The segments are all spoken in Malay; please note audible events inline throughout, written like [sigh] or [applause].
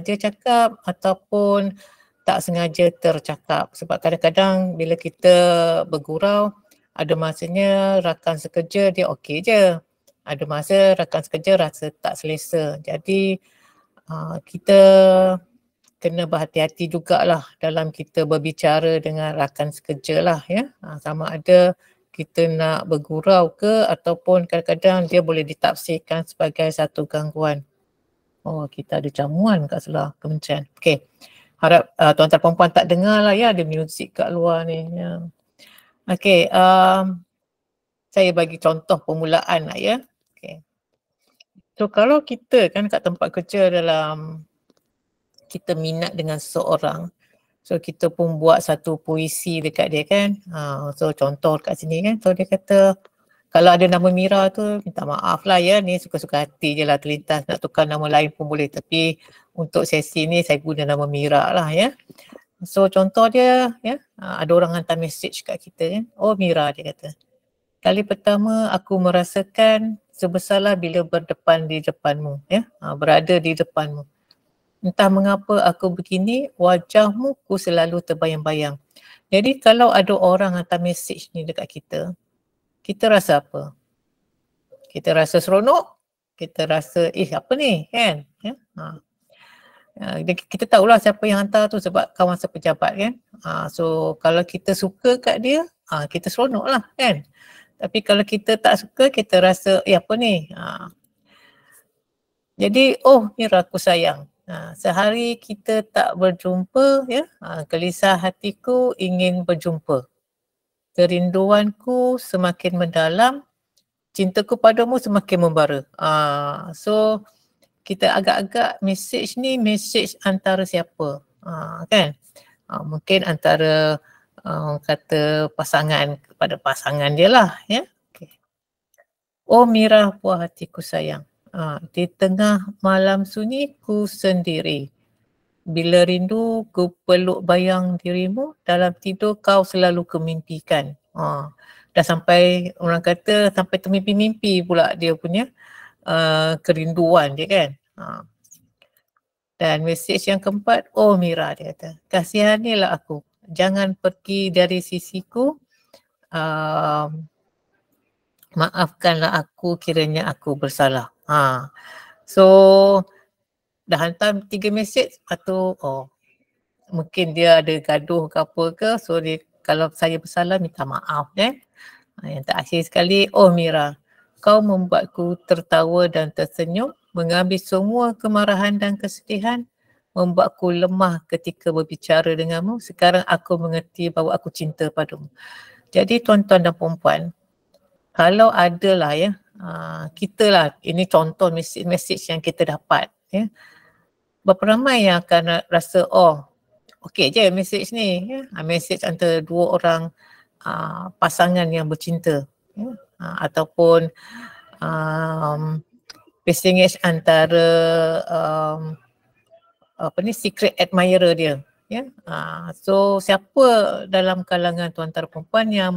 sengaja cakap ataupun tak sengaja tercakap sebab kadang-kadang bila kita bergurau ada masanya rakan sekerja dia okey je ada masa rakan sekerja rasa tak selesa jadi ah, kita kena berhati-hati jugalah dalam kita berbicara dengan rakan sekerja lah ya ah, sama ada kita nak bergurau ke ataupun kadang-kadang dia boleh ditafsirkan sebagai satu gangguan Oh, kita ada jamuan kat sebelah kementerian. Okay Harap uh, tuan-tuan perempuan tak dengar lah ya ada muzik kat luar ni. Ya. Okey. Um, saya bagi contoh permulaan lah ya. Okey. So kalau kita kan kat tempat kerja dalam kita minat dengan seseorang. So kita pun buat satu puisi dekat dia kan. Uh, so contoh kat sini kan. So dia kata kalau ada nama Mira tu minta maaf lah ya ni suka-suka hati je lah terlintas nak tukar nama lain pun boleh tapi untuk sesi ni saya guna nama Mira lah ya so contoh dia ya ah, ada orang hantar message kat kita ya oh Mira dia kata kali pertama aku merasakan sebesarlah bila berdepan di depanmu ya ah, berada di depanmu entah mengapa aku begini wajahmu ku selalu terbayang-bayang jadi kalau ada orang hantar message ni dekat kita kita rasa apa? Kita rasa seronok, kita rasa eh apa ni kan? Ya? Ha. Ya? Ha. Kita tahulah siapa yang hantar tu sebab kawan sepejabat kan? Ha. So kalau kita suka kat dia, ha, kita seronok lah kan? Tapi kalau kita tak suka, kita rasa eh apa ni? Ha. Jadi oh Mira aku sayang. Ha, sehari kita tak berjumpa ya. Ha, gelisah hatiku ingin berjumpa kerinduanku semakin mendalam, cintaku padamu semakin membara. Ah, so kita agak-agak message ni message antara siapa? Ah, kan? Uh, mungkin antara uh, kata pasangan kepada pasangan dia lah, ya. Okay. Oh mirah buah hatiku sayang. Uh, di tengah malam sunyi ku sendiri. Bila rindu, kau peluk bayang dirimu. Dalam tidur, kau selalu kemimpikan. Ha. Dah sampai, orang kata, sampai termimpi-mimpi pula dia punya uh, kerinduan dia kan. Ha. Dan mesej yang keempat, oh Mira dia kata, kasihanilah aku. Jangan pergi dari sisiku. Uh, maafkanlah aku kiranya aku bersalah. Ha. So, dah hantar tiga mesej atau oh mungkin dia ada gaduh ke apa ke so dia, kalau saya bersalah minta maaf eh yang terakhir sekali oh Mira kau membuatku tertawa dan tersenyum mengambil semua kemarahan dan kesedihan membuatku lemah ketika berbicara denganmu sekarang aku mengerti bahawa aku cinta padamu jadi tuan-tuan dan puan-puan kalau adalah ya ah, kita lah ini contoh mesej-mesej yang kita dapat ya berapa ramai yang akan rasa oh okey je message ni ya ah, message antara dua orang uh, pasangan yang bercinta ya uh, ataupun um message antara um apa ni secret admirer dia ya uh, so siapa dalam kalangan tuan tuan perempuan yang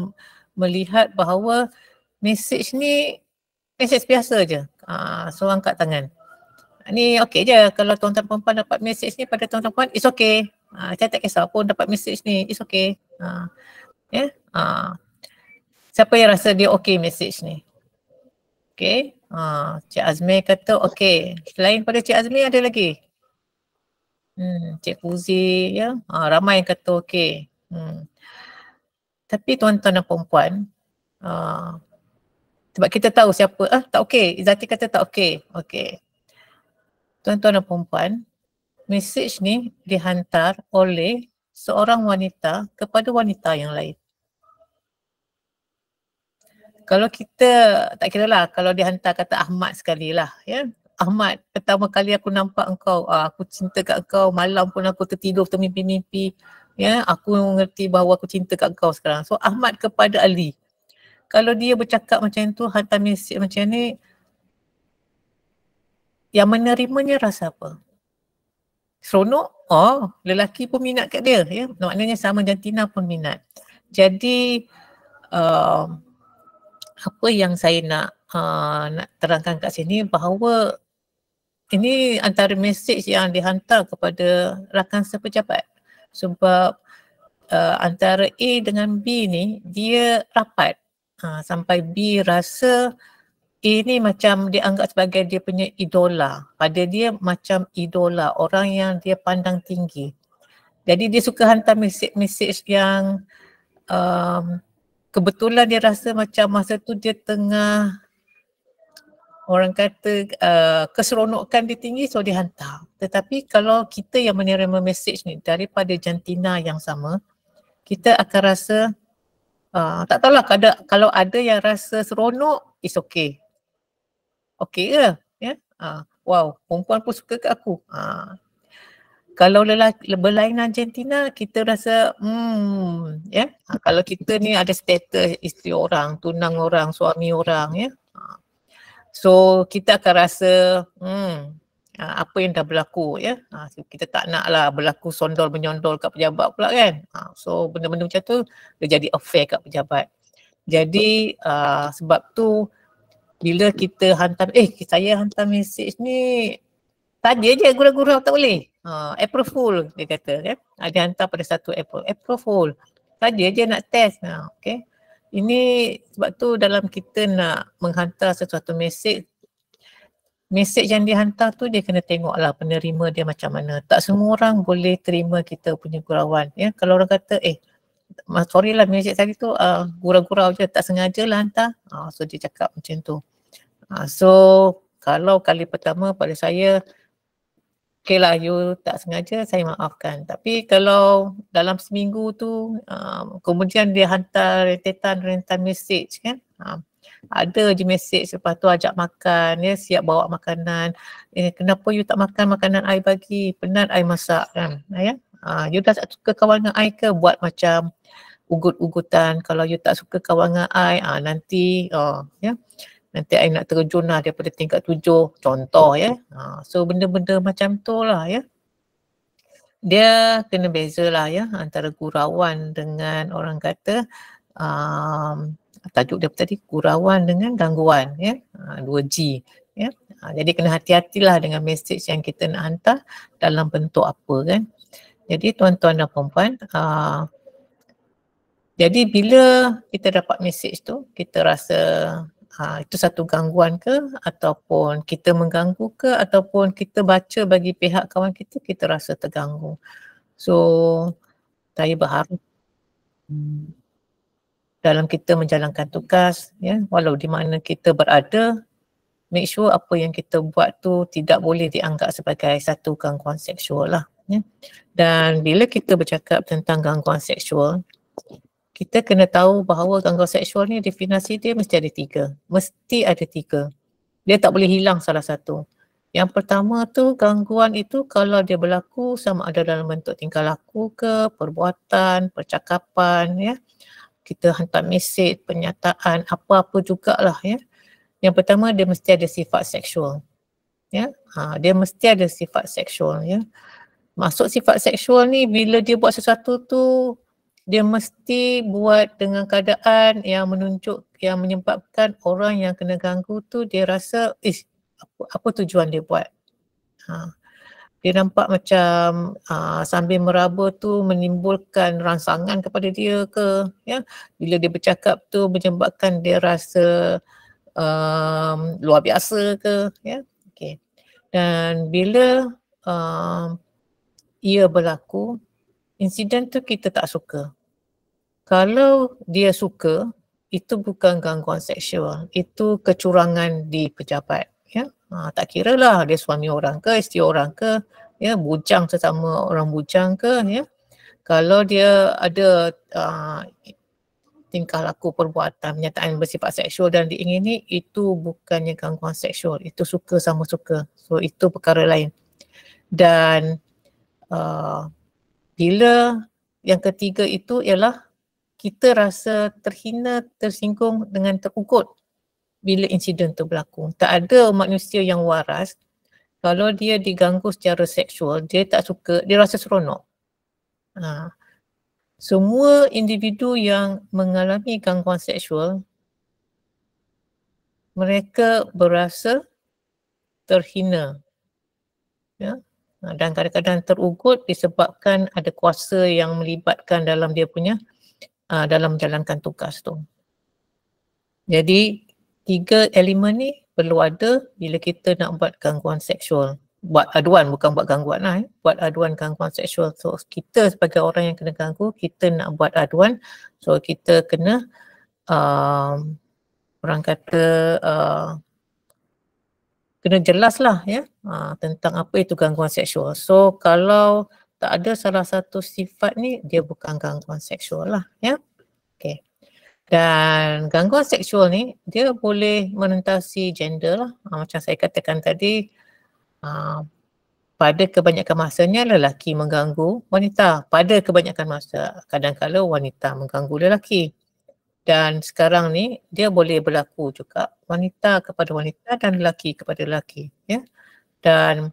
melihat bahawa message ni message biasa je uh, so angkat tangan ni okey je kalau tuan-tuan perempuan dapat message ni pada tuan-tuan perempuan it's okay. Ha, saya tak kisah pun dapat message ni it's okay. Ha. Ya. Yeah? Ha. Siapa yang rasa dia okay message ni? Okay. Ha. Cik Azmi kata okay. Selain pada Cik Azmi ada lagi? Hmm. Cik Fuzi ya. Yeah? Ha, ramai yang kata okay. Hmm. Tapi tuan-tuan dan perempuan uh, sebab kita tahu siapa ah tak okey Izati kata tak okey okey tuan-tuan dan puan-puan, message ni dihantar oleh seorang wanita kepada wanita yang lain. Kalau kita, tak kira lah kalau dihantar kata Ahmad sekali lah. Ya? Ahmad, pertama kali aku nampak engkau, ah, aku cinta kat engkau, malam pun aku tertidur, termimpi-mimpi. Ya, aku mengerti bahawa aku cinta kat kau sekarang. So Ahmad kepada Ali. Kalau dia bercakap macam tu, hantar mesej macam ni, yang menerimanya rasa apa? Seronok? Oh, lelaki pun minat kat dia. Ya? Maknanya sama jantina pun minat. Jadi, uh, apa yang saya nak uh, nak terangkan kat sini bahawa ini antara mesej yang dihantar kepada rakan sepejabat. Sebab uh, antara A dengan B ni, dia rapat. Uh, sampai B rasa ini macam dia dianggap sebagai dia punya idola. Pada dia macam idola, orang yang dia pandang tinggi. Jadi dia suka hantar mesej-mesej yang um, kebetulan dia rasa macam masa tu dia tengah orang kata uh, keseronokan dia tinggi so dia hantar. Tetapi kalau kita yang menerima mesej ni daripada jantina yang sama, kita akan rasa uh, tak tahulah kalau kalau ada yang rasa seronok, it's okay okey ke? Ya. Yeah? wow, perempuan pun suka ke aku? Uh. Kalau lelaki berlainan Argentina, kita rasa hmm, ya. Yeah? kalau kita ni ada status isteri orang, tunang orang, suami orang, ya. Yeah? So, kita akan rasa hmm, ah, apa yang dah berlaku, ya. Yeah? Uh, kita tak nak lah berlaku sondol menyondol kat pejabat pula kan. Uh, so, benda-benda macam tu dia jadi affair kat pejabat. Jadi uh, sebab tu bila kita hantar eh saya hantar message ni tadi aja gurau-gurau tak boleh. Ha approval dia kata kan. Ya? Dia hantar pada satu April. Approval. Tadi aja nak test nah. Ha, okey. Ini sebab tu dalam kita nak menghantar sesuatu message message yang dihantar tu dia kena tengoklah penerima dia macam mana. Tak semua orang boleh terima kita punya gurauan ya. Kalau orang kata eh sorry lah message tadi tu uh, gurau-gurau je tak sengaja lah hantar. Uh, so dia cakap macam tu. Ha, so kalau kali pertama pada saya, okay lah you tak sengaja saya maafkan. Tapi kalau dalam seminggu tu uh, kemudian dia hantar rentetan rentetan message kan. Uh, ada je message lepas tu ajak makan ya siap bawa makanan eh, kenapa you tak makan makanan I bagi penat I masak kan ha, ya uh, you dah tak suka kawan dengan I ke buat macam ugut-ugutan kalau you tak suka kawan dengan I uh, nanti oh ya yeah? nanti I nak terjun lah daripada tingkat tujuh contoh ya. Ha, so benda-benda macam tu lah ya. Dia kena bezalah ya antara gurauan dengan orang kata um, tajuk dia tadi gurauan dengan gangguan ya. Ha, 2G ya. Ha, jadi kena hati-hatilah dengan message yang kita nak hantar dalam bentuk apa kan. Jadi tuan-tuan dan puan-puan uh, jadi bila kita dapat message tu kita rasa Uh, itu satu gangguan ke ataupun kita mengganggu ke ataupun kita baca bagi pihak kawan kita kita rasa terganggu. So saya berharap hmm, dalam kita menjalankan tugas ya walau di mana kita berada make sure apa yang kita buat tu tidak boleh dianggap sebagai satu gangguan seksual lah ya. Dan bila kita bercakap tentang gangguan seksual kita kena tahu bahawa gangguan seksual ni definasi dia mesti ada tiga. Mesti ada tiga. Dia tak boleh hilang salah satu. Yang pertama tu gangguan itu kalau dia berlaku sama ada dalam bentuk tingkah laku ke, perbuatan, percakapan ya. Kita hantar mesej, pernyataan, apa-apa jugalah ya. Yang pertama dia mesti ada sifat seksual. Ya, ha, dia mesti ada sifat seksual ya. Masuk sifat seksual ni bila dia buat sesuatu tu dia mesti buat dengan keadaan yang menunjuk yang menyebabkan orang yang kena ganggu tu dia rasa ish eh, apa, apa tujuan dia buat ha dia nampak macam ha, sambil meraba tu menimbulkan rangsangan kepada dia ke ya bila dia bercakap tu menyebabkan dia rasa um, luar biasa ke ya okey dan bila um, ia berlaku insiden tu kita tak suka. Kalau dia suka, itu bukan gangguan seksual. Itu kecurangan di pejabat. Ya? Ha, tak kira lah dia suami orang ke, istri orang ke, ya? bujang sesama orang bujang ke. Ya? Kalau dia ada uh, tingkah laku perbuatan, menyataan bersifat seksual dan diingini, itu bukannya gangguan seksual. Itu suka sama suka. So, itu perkara lain. Dan uh, bila yang ketiga itu ialah kita rasa terhina, tersinggung dengan terukut bila insiden itu berlaku. Tak ada manusia yang waras kalau dia diganggu secara seksual, dia tak suka, dia rasa seronok. Ha. Semua individu yang mengalami gangguan seksual, mereka berasa terhina. Ya, Ha, dan kadang-kadang terugut disebabkan ada kuasa yang melibatkan dalam dia punya uh, dalam menjalankan tugas tu. Jadi tiga elemen ni perlu ada bila kita nak buat gangguan seksual. Buat aduan bukan buat gangguan lah eh. Buat aduan gangguan seksual. So kita sebagai orang yang kena ganggu, kita nak buat aduan. So kita kena um, orang kata uh, kena jelas lah ya ha, tentang apa itu gangguan seksual. So kalau tak ada salah satu sifat ni dia bukan gangguan seksual lah ya. Okay. Dan gangguan seksual ni dia boleh menentasi gender lah. Ha, macam saya katakan tadi ha, pada kebanyakan masanya lelaki mengganggu wanita. Pada kebanyakan masa kadang-kadang wanita mengganggu lelaki dan sekarang ni dia boleh berlaku juga wanita kepada wanita dan lelaki kepada lelaki ya dan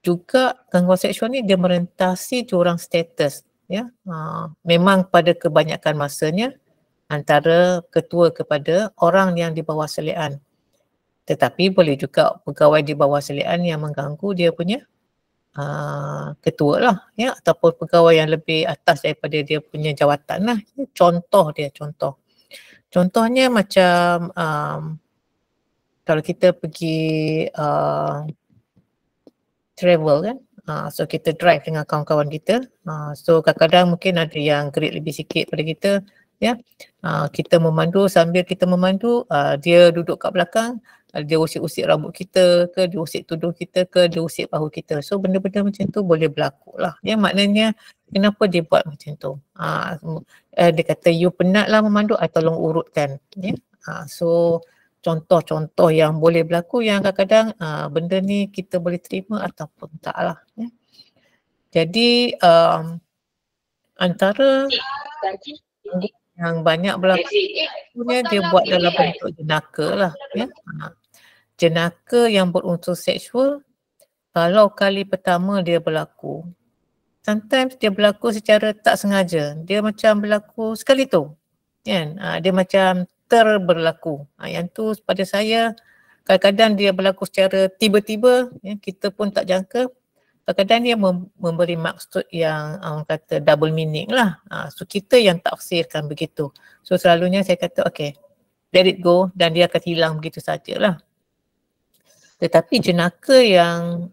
juga gangguan seksual ni dia merentasi jurang status ya ha, memang pada kebanyakan masanya antara ketua kepada orang yang di bawah selian tetapi boleh juga pegawai di bawah selian yang mengganggu dia punya uh, ketua lah ya ataupun pegawai yang lebih atas daripada dia punya jawatan lah contoh dia contoh contohnya macam um, kalau kita pergi uh, travel kan uh, so kita drive dengan kawan-kawan kita uh, so kadang-kadang mungkin ada yang grade lebih sikit pada kita ya uh, kita memandu sambil kita memandu uh, dia duduk kat belakang dia usik-usik rambut kita ke, dia usik tuduh kita ke, dia usik bahu kita. So benda-benda macam tu boleh berlaku lah. Ya maknanya kenapa dia buat macam tu. Ha, uh, dia kata you penat lah memandu, I tolong urutkan. Ya? Ha, so contoh-contoh yang boleh berlaku yang kadang-kadang uh, benda ni kita boleh terima ataupun tak lah. Ya? Jadi um, antara yang banyak pula eh, eh, eh, punya dia buat dalam bentuk jenaka lah ya ha. jenaka yang berunsur seksual kalau kali pertama dia berlaku sometimes dia berlaku secara tak sengaja dia macam berlaku sekali tu kan ha, dia macam terberlaku ha, yang tu pada saya kadang-kadang dia berlaku secara tiba-tiba ya kita pun tak jangka kadang-kadang dia mem- memberi maksud yang orang um, kata double meaning lah. Uh, so kita yang tafsirkan begitu. So selalunya saya kata okay, let it go dan dia akan hilang begitu sajalah. Tetapi jenaka yang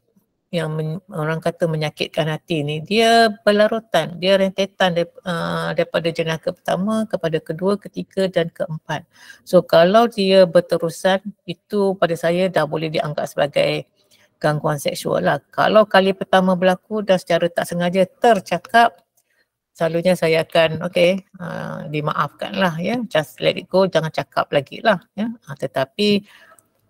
yang orang kata menyakitkan hati ni, dia berlarutan, dia rentetan dari, ha, uh, daripada jenaka pertama kepada kedua, ketiga dan keempat. So kalau dia berterusan, itu pada saya dah boleh dianggap sebagai gangguan seksual lah. Kalau kali pertama berlaku dan secara tak sengaja tercakap, selalunya saya akan okay, uh, dimaafkan lah ya. Yeah. Just let it go, jangan cakap lagi lah Yeah. Ya. Uh, tetapi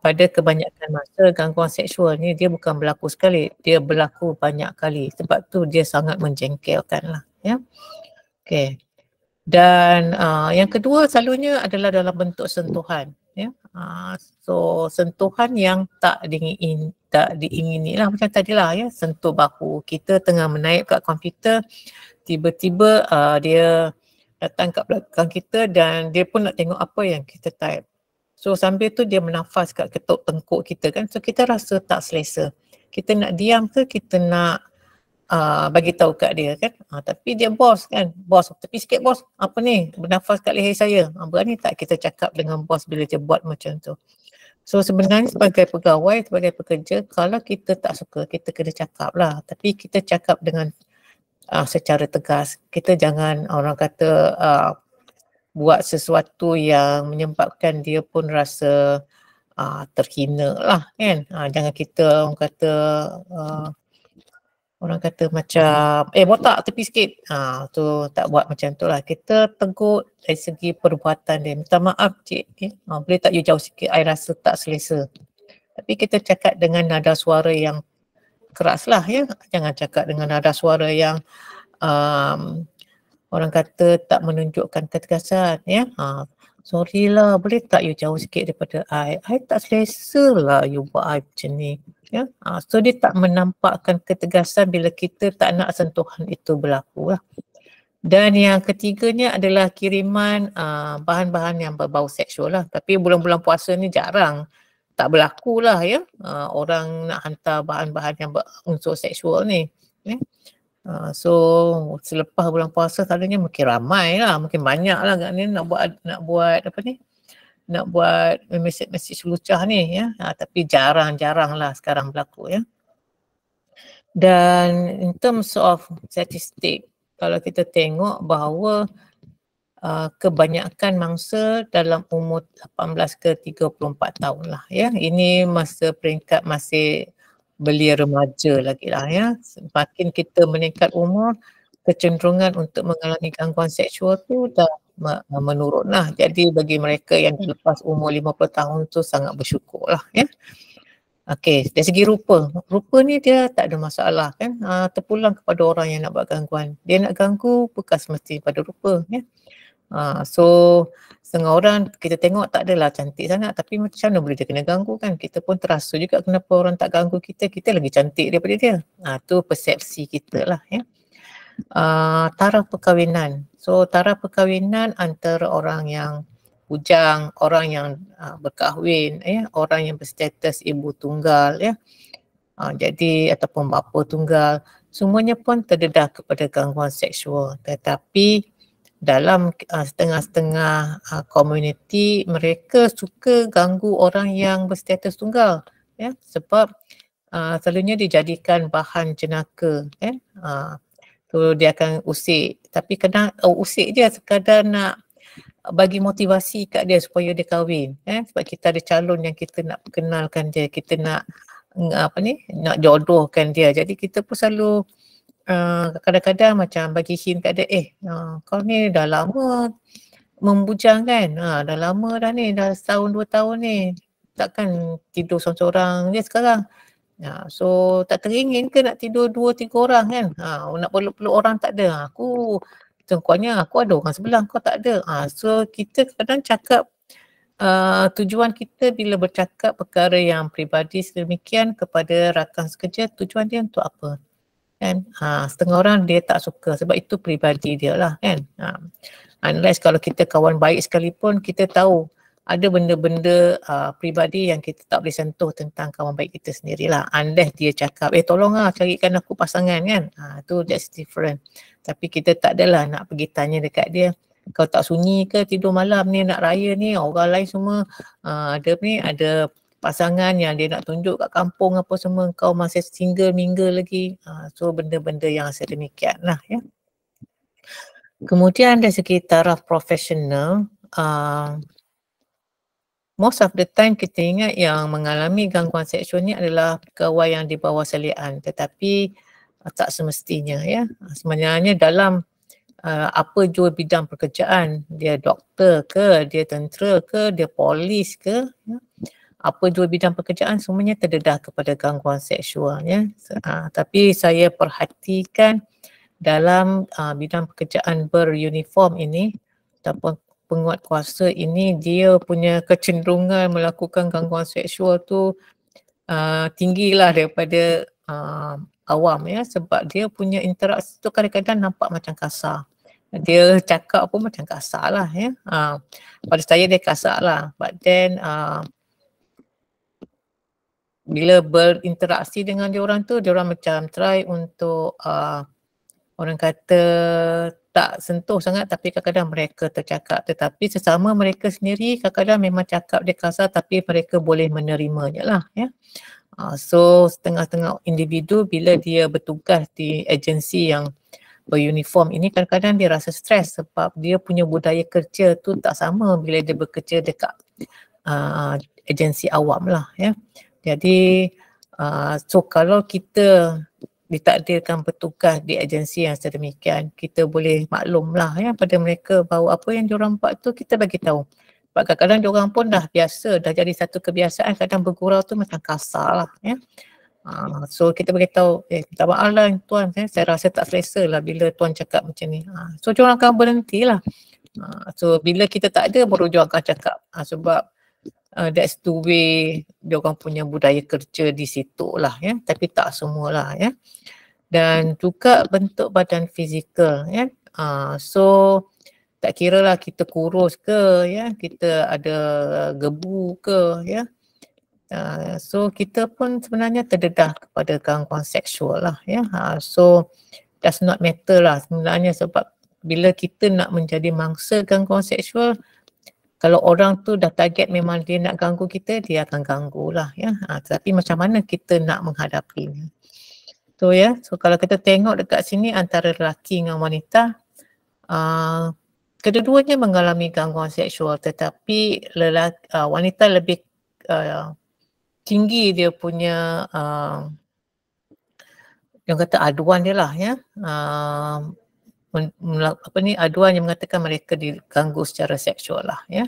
pada kebanyakan masa gangguan seksual ni dia bukan berlaku sekali, dia berlaku banyak kali. Sebab tu dia sangat menjengkelkan lah Yeah. Okay. Dan uh, yang kedua selalunya adalah dalam bentuk sentuhan. Ha, so sentuhan yang tak diingin tak diingini lah macam tadi lah ya sentuh bahu kita tengah menaik kat komputer tiba-tiba uh, dia datang kat belakang kita dan dia pun nak tengok apa yang kita type so sambil tu dia menafas kat ketuk tengkuk kita kan so kita rasa tak selesa kita nak diam ke kita nak uh, bagi tahu kat dia kan uh, tapi dia bos kan bos tapi sikit bos apa ni bernafas kat leher saya uh, berani tak kita cakap dengan bos bila dia buat macam tu so sebenarnya sebagai pegawai sebagai pekerja kalau kita tak suka kita kena cakap lah tapi kita cakap dengan uh, secara tegas kita jangan orang kata uh, buat sesuatu yang menyebabkan dia pun rasa uh, terhina lah kan uh, jangan kita orang kata uh, orang kata macam eh botak tepi sikit ah ha, tu tak buat macam tu lah kita tegur dari segi perbuatan dia minta maaf cik eh? ha, boleh tak you jauh sikit I rasa tak selesa tapi kita cakap dengan nada suara yang keras lah ya jangan cakap dengan nada suara yang um, orang kata tak menunjukkan ketegasan ya ha, sorry lah boleh tak you jauh sikit daripada I I tak selesa lah you buat I macam ni ya uh, so dia tak menampakkan ketegasan bila kita tak nak sentuhan itu berlaku lah. dan yang ketiganya adalah kiriman uh, bahan-bahan yang berbau seksual lah tapi bulan-bulan puasa ni jarang tak berlaku lah ya uh, orang nak hantar bahan-bahan yang berunsur seksual ni ya. Uh, so selepas bulan puasa kadangnya mungkin ramai lah, mungkin banyak lah agaknya nak buat nak buat apa ni nak buat mesej-mesej lucah ni ya ha, tapi jarang jarang lah sekarang berlaku ya dan in terms of statistik kalau kita tengok bahawa Uh, kebanyakan mangsa dalam umur 18 ke 34 tahun lah ya. Ini masa peringkat masih belia remaja lagi lah ya. Semakin kita meningkat umur, kecenderungan untuk mengalami gangguan seksual tu dah menurun lah. Jadi bagi mereka yang lepas umur 50 tahun tu sangat bersyukur lah ya. Okey, dari segi rupa. Rupa ni dia tak ada masalah kan. Ha, terpulang kepada orang yang nak buat gangguan. Dia nak ganggu bekas mesti pada rupa ya. Ha, so setengah orang kita tengok tak adalah cantik sangat tapi macam mana boleh dia kena ganggu kan. Kita pun terasa juga kenapa orang tak ganggu kita, kita lagi cantik daripada dia. Ha, tu persepsi kita lah ya uh, taraf perkahwinan. So taraf perkahwinan antara orang yang ujang, orang yang uh, berkahwin, ya, orang yang berstatus ibu tunggal, ya. Uh, jadi ataupun bapa tunggal, semuanya pun terdedah kepada gangguan seksual. Tetapi dalam setengah-setengah uh, komuniti -setengah, uh, mereka suka ganggu orang yang berstatus tunggal ya sebab uh, selalunya dijadikan bahan jenaka ya uh, so dia akan usik tapi kadang uh, oh, usik je sekadar nak bagi motivasi kat dia supaya dia kahwin eh sebab kita ada calon yang kita nak kenalkan dia kita nak apa ni nak jodohkan dia jadi kita pun selalu uh, kadang-kadang macam bagi hint kat dia eh uh, kau ni dah lama membujang kan ha, uh, dah lama dah ni dah setahun dua tahun ni takkan tidur seorang-seorang dia sekarang Ha, so tak teringin ke nak tidur dua tiga orang kan? Ha, nak perlu perlu orang tak ada. Aku sekurang aku ada orang sebelah kau tak ada. Ha, so kita kadang cakap uh, tujuan kita bila bercakap perkara yang pribadi sedemikian kepada rakan sekerja tujuan dia untuk apa? Kan? Ha, setengah orang dia tak suka sebab itu pribadi dia lah kan? Ha. Unless kalau kita kawan baik sekalipun kita tahu ada benda-benda uh, peribadi yang kita tak boleh sentuh tentang kawan baik kita sendirilah unless dia cakap eh tolonglah carikan aku pasangan kan ha, uh, tu that's different tapi kita tak adalah nak pergi tanya dekat dia kau tak sunyi ke tidur malam ni nak raya ni orang lain semua uh, ada ni ada pasangan yang dia nak tunjuk kat kampung apa semua kau masih single minggu lagi uh, so benda-benda yang sedemikian lah ya Kemudian dari segi taraf profesional, uh, most of the time kita ingat yang mengalami gangguan seksual ni adalah pegawai yang di bawah selian tetapi ah, tak semestinya ya ah, sebenarnya dalam uh, apa jua bidang pekerjaan dia doktor ke dia tentera ke dia polis ke ya? apa jua bidang pekerjaan semuanya terdedah kepada gangguan seksual ya uh, tapi saya perhatikan dalam uh, bidang pekerjaan beruniform ini ataupun penguat kuasa ini dia punya kecenderungan melakukan gangguan seksual tu uh, tinggilah daripada uh, awam ya sebab dia punya interaksi tu kadang-kadang nampak macam kasar dia cakap pun macam kasar lah ya. Uh, pada saya dia kasar lah but then uh, bila berinteraksi dengan dia orang tu dia orang macam try untuk uh, orang kata tak sentuh sangat tapi kadang-kadang mereka tercakap tetapi sesama mereka sendiri kadang-kadang memang cakap dia kasar tapi mereka boleh menerimanya lah ya. Uh, so setengah tengah individu bila dia bertugas di agensi yang beruniform ini kadang-kadang dia rasa stres sebab dia punya budaya kerja tu tak sama bila dia bekerja dekat uh, agensi awam lah ya. Jadi uh, so kalau kita ditakdirkan bertugas di agensi yang sedemikian kita boleh maklumlah ya pada mereka bahawa apa yang diorang buat tu kita bagi tahu sebab kadang-kadang diorang pun dah biasa dah jadi satu kebiasaan kadang bergurau tu macam kasar lah ya uh, so kita bagi tahu eh minta maaf lah tuan eh, saya rasa tak selesa lah bila tuan cakap macam ni uh, so diorang akan berhenti lah uh, ah, so bila kita tak ada baru jual akan cakap uh, sebab uh, that's the way dia orang punya budaya kerja di situ lah ya tapi tak semua lah, ya dan juga bentuk badan fizikal ya uh, so tak kira lah kita kurus ke ya kita ada gebu ke ya uh, so kita pun sebenarnya terdedah kepada gangguan seksual lah ya uh, so does not matter lah sebenarnya sebab bila kita nak menjadi mangsa gangguan seksual, kalau orang tu dah target memang dia nak ganggu kita, dia akan ganggu lah ya. Ha, tetapi macam mana kita nak menghadapinya. Tu ya, so kalau kita tengok dekat sini antara lelaki dengan wanita, uh, kedua-duanya mengalami gangguan seksual tetapi lelaki, uh, ah, wanita lebih uh, tinggi dia punya uh, yang kata aduan dia lah ya. Uh, apa ni aduan yang mengatakan mereka diganggu secara seksual lah ya.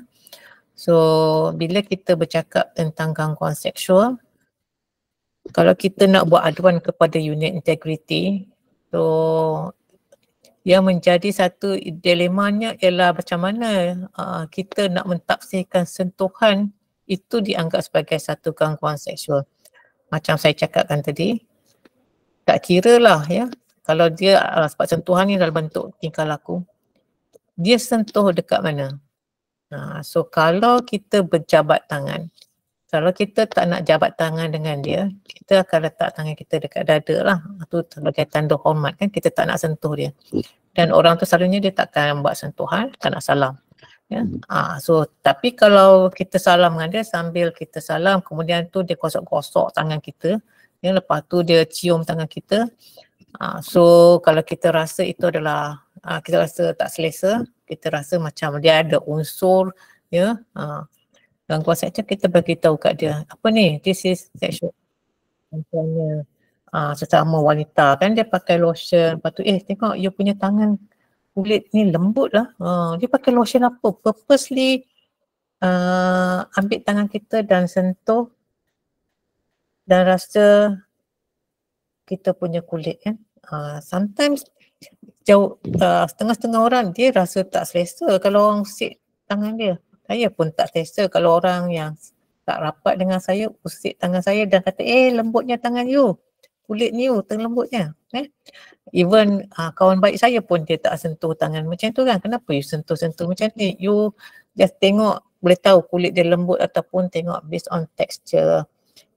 So bila kita bercakap tentang gangguan seksual kalau kita nak buat aduan kepada unit integriti so yang menjadi satu dilemanya ialah macam mana uh, kita nak mentafsirkan sentuhan itu dianggap sebagai satu gangguan seksual. Macam saya cakapkan tadi tak kira lah ya kalau dia uh, sebab sentuhan ni dalam bentuk tingkah laku dia sentuh dekat mana ha, so kalau kita berjabat tangan kalau kita tak nak jabat tangan dengan dia kita akan letak tangan kita dekat dada lah itu sebagai tanda hormat kan kita tak nak sentuh dia dan orang tu selalunya dia takkan buat sentuhan tak nak salam ya ha, so tapi kalau kita salam dengan dia sambil kita salam kemudian tu dia kosok kosok tangan kita ya lepas tu dia cium tangan kita Uh, so kalau kita rasa itu adalah uh, kita rasa tak selesa, kita rasa macam dia ada unsur ya yeah, uh, gangguan saja kita bagi tahu kat dia apa ni this is sexual contohnya uh, sesama wanita kan dia pakai lotion lepas tu eh tengok you punya tangan kulit ni lembut lah uh, dia pakai lotion apa purposely uh, ambil tangan kita dan sentuh dan rasa kita punya kulit kan. Uh, sometimes jauh ah, setengah-setengah uh, orang dia rasa tak selesa kalau orang usik tangan dia. Saya pun tak selesa kalau orang yang tak rapat dengan saya usik tangan saya dan kata eh lembutnya tangan you. Kulit ni you lembutnya. Eh? Even uh, kawan baik saya pun dia tak sentuh tangan macam tu kan. Kenapa you sentuh-sentuh macam ni? You just tengok boleh tahu kulit dia lembut ataupun tengok based on texture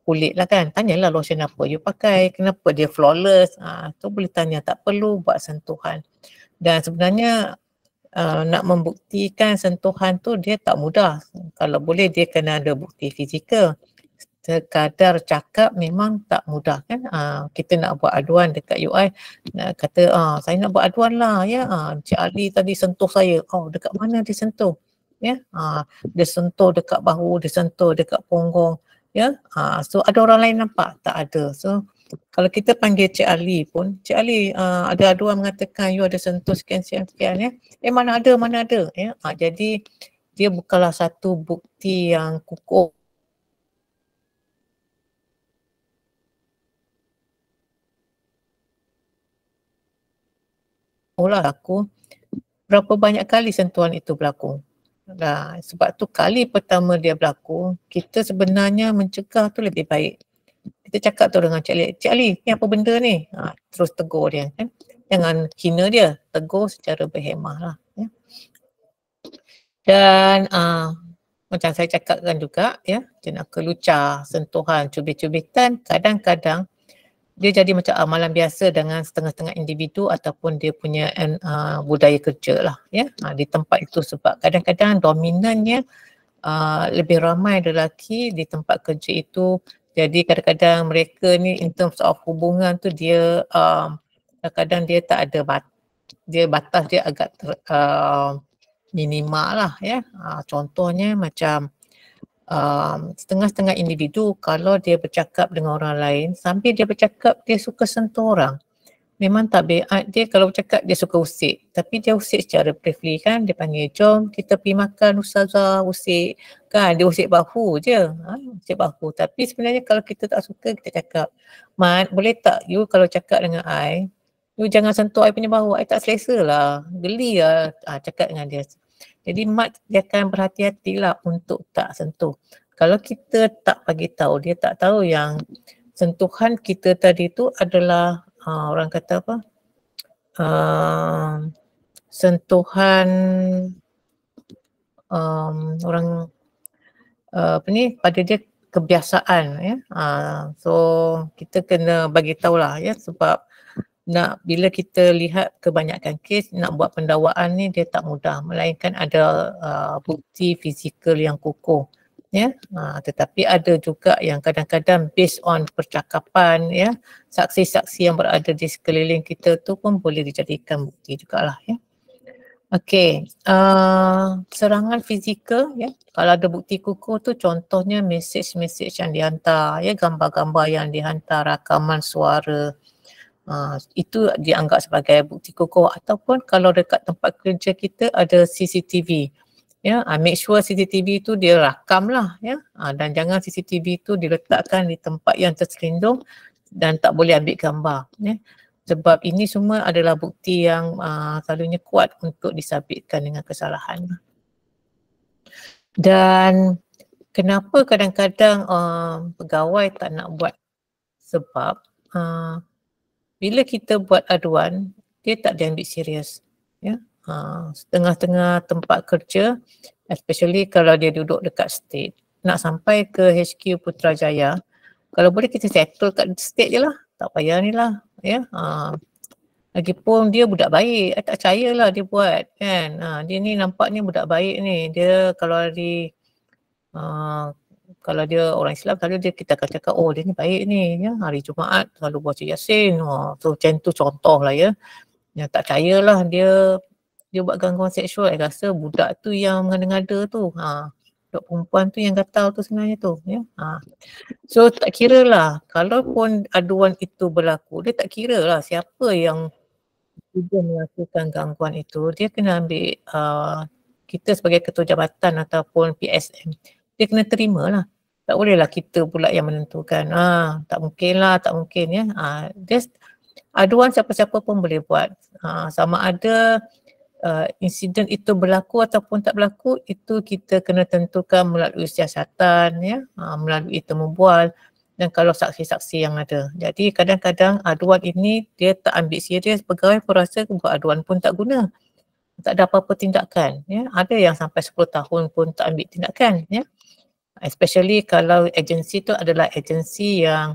kulit lah kan. Tanyalah lotion apa you pakai, kenapa dia flawless. Ha, tu boleh tanya, tak perlu buat sentuhan. Dan sebenarnya uh, nak membuktikan sentuhan tu dia tak mudah. Kalau boleh dia kena ada bukti fizikal. Sekadar cakap memang tak mudah kan. Ha, kita nak buat aduan dekat UI, nak kata ha, saya nak buat aduan lah ya. Ha, ah, Encik Ali tadi sentuh saya. Oh dekat mana dia sentuh? Ya, ha, dia sentuh dekat bahu, dia sentuh dekat punggung ya yeah? Ha, so ada orang lain nampak tak ada so kalau kita panggil Cik Ali pun Cik Ali uh, ada aduan mengatakan you ada sentuh sekian-sekian sekian ya eh mana ada mana ada ya yeah? Ha, jadi dia bukanlah satu bukti yang kukuh Oh lah aku berapa banyak kali sentuhan itu berlaku Nah, sebab tu kali pertama dia berlaku, kita sebenarnya mencegah tu lebih baik. Kita cakap tu dengan Cik Ali, Cik Ali ni apa benda ni? Ha, terus tegur dia. Kan? Jangan hina dia, tegur secara berhemah lah. Ya. Dan uh, macam saya cakapkan juga, ya, jenaka lucah, sentuhan, cubit-cubitan, kadang-kadang dia jadi macam amalan ah, biasa dengan setengah-setengah individu ataupun dia punya uh, budaya kerja lah ya uh, di tempat itu sebab kadang-kadang dominannya uh, lebih ramai lelaki di tempat kerja itu jadi kadang-kadang mereka ni in terms of hubungan tu dia uh, kadang-kadang dia tak ada bat- dia batas dia agak ter, uh, minimal lah ya uh, contohnya macam um, setengah-setengah individu kalau dia bercakap dengan orang lain sambil dia bercakap dia suka sentuh orang memang tak baik ah, dia kalau bercakap dia suka usik tapi dia usik secara briefly kan dia panggil jom kita pergi makan ustazah usik kan dia usik bahu je ha? usik bahu tapi sebenarnya kalau kita tak suka kita cakap Mat boleh tak you kalau cakap dengan I you jangan sentuh I punya bahu I tak selesa lah geli lah ha, cakap dengan dia jadi mat dia akan berhati-hati lah untuk tak sentuh. Kalau kita tak bagi tahu, dia tak tahu yang sentuhan kita tadi tu adalah uh, orang kata apa? Uh, sentuhan um, orang uh, apa ni pada dia kebiasaan ya. Uh, so kita kena bagi tahulah ya sebab nak bila kita lihat kebanyakan kes nak buat pendawaan ni dia tak mudah melainkan ada uh, bukti fizikal yang kukuh ya uh, tetapi ada juga yang kadang-kadang based on percakapan ya saksi-saksi yang berada di sekeliling kita tu pun boleh dijadikan bukti jugalah ya yeah? okey uh, serangan fizikal ya kalau ada bukti kukuh tu contohnya message-message yang dihantar ya gambar-gambar yang dihantar rakaman suara Ha, itu dianggap sebagai bukti kukuh ataupun kalau dekat tempat kerja kita ada CCTV. Ya, ha, make sure CCTV itu dia rakam lah ya. Ha, dan jangan CCTV itu diletakkan di tempat yang terselindung dan tak boleh ambil gambar. Ya. Sebab ini semua adalah bukti yang uh, selalunya kuat untuk disabitkan dengan kesalahan. Dan kenapa kadang-kadang uh, pegawai tak nak buat sebab uh, bila kita buat aduan dia tak diambil serius ya ha, setengah-tengah tempat kerja especially kalau dia duduk dekat state nak sampai ke HQ Putrajaya kalau boleh kita settle kat state je lah tak payah ni lah ya ha. Lagipun dia budak baik. Saya eh, tak percaya lah dia buat kan. Ha, dia ni nampaknya budak baik ni. Dia kalau di uh, ha, kalau dia orang Islam selalu dia kita akan cakap oh dia ni baik ni ya hari Jumaat selalu baca Yasin wah so macam tu contoh lah ya yang tak percayalah dia dia buat gangguan seksual saya rasa budak tu yang mengada-ngada tu ha budak perempuan tu yang gatal tu sebenarnya tu ya ha. so tak kira lah kalau pun aduan itu berlaku dia tak kira lah siapa yang dia melakukan gangguan itu dia kena ambil uh, kita sebagai ketua jabatan ataupun PSM dia kena terima lah. Tak bolehlah kita pula yang menentukan. Ah, tak mungkin lah, tak mungkin ya. Ah, just aduan siapa-siapa pun boleh buat. Ah, sama ada uh, insiden itu berlaku ataupun tak berlaku, itu kita kena tentukan melalui siasatan ya, ah, melalui itu bual dan kalau saksi-saksi yang ada. Jadi kadang-kadang aduan ini dia tak ambil serius, pegawai pun rasa buat aduan pun tak guna. Tak ada apa-apa tindakan. Ya. Ada yang sampai 10 tahun pun tak ambil tindakan. Ya especially kalau agensi tu adalah agensi yang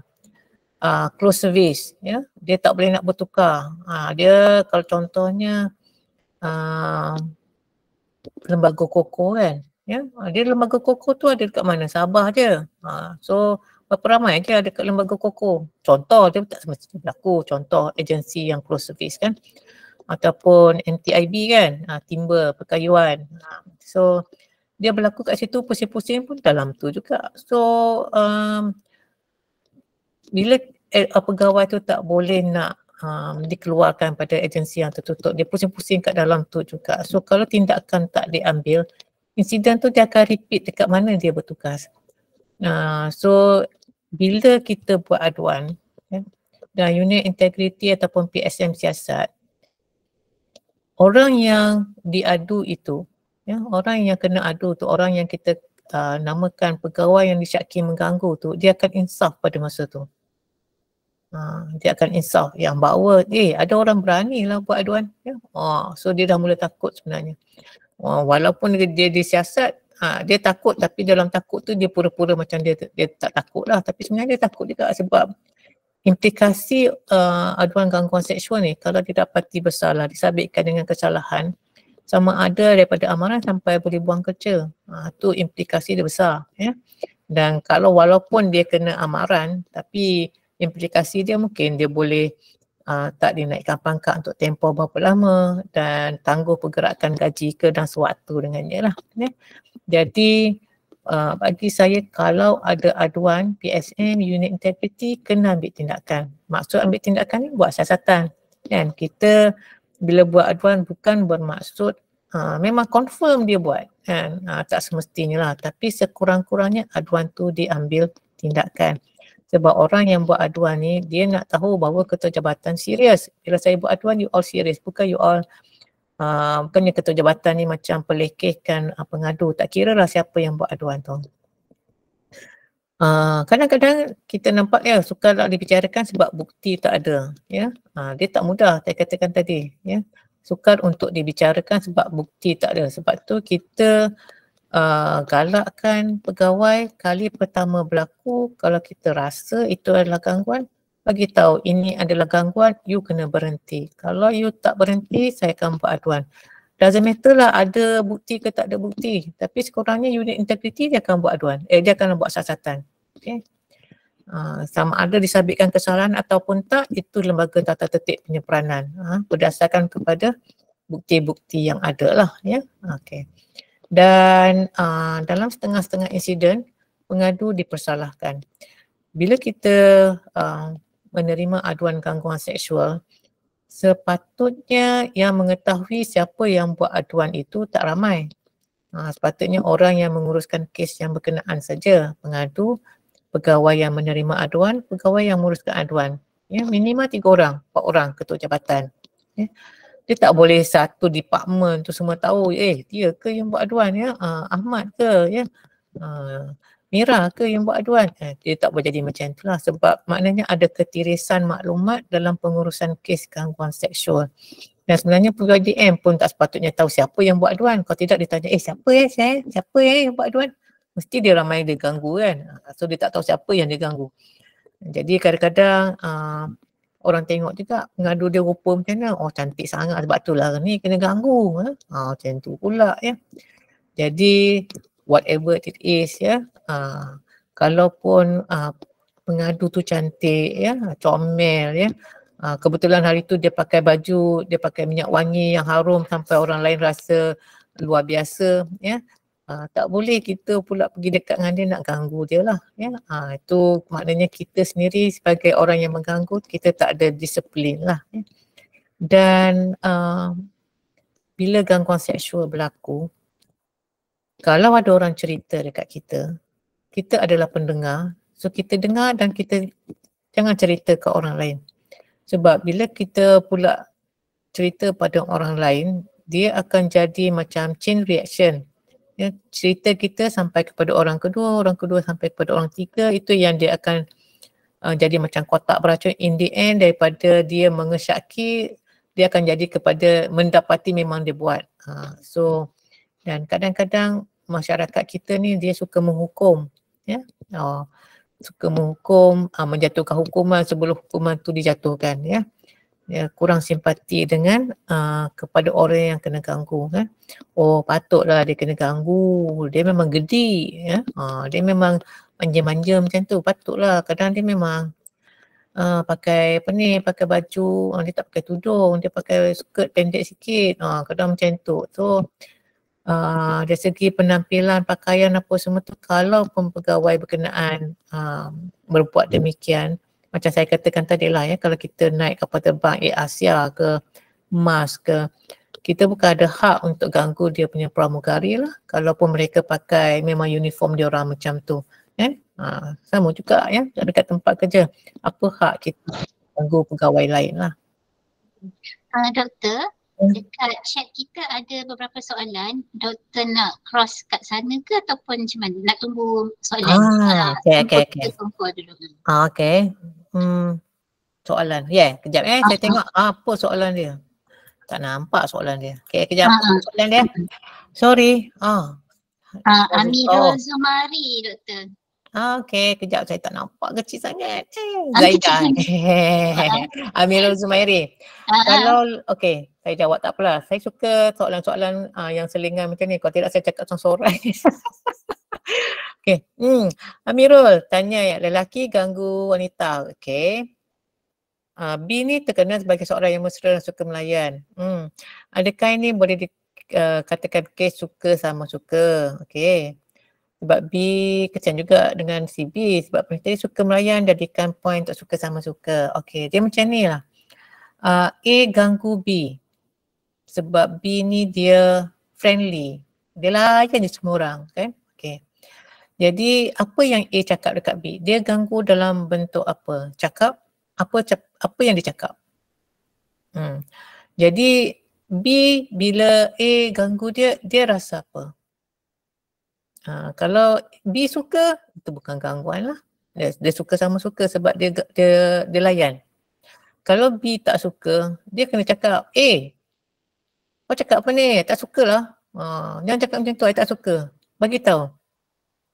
uh, close service ya yeah? dia tak boleh nak bertukar uh, dia kalau contohnya uh, lembaga koko kan ya yeah? dia lembaga koko tu ada dekat mana Sabah je uh, so berapa ramai je ada dekat lembaga koko contoh dia tak semestinya berlaku contoh agensi yang close service kan ataupun NTIB kan uh, ah, timba perkayuan uh, so dia berlaku kat situ pusing-pusing pun dalam tu juga. So um, bila eh, pegawai tu tak boleh nak um, dikeluarkan pada agensi yang tertutup, dia pusing-pusing kat dalam tu juga. So kalau tindakan tak diambil, insiden tu dia akan repeat dekat mana dia bertugas. Uh, so bila kita buat aduan okay, ya, dan unit integriti ataupun PSM siasat, orang yang diadu itu ya orang yang kena adu tu orang yang kita uh, namakan pegawai yang disyaki mengganggu tu dia akan insaf pada masa tu uh, dia akan insaf yang bawa eh ada orang berani lah buat aduan ya oh, so dia dah mula takut sebenarnya oh, walaupun dia disiasat Ha, dia takut tapi dalam takut tu dia pura-pura macam dia dia tak takut lah tapi sebenarnya dia takut juga sebab implikasi uh, aduan gangguan seksual ni kalau didapati besar lah disabitkan dengan kesalahan sama ada daripada amaran sampai boleh buang kerja. Ha, tu implikasi dia besar. Ya. Dan kalau walaupun dia kena amaran tapi implikasi dia mungkin dia boleh uh, tak dinaikkan pangkat untuk tempoh berapa lama dan tangguh pergerakan gaji ke dan sewaktu dengannya lah. Ya. Jadi uh, bagi saya kalau ada aduan PSM unit integrity kena ambil tindakan. Maksud ambil tindakan ni buat siasatan. Kan? Kita bila buat aduan bukan bermaksud ha, memang confirm dia buat kan ha, tak semestinya lah tapi sekurang-kurangnya aduan tu diambil tindakan sebab orang yang buat aduan ni dia nak tahu bahawa ketua jabatan serius bila saya buat aduan you all serious bukan you all Uh, bukannya ketua jabatan ni macam pelekehkan uh, pengadu tak kira lah siapa yang buat aduan tu Uh, kadang-kadang kita nampak ya suka nak dibicarakan sebab bukti tak ada ya uh, dia tak mudah saya katakan tadi ya sukar untuk dibicarakan sebab bukti tak ada sebab tu kita uh, galakkan pegawai kali pertama berlaku kalau kita rasa itu adalah gangguan bagi tahu ini adalah gangguan you kena berhenti kalau you tak berhenti saya akan buat aduan doesn't matter lah ada bukti ke tak ada bukti tapi sekurangnya unit integriti dia akan buat aduan eh dia akan buat siasatan Okay, uh, ah, sama ada disabitkan kesalahan ataupun tak itu lembaga tata tertib punya peranan uh, berdasarkan kepada bukti-bukti yang ada lah ya yeah? okey dan uh, dalam setengah-setengah insiden pengadu dipersalahkan bila kita uh, menerima aduan gangguan seksual sepatutnya yang mengetahui siapa yang buat aduan itu tak ramai. Ha, sepatutnya orang yang menguruskan kes yang berkenaan saja pengadu, pegawai yang menerima aduan, pegawai yang menguruskan aduan. Ya, minima tiga orang, empat orang ketua jabatan. Ya. Dia tak boleh satu department tu semua tahu, eh dia ke yang buat aduan ya, uh, Ahmad ke ya. Uh, Mira ke yang buat aduan? Eh, dia tak boleh jadi macam tu lah. sebab maknanya ada ketirisan maklumat dalam pengurusan kes gangguan seksual. Dan sebenarnya pegawai DM pun tak sepatutnya tahu siapa yang buat aduan. Kalau tidak dia tanya, eh siapa eh? Siapa eh, siapa, eh yang buat aduan? Mesti dia ramai dia ganggu kan. Ah, so dia tak tahu siapa yang dia ganggu. Jadi kadang-kadang uh, orang tengok juga pengadu dia rupa macam mana. Oh cantik sangat sebab itulah ni kena ganggu. Ha? Ha, macam tu pula ya. Jadi whatever it is ya. Yeah. Uh, kalaupun uh, pengadu tu cantik ya, yeah, comel ya. Yeah. Uh, kebetulan hari tu dia pakai baju, dia pakai minyak wangi yang harum sampai orang lain rasa luar biasa ya. Yeah. tak boleh kita pula pergi dekat dengan dia nak ganggu dia lah ya yeah. itu maknanya kita sendiri sebagai orang yang mengganggu kita tak ada disiplin lah yeah. dan uh, bila gangguan seksual berlaku kalau ada orang cerita dekat kita, kita adalah pendengar. So kita dengar dan kita jangan cerita ke orang lain. Sebab bila kita pula cerita pada orang lain, dia akan jadi macam chain reaction. Ya, cerita kita sampai kepada orang kedua, orang kedua sampai kepada orang tiga, itu yang dia akan uh, jadi macam kotak beracun. In the end, daripada dia mengesyaki, dia akan jadi kepada mendapati memang dia buat. Uh, so, dan kadang-kadang masyarakat kita ni dia suka menghukum ya oh, suka menghukum uh, menjatuhkan hukuman sebelum hukuman tu dijatuhkan ya ya kurang simpati dengan uh, kepada orang yang kena ganggu kan oh patutlah dia kena ganggu dia memang gedi ya uh, dia memang manja-manja macam tu patutlah kadang dia memang uh, pakai apa ni pakai baju uh, dia tak pakai tudung dia pakai skirt pendek sikit uh, kadang macam tu so, uh, dari segi penampilan, pakaian apa semua tu kalau pun pegawai berkenaan uh, berbuat demikian macam saya katakan tadi lah ya kalau kita naik kapal terbang Air Asia ke Mas ke kita bukan ada hak untuk ganggu dia punya pramugari lah Kalau pun mereka pakai memang uniform dia orang macam tu kan eh? sama juga ya dekat tempat kerja apa hak kita ganggu pegawai lain lah uh, doktor dekat chat kita ada beberapa soalan doktor nak cross kat sana ke ataupun macam mana nak tunggu soalan ah, okay, okay, okay. Kita dulu. Hmm. Ah, okay. Hmm. soalan yeah kejap eh saya ah, tengok apa soalan dia tak nampak soalan dia okay, kejap ha. soalan dia sorry ah oh. uh, Amirul oh. Zumari doktor Okay, kejap saya tak nampak kecil sangat. Eh, Zaidan. [laughs] Amirul Zumairi. Uh, kalau, okay, saya jawab tak apalah. Saya suka soalan-soalan uh, yang selingan macam ni. Kalau tidak saya cakap sorang-sorang. [laughs] okay. Hmm. Amirul tanya ya, lelaki ganggu wanita. Okay. Uh, ah, B ni terkenal sebagai seorang yang mesra dan suka melayan. Hmm. Adakah ini boleh dikatakan ah, uh, kes suka sama suka? Okay. Sebab B kecam juga dengan si B sebab tadi suka melayan jadikan point untuk suka sama suka. Okay. Dia macam ni lah. Uh, A ganggu B sebab B ni dia friendly. Dia layan je semua orang. Okay? Okay. Jadi apa yang A cakap dekat B? Dia ganggu dalam bentuk apa? Cakap apa apa yang dia cakap? Hmm. Jadi B bila A ganggu dia, dia rasa apa? Ha, kalau B suka, itu bukan gangguan lah. Dia, dia suka sama suka sebab dia, dia, dia layan. Kalau B tak suka, dia kena cakap, eh kau oh, cakap apa ni? Tak suka lah. Ha, ah, jangan cakap macam tu. Saya tak suka. Bagi tahu.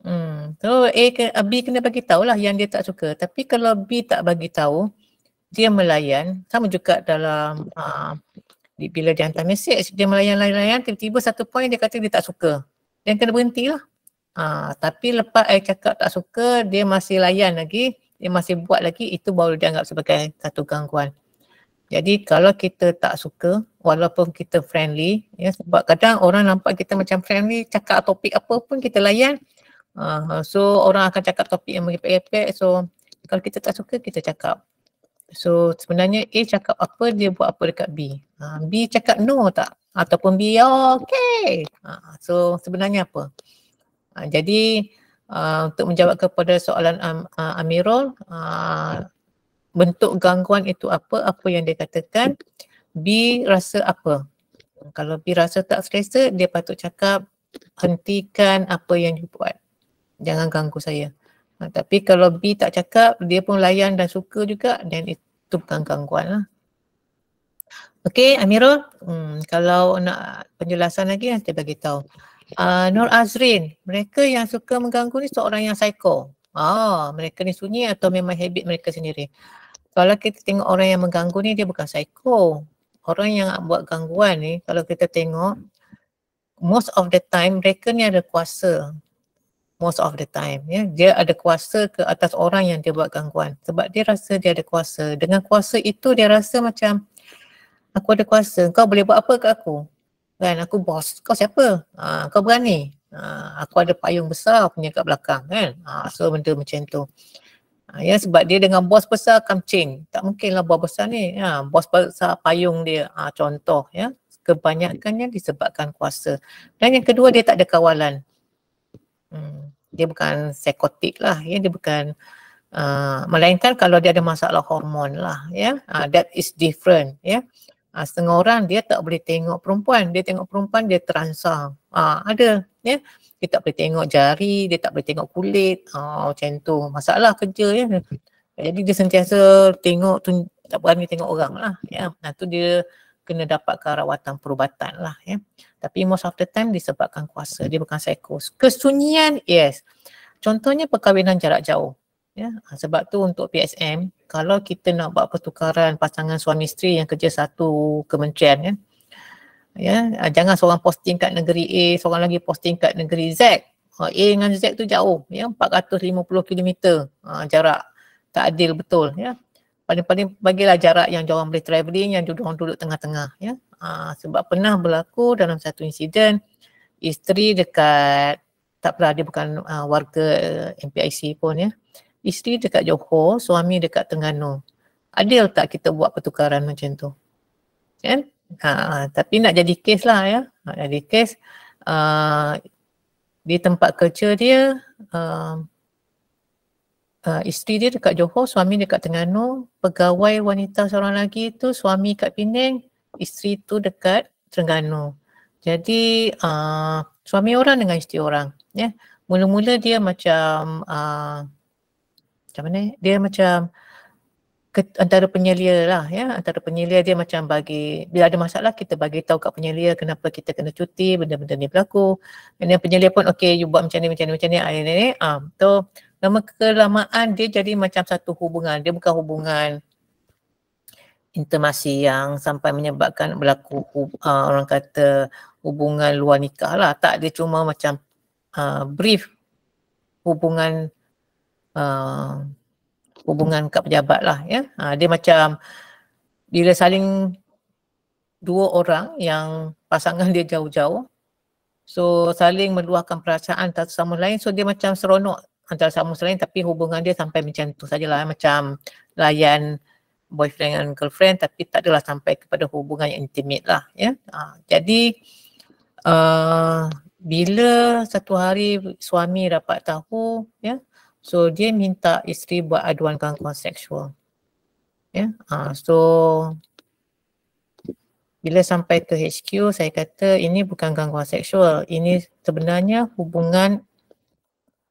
Hmm. So A ke, ah, B kena bagi tahu lah yang dia tak suka. Tapi kalau B tak bagi tahu, dia melayan. Sama juga dalam ha, bila dia hantar mesej, dia melayan-layan-layan, tiba-tiba satu poin dia kata dia tak suka. Dia kena berhenti lah. Ha, tapi lepas saya cakap tak suka, dia masih layan lagi, dia masih buat lagi, itu baru dianggap sebagai satu gangguan. Jadi kalau kita tak suka, walaupun kita friendly ya sebab kadang orang nampak kita macam friendly cakap topik apa pun kita layan uh, so orang akan cakap topik yang merepek-repek so kalau kita tak suka kita cakap so sebenarnya A cakap apa dia buat apa dekat B uh, B cakap no tak ataupun B oh, okay uh, so sebenarnya apa uh, jadi uh, untuk menjawab kepada soalan um, uh, Amirul uh, bentuk gangguan itu apa apa yang dia katakan uh, B rasa apa? Kalau B rasa tak selesa, dia patut cakap hentikan apa yang dia buat. Jangan ganggu saya. Ha, tapi kalau B tak cakap, dia pun layan dan suka juga, dan itu bukan gangguan lah. Okay, Amirul. Hmm, kalau nak penjelasan lagi, nanti bagi tahu. Uh, Nur Azrin, mereka yang suka mengganggu ni seorang yang psycho. Oh, mereka ni sunyi atau memang habit mereka sendiri. Kalau kita tengok orang yang mengganggu ni, dia bukan psycho orang yang buat gangguan ni kalau kita tengok most of the time mereka ni ada kuasa most of the time ya dia ada kuasa ke atas orang yang dia buat gangguan sebab dia rasa dia ada kuasa dengan kuasa itu dia rasa macam aku ada kuasa kau boleh buat apa ke aku kan aku bos kau siapa ha, kau berani ha, aku ada payung besar punya kat belakang kan ha, so benda macam tu Ha, ya sebab dia dengan bos besar kancing. Tak mungkinlah bos besar ni. Ha, bos besar payung dia ha, contoh ya. Kebanyakannya disebabkan kuasa. Dan yang kedua dia tak ada kawalan. Hmm, dia bukan psikotik lah. Ya. Dia bukan uh, melainkan kalau dia ada masalah hormon lah. Ya. Uh, that is different. Ya. Uh, setengah orang dia tak boleh tengok perempuan. Dia tengok perempuan dia terangsang. Uh, ada. Ya dia tak boleh tengok jari, dia tak boleh tengok kulit, oh, macam tu. Masalah kerja ya. Jadi dia sentiasa tengok, tu, tak berani tengok orang lah. Ya. Nah tu dia kena dapatkan rawatan perubatan lah. Ya. Tapi most of the time disebabkan kuasa, dia bukan psikos. Kesunyian, yes. Contohnya perkahwinan jarak jauh. Ya. Ha, sebab tu untuk PSM, kalau kita nak buat pertukaran pasangan suami isteri yang kerja satu kementerian, ya, ya ah, jangan seorang posting kat negeri A seorang lagi posting kat negeri Z ah, A dengan Z tu jauh ya 450 km ah, jarak tak adil betul ya paling-paling bagilah jarak yang orang boleh travelling yang orang duduk tengah-tengah ya sebab pernah berlaku dalam satu insiden isteri dekat tak pernah dia bukan warga eh, MPIC pun ya isteri dekat Johor suami dekat Terengganu adil tak kita buat pertukaran macam tu kan Ha, tapi nak jadi case lah ya. Nak jadi case uh, di tempat kerja dia uh, Uh, isteri dia dekat Johor, suami dekat Terengganu, pegawai wanita seorang lagi tu suami kat Penang, isteri tu dekat Terengganu. Jadi uh, suami orang dengan isteri orang. Ya. Mula-mula dia macam uh, macam mana? Dia macam antara penyelia lah ya antara penyelia dia macam bagi bila ada masalah kita bagi tahu kat penyelia kenapa kita kena cuti benda-benda ni berlaku dan penyelia pun okey you buat macam ni macam ni macam ni ah ini ni ah tu lama kelamaan dia jadi macam satu hubungan dia bukan hubungan intimasi yang sampai menyebabkan berlaku uh, orang kata hubungan luar nikah lah tak dia cuma macam uh, brief hubungan uh, hubungan kat pejabat lah ya. Ha, dia macam bila saling dua orang yang pasangan dia jauh-jauh so saling meluahkan perasaan satu sama lain so dia macam seronok antara sama lain tapi hubungan dia sampai macam tu sajalah ya. macam layan boyfriend dan girlfriend tapi tak adalah sampai kepada hubungan yang intimate lah ya. Ha, jadi uh, bila satu hari suami dapat tahu ya So dia minta isteri buat aduan gangguan seksual. Yeah. Ha, uh, so bila sampai ke HQ saya kata ini bukan gangguan seksual. Ini sebenarnya hubungan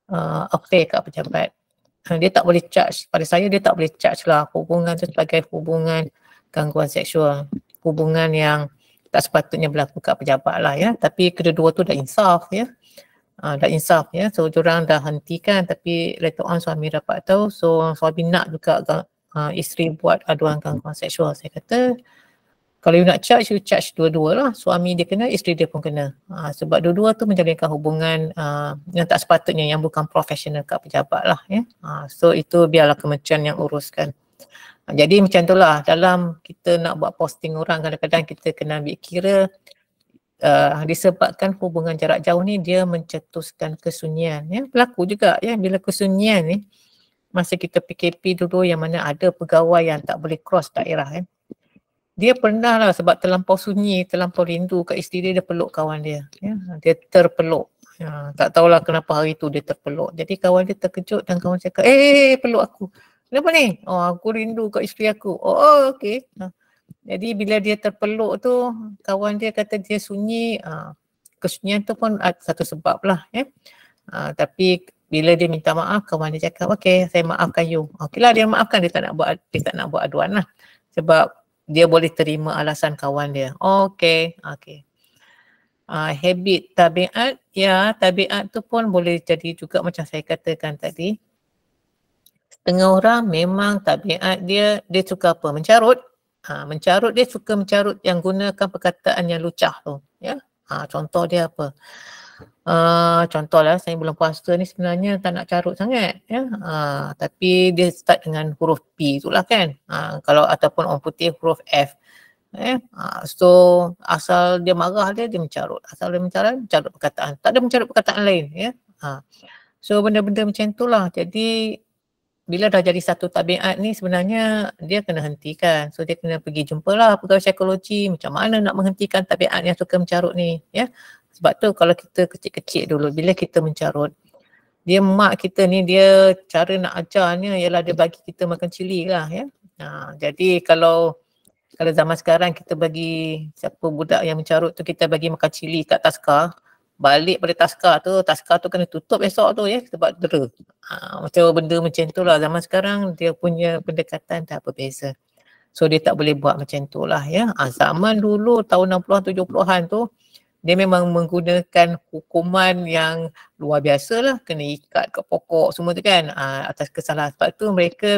uh, affair kat pejabat. Ha, dia tak boleh charge. Pada saya dia tak boleh charge lah hubungan tu sebagai hubungan gangguan seksual. Hubungan yang tak sepatutnya berlaku kat pejabat lah ya. Tapi kedua-dua tu dah insaf ya uh, dah insaf ya. Yeah. So diorang dah hentikan tapi later on suami dapat tahu. So suami nak juga uh, isteri buat aduan gangguan seksual. Saya kata kalau you nak charge, you charge dua-dua lah. Suami dia kena, isteri dia pun kena. Ha, sebab dua-dua tu menjalinkan hubungan uh, yang tak sepatutnya, yang bukan profesional kat pejabat lah. Ya. Ha, so itu biarlah kementerian yang uruskan. Ha, jadi macam tu lah dalam kita nak buat posting orang, kadang-kadang kita kena ambil kira uh, disebabkan hubungan jarak jauh ni dia mencetuskan kesunyian ya berlaku juga ya bila kesunyian ni masa kita PKP dulu yang mana ada pegawai yang tak boleh cross daerah kan dia pernah lah sebab terlampau sunyi terlampau rindu kat isteri dia dia peluk kawan dia ya dia terpeluk ya, tak tahulah kenapa hari tu dia terpeluk jadi kawan dia terkejut dan kawan cakap eh, eh, eh peluk aku kenapa ni oh aku rindu kat isteri aku oh, oh okey nah. Ha. Jadi bila dia terpeluk tu kawan dia kata dia sunyi ah, kesunyian tu pun satu sebab lah Eh, tapi bila dia minta maaf kawan dia cakap okey saya maafkan you. Okeylah dia maafkan dia tak nak buat dia tak nak buat aduan lah. Sebab dia boleh terima alasan kawan dia. Okey, okey. Uh, habit tabiat ya tabiat tu pun boleh jadi juga macam saya katakan tadi setengah orang memang tabiat dia dia suka apa mencarut ha, mencarut dia suka mencarut yang gunakan perkataan yang lucah tu ya ha, contoh dia apa Uh, lah, saya bulan puasa ni sebenarnya tak nak carut sangat ya uh, tapi dia start dengan huruf P tu lah kan uh, kalau ataupun orang putih huruf F eh uh, so asal dia marah dia dia mencarut asal dia mencarut mencarut perkataan tak ada mencarut perkataan lain ya uh, so benda-benda macam itulah jadi bila dah jadi satu tabiat ni sebenarnya dia kena hentikan. So dia kena pergi jumpalah pegawai psikologi macam mana nak menghentikan tabiat yang suka mencarut ni. Ya? Sebab tu kalau kita kecil-kecil dulu bila kita mencarut dia mak kita ni dia cara nak ajarnya ialah dia bagi kita makan cili lah ya. Ha, jadi kalau kalau zaman sekarang kita bagi siapa budak yang mencarut tu kita bagi makan cili kat taskar balik pada taska tu, taska tu kena tutup esok tu ya sebab dera. Ha, macam benda macam tu lah zaman sekarang dia punya pendekatan tak apa berbeza. So dia tak boleh buat macam tu lah ya. Ha, zaman dulu tahun 60-an, 70-an tu dia memang menggunakan hukuman yang luar biasa lah. Kena ikat ke pokok semua tu kan ha, atas kesalahan. Sebab tu mereka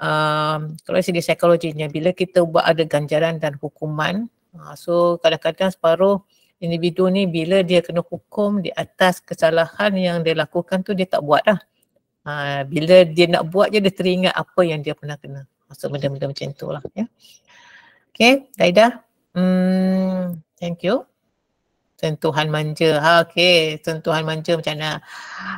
um, kalau segi psikologinya bila kita buat ada ganjaran dan hukuman ha, so kadang-kadang separuh individu ni bila dia kena hukum di atas kesalahan yang dia lakukan tu dia tak buat lah. Ha, bila dia nak buat je dia teringat apa yang dia pernah kena. Maksud so, benda-benda macam tu lah. Ya. Okay, Daida. Hmm, thank you. Sentuhan manja. Ha, okay, sentuhan manja macam mana?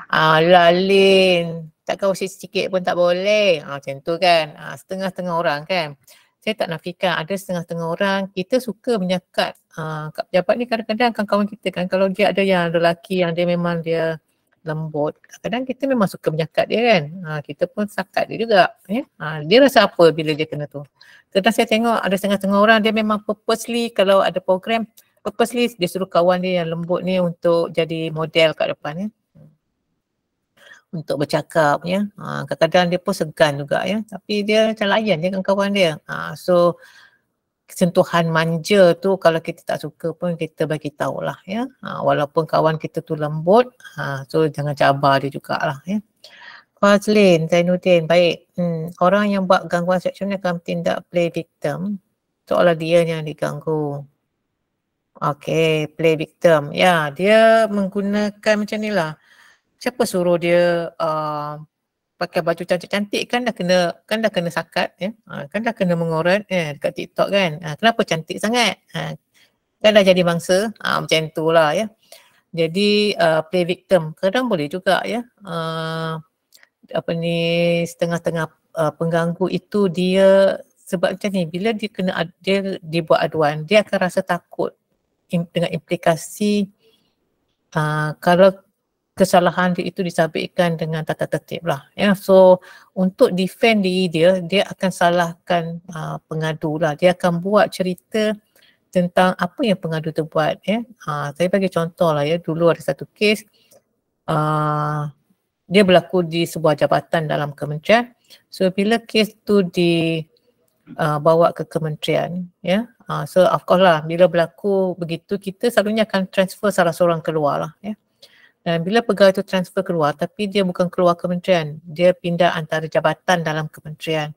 Ah, Lalin. Tak kau sikit pun tak boleh. Ha, macam tu kan. Ah, setengah-setengah orang kan saya tak nafikan ada setengah-setengah orang kita suka menyekat uh, kat pejabat ni kadang-kadang kawan-kawan kita kan kalau dia ada yang lelaki yang dia memang dia lembut kadang kadang kita memang suka menyekat dia kan uh, kita pun sakat dia juga ya uh, dia rasa apa bila dia kena tu kadang saya tengok ada setengah-setengah orang dia memang purposely kalau ada program purposely dia suruh kawan dia yang lembut ni untuk jadi model kat depan ya untuk bercakap ya. Ha, kadang-kadang dia pun segan juga ya. Tapi dia macam layan je dengan kawan dia. Ha, so sentuhan manja tu kalau kita tak suka pun kita bagi tahu lah ya. Ha, walaupun kawan kita tu lembut, ha, so jangan cabar dia juga lah ya. Fazlin, Zainuddin, baik. Hmm, orang yang buat gangguan seksual ni akan tindak play victim. Soalnya dia yang diganggu. Okay, play victim. Ya, dia menggunakan macam ni lah siapa suruh dia uh, pakai baju cantik-cantik kan dah kena kan dah kena sakat ya ha, kan dah kena mengorat ya dekat TikTok kan ha, kenapa cantik sangat ha, kan dah jadi mangsa ha, macam itulah ya jadi uh, play victim kadang boleh juga ya uh, apa ni setengah-tengah uh, pengganggu itu dia sebab macam ni bila dia kena dia dibuat aduan dia akan rasa takut dengan implikasi uh, kalau kesalahan dia itu disampaikan dengan tata tertib lah. Ya. So untuk defend diri dia, dia akan salahkan uh, pengadu lah. Dia akan buat cerita tentang apa yang pengadu tu buat. Ya. Uh, saya bagi contoh lah ya, dulu ada satu kes uh, dia berlaku di sebuah jabatan dalam kementerian. So bila kes tu di uh, bawa ke kementerian, ya, yeah, uh, so of course lah bila berlaku begitu kita selalunya akan transfer salah seorang keluar lah. Yeah. Dan bila pegawai itu transfer keluar tapi dia bukan keluar kementerian, dia pindah antara jabatan dalam kementerian.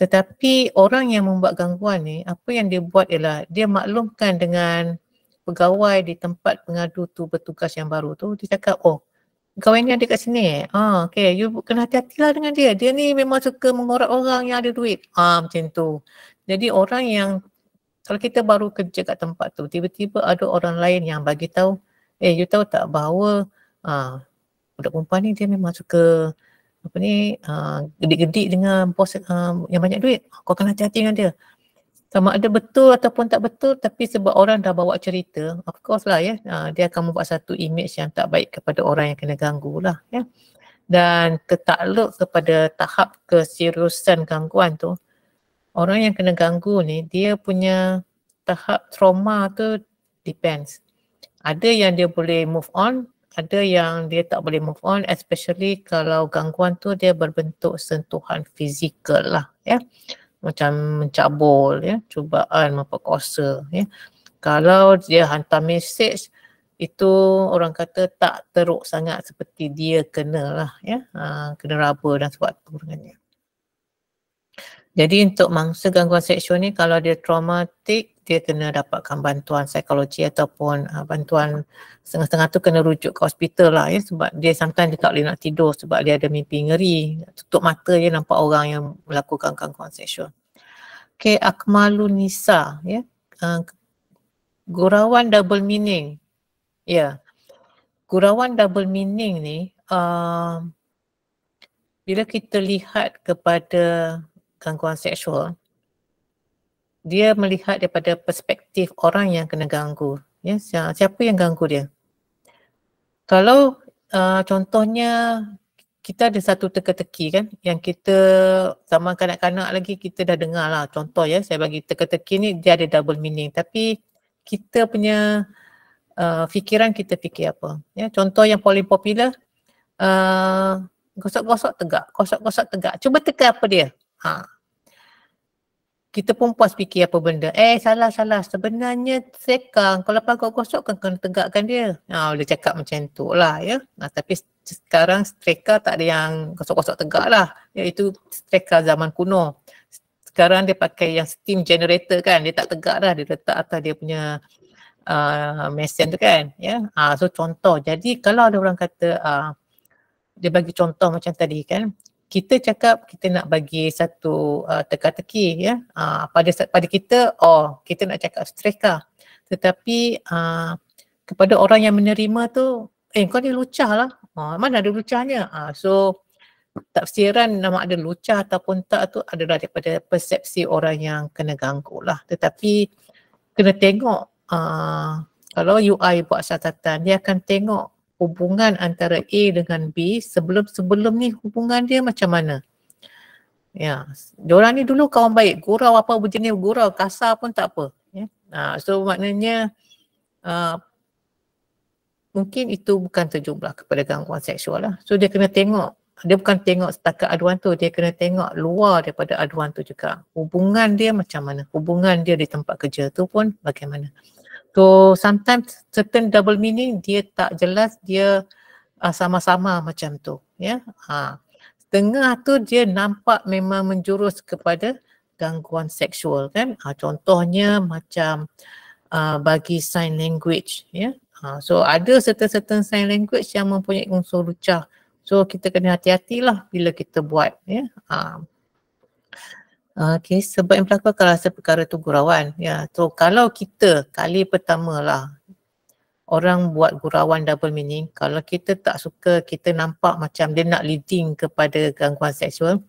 Tetapi orang yang membuat gangguan ni, apa yang dia buat ialah dia maklumkan dengan pegawai di tempat pengadu tu bertugas yang baru tu, dia cakap, oh, kau ini ada kat sini eh? Ah, okay, you kena hati lah dengan dia. Dia ni memang suka mengorak orang yang ada duit. Ah, macam tu. Jadi orang yang, kalau kita baru kerja kat tempat tu, tiba-tiba ada orang lain yang bagi tahu, eh you tahu tak bahawa uh, budak perempuan ni dia memang suka apa ni uh, gedik-gedik dengan bos uh, yang banyak duit kau kena hati-hati dengan dia sama ada betul ataupun tak betul tapi sebab orang dah bawa cerita of course lah ya uh, dia akan membuat satu image yang tak baik kepada orang yang kena ganggu lah ya dan ketakluk kepada tahap keseriusan gangguan tu orang yang kena ganggu ni dia punya tahap trauma tu depends ada yang dia boleh move on ada yang dia tak boleh move on especially kalau gangguan tu dia berbentuk sentuhan fizikal lah ya macam mencabul ya cubaan memperkosa ya kalau dia hantar message itu orang kata tak teruk sangat seperti dia kena lah ya ah, kena raba dan sebab tu dengannya jadi untuk mangsa gangguan seksual ni kalau dia traumatik dia kena dapatkan bantuan psikologi ataupun uh, bantuan setengah-setengah tu kena rujuk ke hospital lah ya sebab dia sometimes dia tak boleh nak tidur sebab dia ada mimpi ngeri tutup mata dia nampak orang yang melakukan gangguan seksual. Okay, Akmalu Nisa ya. Yeah. Uh, gurauan double meaning. Ya. Yeah. Gurauan double meaning ni uh, bila kita lihat kepada gangguan seksual. Dia melihat daripada perspektif orang yang kena ganggu. Ya, siapa yang ganggu dia? Kalau uh, contohnya kita ada satu teka-teki kan yang kita sama kanak-kanak lagi kita dah dengar lah contoh ya saya bagi teka-teki ni dia ada double meaning tapi kita punya uh, fikiran kita fikir apa ya contoh yang paling popular uh, gosok-gosok tegak gosok-gosok tegak cuba teka apa dia ha kita pun puas fikir apa benda. Eh salah salah sebenarnya sekang kalau pagok gosok kan kena tegakkan dia. Ha nah, dia cakap macam tu lah ya. Nah, ha, tapi sekarang striker tak ada yang gosok-gosok tegak lah. Iaitu striker zaman kuno. Sekarang dia pakai yang steam generator kan. Dia tak tegak lah. Dia letak atas dia punya uh, mesin tu kan. Ya. Yeah? Ha, so contoh. Jadi kalau ada orang kata uh, dia bagi contoh macam tadi kan kita cakap kita nak bagi satu uh, teka-teki ya uh, pada pada kita oh kita nak cakap streka lah. tetapi uh, kepada orang yang menerima tu eh kau ni lucah lah uh, mana ada lucahnya uh, so tafsiran nama ada lucah ataupun tak tu adalah daripada persepsi orang yang kena ganggu lah tetapi kena tengok uh, kalau UI buat catatan dia akan tengok hubungan antara A dengan B sebelum-sebelum ni hubungan dia macam mana. Ya, diorang ni dulu kawan baik, gurau apa berjenis gurau, kasar pun tak apa. Ya. Nah, ha, so maknanya uh, mungkin itu bukan terjumlah kepada gangguan seksual lah. So dia kena tengok, dia bukan tengok setakat aduan tu, dia kena tengok luar daripada aduan tu juga. Hubungan dia macam mana, hubungan dia di tempat kerja tu pun bagaimana. So sometimes certain double meaning dia tak jelas dia uh, sama-sama macam tu ya. Ha. Tengah tu dia nampak memang menjurus kepada gangguan seksual kan. Ha, contohnya macam uh, bagi sign language ya. Ha, so ada certain-certain sign language yang mempunyai unsur lucah. So kita kena hati-hatilah bila kita buat ya. Ha. Okay, sebab yang berlaku kalau rasa perkara ya, tu gurauan. Ya, yeah. so kalau kita kali pertama lah orang buat gurauan double meaning, kalau kita tak suka, kita nampak macam dia nak leading kepada gangguan seksual,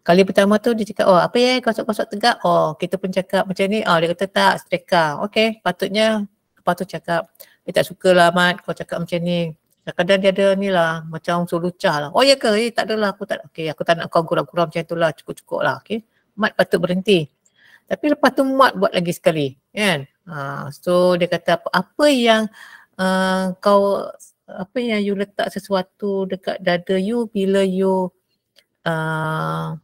Kali pertama tu dia cakap, oh apa ya kosok-kosok tegak, oh kita pun cakap macam ni, oh dia kata tak, streka, okay patutnya apa tu cakap, dia tak suka lah Mat kau cakap macam ni Kadang-kadang dia ada ni lah, macam suruh lucah lah, oh ya ke, eh tak adalah aku tak, okay aku tak nak kau gurau-gurau macam tu lah, cukup-cukup lah, okay Mat patut berhenti. Tapi lepas tu Mat buat lagi sekali. Kan? Ha, so dia kata apa, apa yang uh, kau apa yang you letak sesuatu dekat dada you bila you uh,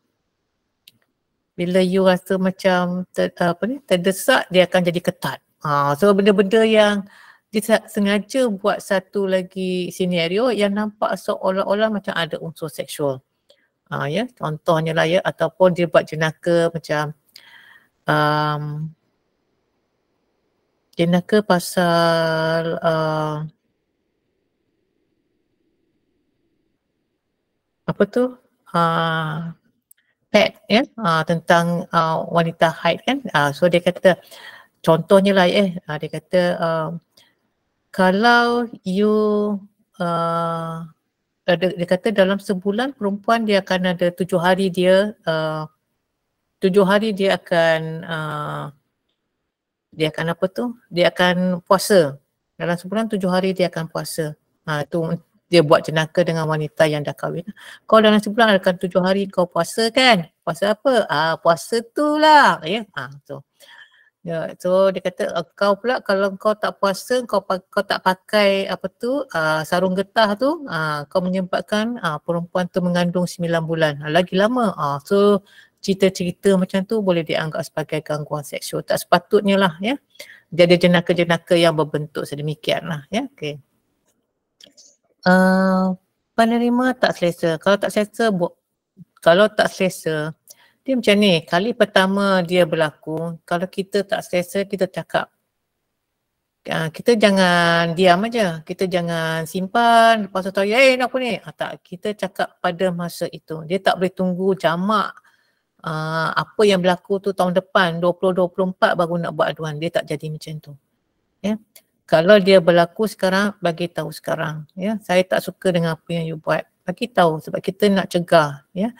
bila you rasa macam ter, uh, apa ni terdesak dia akan jadi ketat. Ha, so benda-benda yang dia sengaja buat satu lagi senario yang nampak seolah-olah macam ada unsur seksual uh, ya contohnya lah ya ataupun dia buat jenaka macam um, jenaka pasal uh, apa tu uh, pet ya uh, tentang uh, wanita haid kan uh, so dia kata contohnya lah ya. uh, dia kata uh, kalau you uh, ada, eh, dia kata dalam sebulan perempuan dia akan ada tujuh hari dia uh, tujuh hari dia akan uh, dia akan apa tu? Dia akan puasa. Dalam sebulan tujuh hari dia akan puasa. Ha, tu dia buat jenaka dengan wanita yang dah kahwin. Kau dalam sebulan akan tujuh hari kau puasa kan? Puasa apa? ha, puasa tu lah. Ya? Ha, tu. Ya, so dia kata kau pula kalau kau tak puasa, kau, kau tak pakai apa tu uh, sarung getah tu, uh, kau menyempatkan uh, ah, perempuan tu mengandung 9 bulan. Uh, lagi lama. Uh, so cerita-cerita macam tu boleh dianggap sebagai gangguan seksual. Tak sepatutnya lah ya. Dia ada jenaka-jenaka yang berbentuk sedemikian lah ya. Okay. Uh, penerima tak selesa. Kalau tak selesa, bu- kalau tak selesa, dia macam ni, kali pertama dia berlaku, kalau kita tak selesa, kita cakap. Ah, kita jangan diam aja. Kita jangan simpan. Lepas tu tahu, ya, eh nak apa ni? Ha, tak, kita cakap pada masa itu. Dia tak boleh tunggu jamak uh, apa yang berlaku tu tahun depan, 2024 baru nak buat aduan. Dia tak jadi macam tu. Ya? Kalau dia berlaku sekarang, bagi tahu sekarang. Ya? Saya tak suka dengan apa yang you buat. Bagi tahu sebab kita nak cegah. Ya?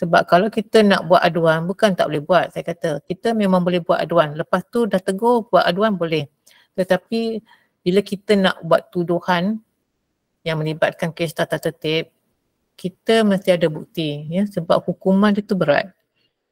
Sebab kalau kita nak buat aduan, bukan tak boleh buat. Saya kata, kita memang boleh buat aduan. Lepas tu dah tegur, buat aduan boleh. Tetapi bila kita nak buat tuduhan yang melibatkan kes tata tertib, kita mesti ada bukti ya sebab hukuman itu berat.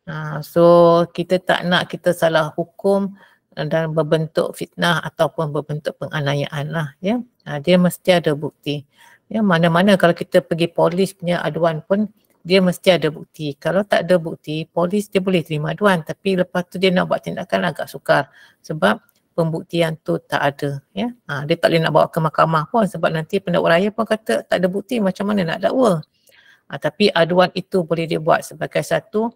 Ha, so kita tak nak kita salah hukum dan berbentuk fitnah ataupun berbentuk penganiayaan lah ya. Ha, dia mesti ada bukti. Ya mana-mana kalau kita pergi polis punya aduan pun dia mesti ada bukti. Kalau tak ada bukti, polis dia boleh terima aduan tapi lepas tu dia nak buat tindakan agak sukar sebab pembuktian tu tak ada. Ya? Ha, dia tak boleh nak bawa ke mahkamah pun sebab nanti pendakwa raya pun kata tak ada bukti macam mana nak dakwa. Ha, tapi aduan itu boleh dia buat sebagai satu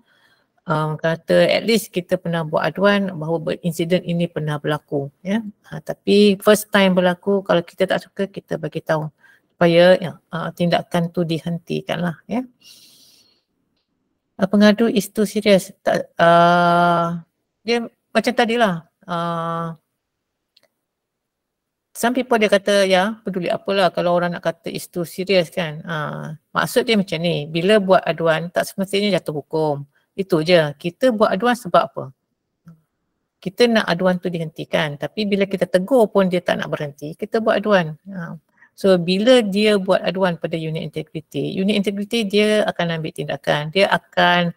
um, kata at least kita pernah buat aduan bahawa insiden ini pernah berlaku. Ya? Ha, tapi first time berlaku kalau kita tak suka kita bagi tahu supaya ya, uh, tindakan tu dihentikanlah ya uh, pengadu is too serious. Tak, uh, dia macam tadilah. Uh, some people dia kata ya peduli apalah kalau orang nak kata is too serious kan. Uh, maksud dia macam ni. Bila buat aduan tak semestinya jatuh hukum. Itu je. Kita buat aduan sebab apa? Kita nak aduan tu dihentikan. Tapi bila kita tegur pun dia tak nak berhenti. Kita buat aduan. Uh, So bila dia buat aduan pada unit integriti, unit integriti dia akan ambil tindakan. Dia akan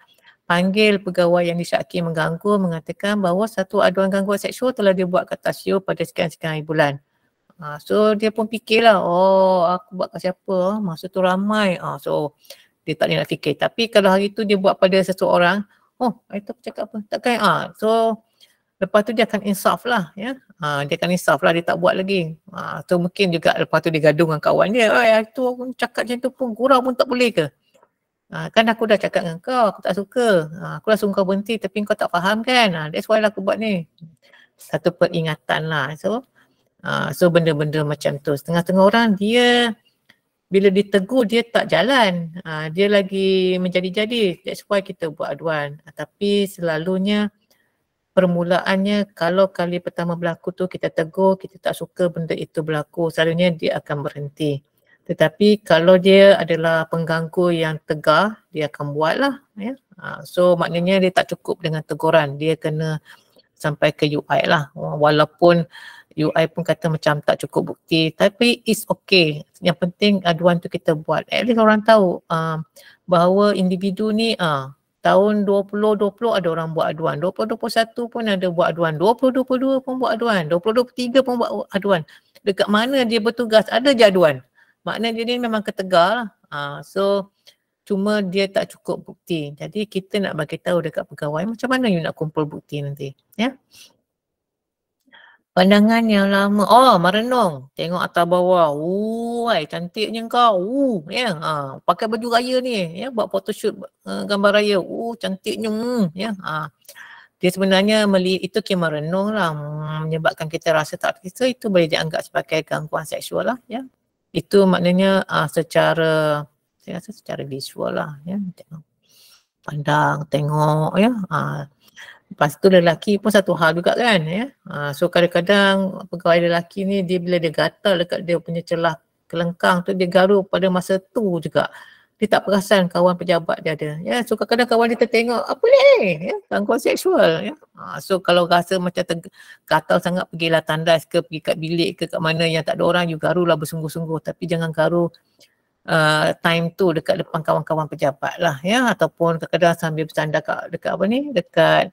panggil pegawai yang disyaki mengganggu mengatakan bahawa satu aduan gangguan seksual telah dia buat kat Tasio pada sekian-sekian hari bulan. Ha, so dia pun fikirlah, oh aku buat kat siapa? Masa tu ramai. Ha, so dia tak nak fikir. Tapi kalau hari tu dia buat pada seseorang, oh itu aku cakap apa? Takkan? Ha, so lepas tu dia akan insaf lah. Ya? ha, dia akan insaf lah dia tak buat lagi. Ha, tu mungkin juga lepas tu dia gaduh dengan kawan dia. Eh, tu aku cakap macam tu pun gurau pun tak boleh ke? Ha, kan aku dah cakap dengan kau, aku tak suka. Ha, aku langsung kau berhenti tapi kau tak faham kan? Ha, that's why lah aku buat ni. Satu peringatan lah. So, ha, so benda-benda macam tu. setengah tengah orang dia bila ditegur dia tak jalan. Ha, dia lagi menjadi-jadi. That's why kita buat aduan. Ha, tapi selalunya uh, permulaannya kalau kali pertama berlaku tu kita tegur, kita tak suka benda itu berlaku, selalunya dia akan berhenti. Tetapi kalau dia adalah pengganggu yang tegar, dia akan buat lah. Ya. Ha, so maknanya dia tak cukup dengan teguran, dia kena sampai ke UI lah. Walaupun UI pun kata macam tak cukup bukti, tapi it's okay. Yang penting aduan tu kita buat. At least orang tahu uh, bahawa individu ni uh, tahun 2020 ada orang buat aduan, 2021 pun ada buat aduan, 2022 pun buat aduan, 2023 pun buat aduan. Dekat mana dia bertugas ada je aduan. Maknanya dia memang ketegal lah. Ha, so cuma dia tak cukup bukti. Jadi kita nak bagi tahu dekat pegawai macam mana you nak kumpul bukti nanti. Ya. Yeah? Pandangan yang lama. Oh, merenung. Tengok atas bawah. Wah, cantiknya kau. Wuh, ya. Yeah. Ha, pakai baju raya ni. Ya, yeah. buat photoshoot uh, gambar raya. Wuh, cantiknya. Mm, ya. Yeah. Ha. Dia sebenarnya meli itu kira merenung lah. Hmm, menyebabkan kita rasa tak kisah. Itu boleh dianggap sebagai gangguan seksual lah. Ya. Yeah. Itu maknanya uh, secara, saya rasa secara visual lah. Ya. Yeah. Pandang, tengok. Ya. Yeah. Ha. Lepas tu lelaki pun satu hal juga kan ya. Ha, so kadang-kadang pegawai lelaki ni dia bila dia gatal dekat dia punya celah kelengkang tu dia garu pada masa tu juga. Dia tak perasan kawan pejabat dia ada. Ya, so kadang-kadang kawan dia tertengok, apa ni? Ya, gangguan seksual. Ya. Ha, so kalau rasa macam teg- gatal sangat, pergilah tandas ke, pergi kat bilik ke, kat mana yang tak ada orang, you lah bersungguh-sungguh. Tapi jangan garu uh, time tu dekat depan kawan-kawan pejabat lah ya ataupun kadang-kadang sambil bercanda dekat, dekat apa ni dekat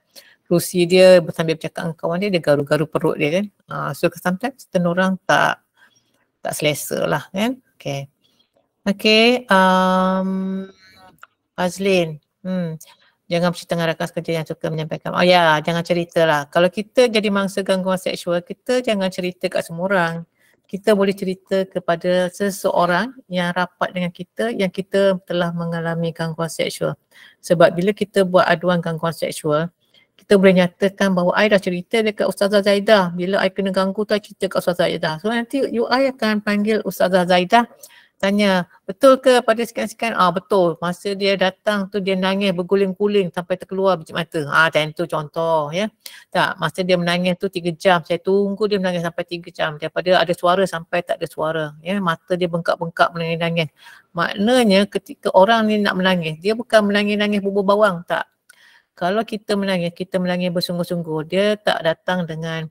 kerusi dia sambil bercakap dengan kawan dia dia garu-garu perut dia kan uh, so sometimes ten orang tak tak selesa lah kan okay okay um, Azlin hmm. Jangan bercerita dengan rakan kerja yang suka menyampaikan. Oh ya, yeah, jangan cerita lah. Kalau kita jadi mangsa gangguan seksual, kita jangan cerita kat semua orang kita boleh cerita kepada seseorang yang rapat dengan kita yang kita telah mengalami gangguan seksual. Sebab bila kita buat aduan gangguan seksual, kita boleh nyatakan bahawa I dah cerita dekat Ustazah Zaidah. Bila I kena ganggu tu, I cerita kat Ustazah Zaidah. So nanti UI akan panggil Ustazah Zaidah tanya betul ke pada sekian-sekian ah betul masa dia datang tu dia nangis berguling-guling sampai terkeluar biji mata ah tentu contoh ya tak masa dia menangis tu tiga jam saya tunggu dia menangis sampai tiga jam daripada ada suara sampai tak ada suara ya mata dia bengkak-bengkak menangis-nangis maknanya ketika orang ni nak menangis dia bukan menangis-nangis bubur bawang tak kalau kita menangis kita menangis bersungguh-sungguh dia tak datang dengan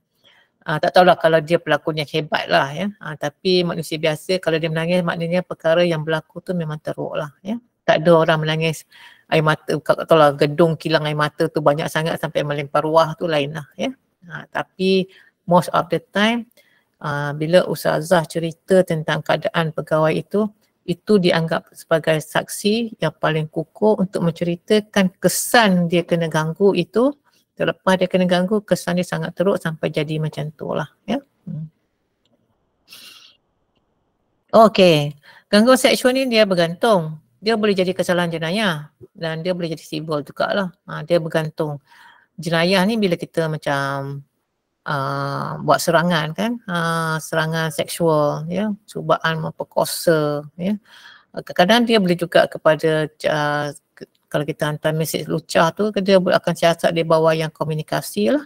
Uh, tak tahulah kalau dia pelakon yang hebat lah ya. Uh, tapi manusia biasa kalau dia menangis maknanya perkara yang berlaku tu memang teruk lah ya. Tak ada orang menangis air mata, tak tahulah gedung kilang air mata tu banyak sangat sampai melempar ruah tu lain lah ya. Uh, tapi most of the time uh, bila Ustazah cerita tentang keadaan pegawai itu itu dianggap sebagai saksi yang paling kukuh untuk menceritakan kesan dia kena ganggu itu Terlepas dia kena ganggu, kesan dia sangat teruk sampai jadi macam tu lah. Ya? Hmm. Okay. Gangguan seksual ni dia bergantung. Dia boleh jadi kesalahan jenayah dan dia boleh jadi sibol juga lah. Ha, dia bergantung. Jenayah ni bila kita macam uh, buat serangan kan. Uh, serangan seksual, ya. Cubaan memperkosa, ya. Kadang-kadang dia boleh juga kepada uh, kalau kita hantar mesej lucah tu dia akan siasat di bawah yang komunikasi lah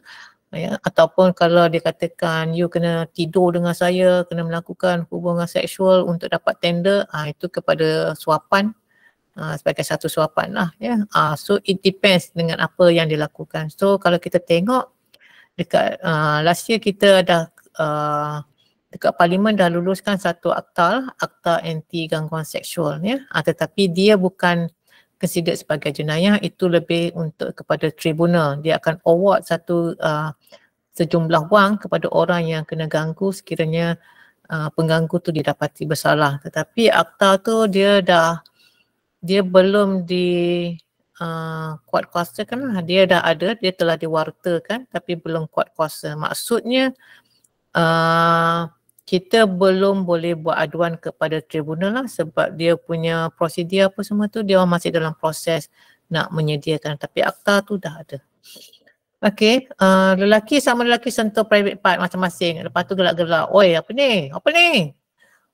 ya ataupun kalau dia katakan you kena tidur dengan saya kena melakukan hubungan seksual untuk dapat tender ah itu kepada suapan ah, sebagai satu suapan lah ya ah, so it depends dengan apa yang dilakukan so kalau kita tengok dekat ah, last year kita ada ah, dekat parlimen dah luluskan satu akta lah, akta anti gangguan seksual ya ah, tetapi dia bukan consider sebagai jenayah itu lebih untuk kepada tribunal dia akan award satu uh, sejumlah wang kepada orang yang kena ganggu sekiranya uh, pengganggu tu didapati bersalah tetapi akta tu dia dah dia belum di uh, kuat kuasa kan lah. dia dah ada dia telah diwartakan tapi belum kuat kuasa maksudnya uh, kita belum boleh buat aduan kepada tribunal lah sebab dia punya prosedur apa semua tu dia masih dalam proses nak menyediakan tapi akta tu dah ada. Okey, uh, lelaki sama lelaki sentuh private part masing-masing. Lepas tu gelak-gelak. Oi, apa ni? Apa ni?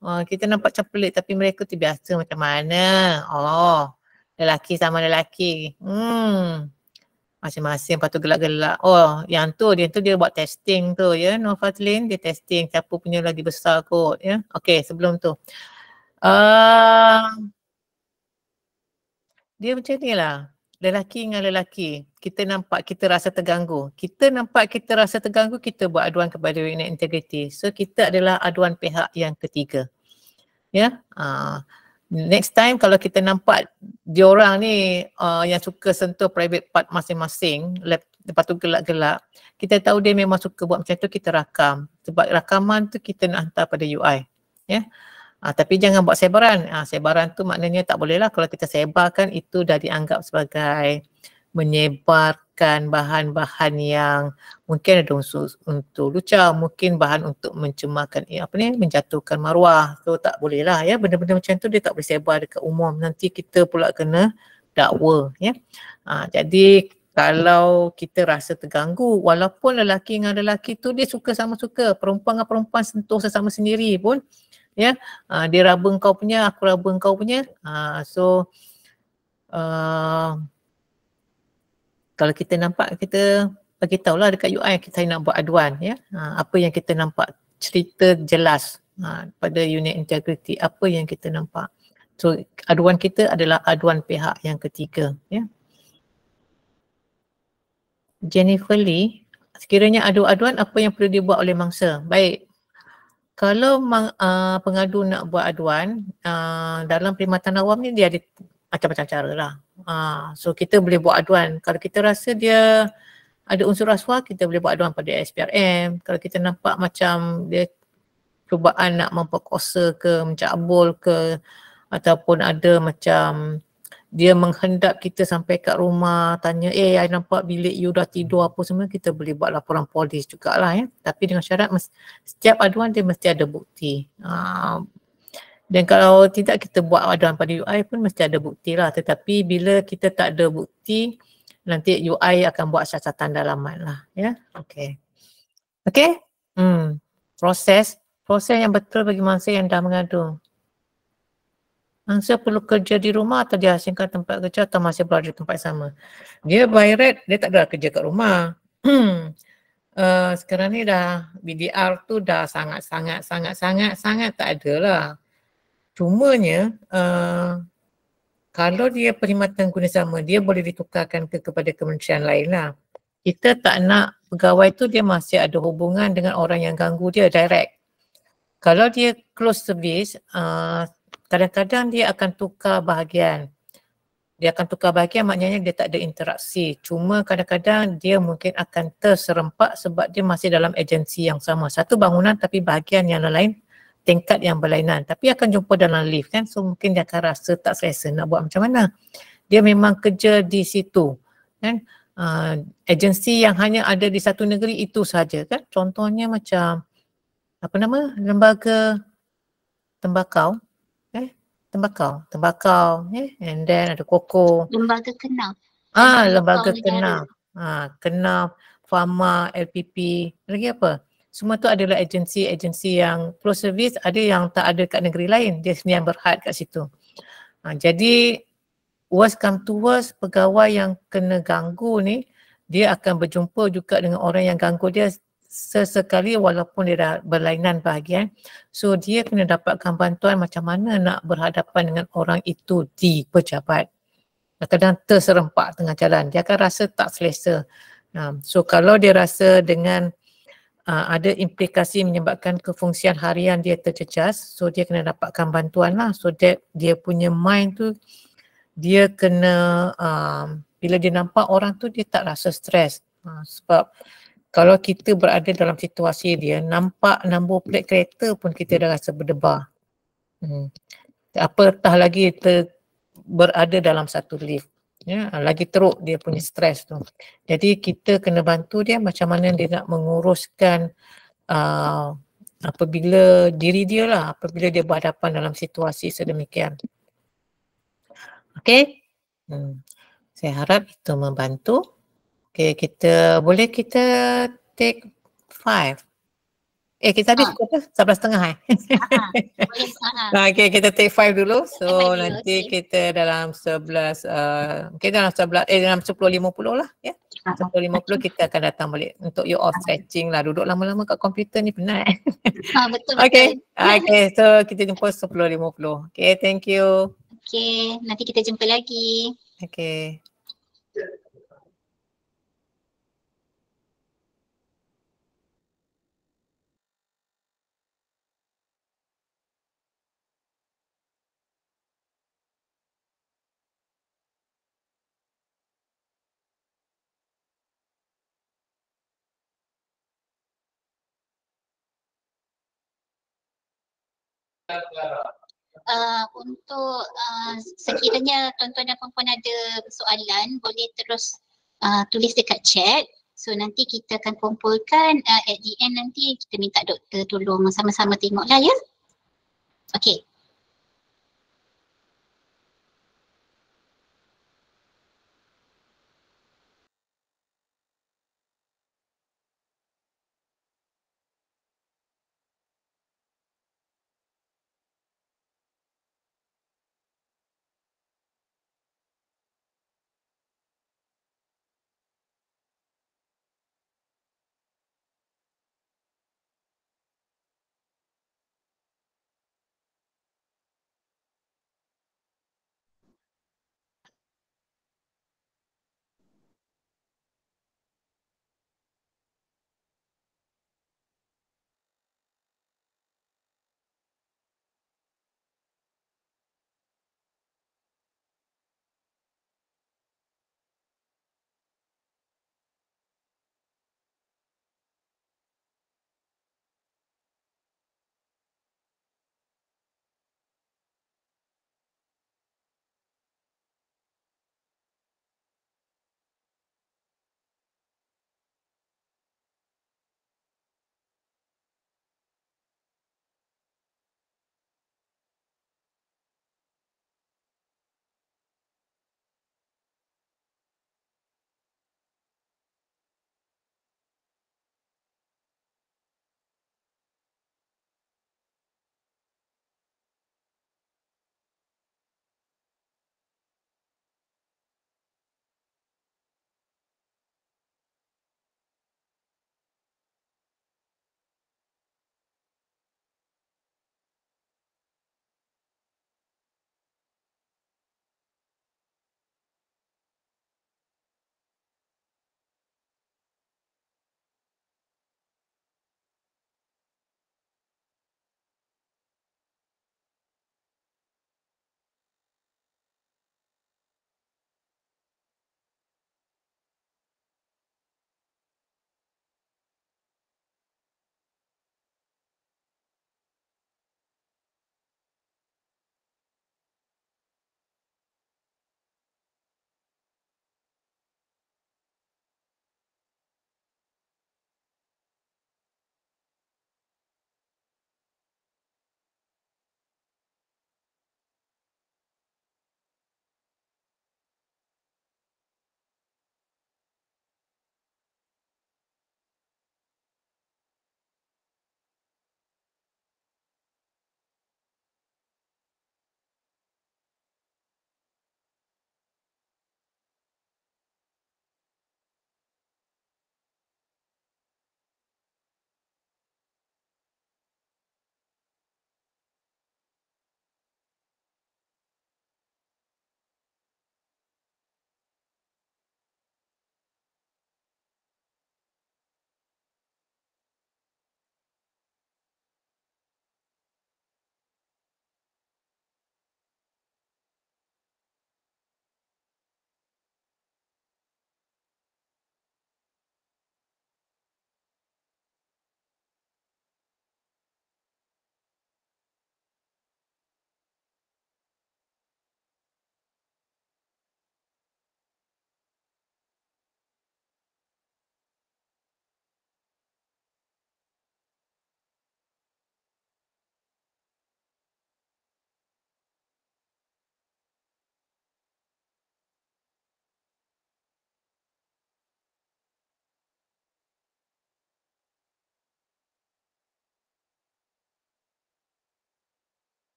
Uh, kita nampak macam pelik tapi mereka tu biasa macam mana? Oh, lelaki sama lelaki. Hmm masing-masing patut gelak-gelak. Oh, yang tu dia tu dia buat testing tu ya. Yeah? Novatlin dia testing siapa punya lagi besar kot ya. Yeah? Okey, sebelum tu. Uh, dia macam ni lah. Lelaki dengan lelaki. Kita nampak kita rasa terganggu. Kita nampak kita rasa terganggu, kita buat aduan kepada unit integriti. So, kita adalah aduan pihak yang ketiga. Ya. Yeah? Uh, next time kalau kita nampak dia orang ni uh, yang suka sentuh private part masing-masing lep, lepas tu gelak-gelak kita tahu dia memang suka buat macam tu kita rakam sebab rakaman tu kita nak hantar pada UI ya yeah? uh, tapi jangan buat sebaran uh, sebaran tu maknanya tak bolehlah kalau kita sebarkan itu dah dianggap sebagai menyebar menggunakan bahan-bahan yang mungkin ada unsur untuk lucah, mungkin bahan untuk mencemarkan eh, apa ni menjatuhkan maruah tu tak boleh lah ya benda-benda macam tu dia tak boleh sebar dekat umum nanti kita pula kena dakwa ya ha, jadi kalau kita rasa terganggu walaupun lelaki dengan lelaki tu dia suka sama suka perempuan dengan perempuan sentuh sesama sendiri pun ya ha, dia raba kau punya aku raba kau punya ha, so uh, kalau kita nampak kita bagi tahulah dekat UI kita nak buat aduan ya ha, apa yang kita nampak cerita jelas ha, pada unit integriti apa yang kita nampak so aduan kita adalah aduan pihak yang ketiga ya Jennifer Lee sekiranya ada aduan apa yang perlu dibuat oleh mangsa baik kalau uh, pengadu nak buat aduan uh, dalam perkhidmatan awam ni dia ada macam-macam cara lah. Ha, so kita boleh buat aduan. Kalau kita rasa dia ada unsur rasuah, kita boleh buat aduan pada SPRM. Kalau kita nampak macam dia cubaan nak memperkosa ke, mencabul ke, ataupun ada macam dia menghendap kita sampai kat rumah, tanya, eh, I nampak bilik you dah tidur apa semua, kita boleh buat laporan polis jugalah ya. Tapi dengan syarat, setiap aduan dia mesti ada bukti. Ha, dan kalau tidak kita buat aduan pada UI pun mesti ada bukti lah. Tetapi bila kita tak ada bukti, nanti UI akan buat catatan dalaman lah. Ya, yeah? okay. Okay? Hmm. Proses. Proses yang betul bagi mangsa yang dah mengadu. Mangsa perlu kerja di rumah atau diasingkan tempat kerja atau masih berada di tempat sama. Dia by red, dia tak ada kerja kat rumah. Hmm. [clears throat] Uh, sekarang ni dah BDR tu dah sangat-sangat-sangat-sangat tak ada lah. Cumanya uh, kalau dia perkhidmatan guna sama dia boleh ditukarkan ke kepada kementerian lain lah. Kita tak nak pegawai tu dia masih ada hubungan dengan orang yang ganggu dia direct. Kalau dia close service, uh, kadang-kadang dia akan tukar bahagian. Dia akan tukar bahagian maknanya dia tak ada interaksi. Cuma kadang-kadang dia mungkin akan terserempak sebab dia masih dalam agensi yang sama. Satu bangunan tapi bahagian yang lain tingkat yang berlainan tapi akan jumpa dalam lift kan so mungkin dia akan rasa tak selesa nak buat macam mana dia memang kerja di situ kan uh, agensi yang hanya ada di satu negeri itu saja kan contohnya macam apa nama lembaga tembakau eh tembakau tembakau eh and then ada koko lembaga kenal ah lembaga kan? kenal ah kenal pharma lpp lagi apa semua tu adalah agensi-agensi yang pro service ada yang tak ada kat negeri lain dia sendiri yang berhad kat situ ha, jadi worst come to worst pegawai yang kena ganggu ni dia akan berjumpa juga dengan orang yang ganggu dia sesekali walaupun dia dah berlainan bahagian so dia kena dapatkan bantuan macam mana nak berhadapan dengan orang itu di pejabat kadang-kadang terserempak tengah jalan dia akan rasa tak selesa um, so kalau dia rasa dengan Ah, ada implikasi menyebabkan kefungsian harian dia tercecas so dia kena dapatkan bantuan lah so that dia punya mind tu dia kena um, bila dia nampak orang tu dia tak rasa stres uh, ah, sebab kalau kita berada dalam situasi dia nampak nombor plate kereta pun kita dah rasa berdebar hmm. apa lagi ter, berada dalam satu lift ya lagi teruk dia punya stres tu jadi kita kena bantu dia macam mana dia nak menguruskan uh, apabila diri dia lah apabila dia berhadapan dalam situasi sedemikian okey hmm. saya harap itu membantu okey kita boleh kita take five Eh kita habis pukul ah. apa? 11.30 eh? Ah, ah. boleh ah, ah. okay, kita take five dulu. So five nanti dulu, kita dalam 11, uh, mungkin dalam 11, eh dalam 10.50 lah. Yeah? Ah, lima puluh kita akan datang balik untuk you off stretching lah. Duduk lama-lama kat komputer ni penat. [laughs] Ah, betul, okay. betul. Okay, [laughs] okay so kita jumpa sepuluh lima puluh. Okay, thank you. Okay, nanti kita jumpa lagi. Okay. Uh, untuk uh, sekiranya tuan-tuan dan puan-puan ada soalan boleh terus uh, tulis dekat chat so nanti kita akan kumpulkan uh, at the end nanti kita minta doktor tolong sama-sama tengoklah ya Okay.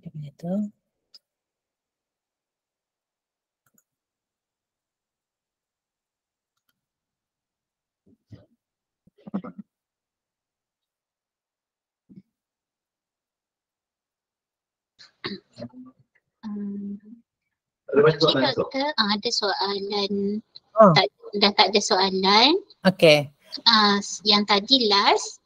prometo. Um, ah, ada soalan oh. tak, dah tak ada soalan okay. uh, ah, yang tadi last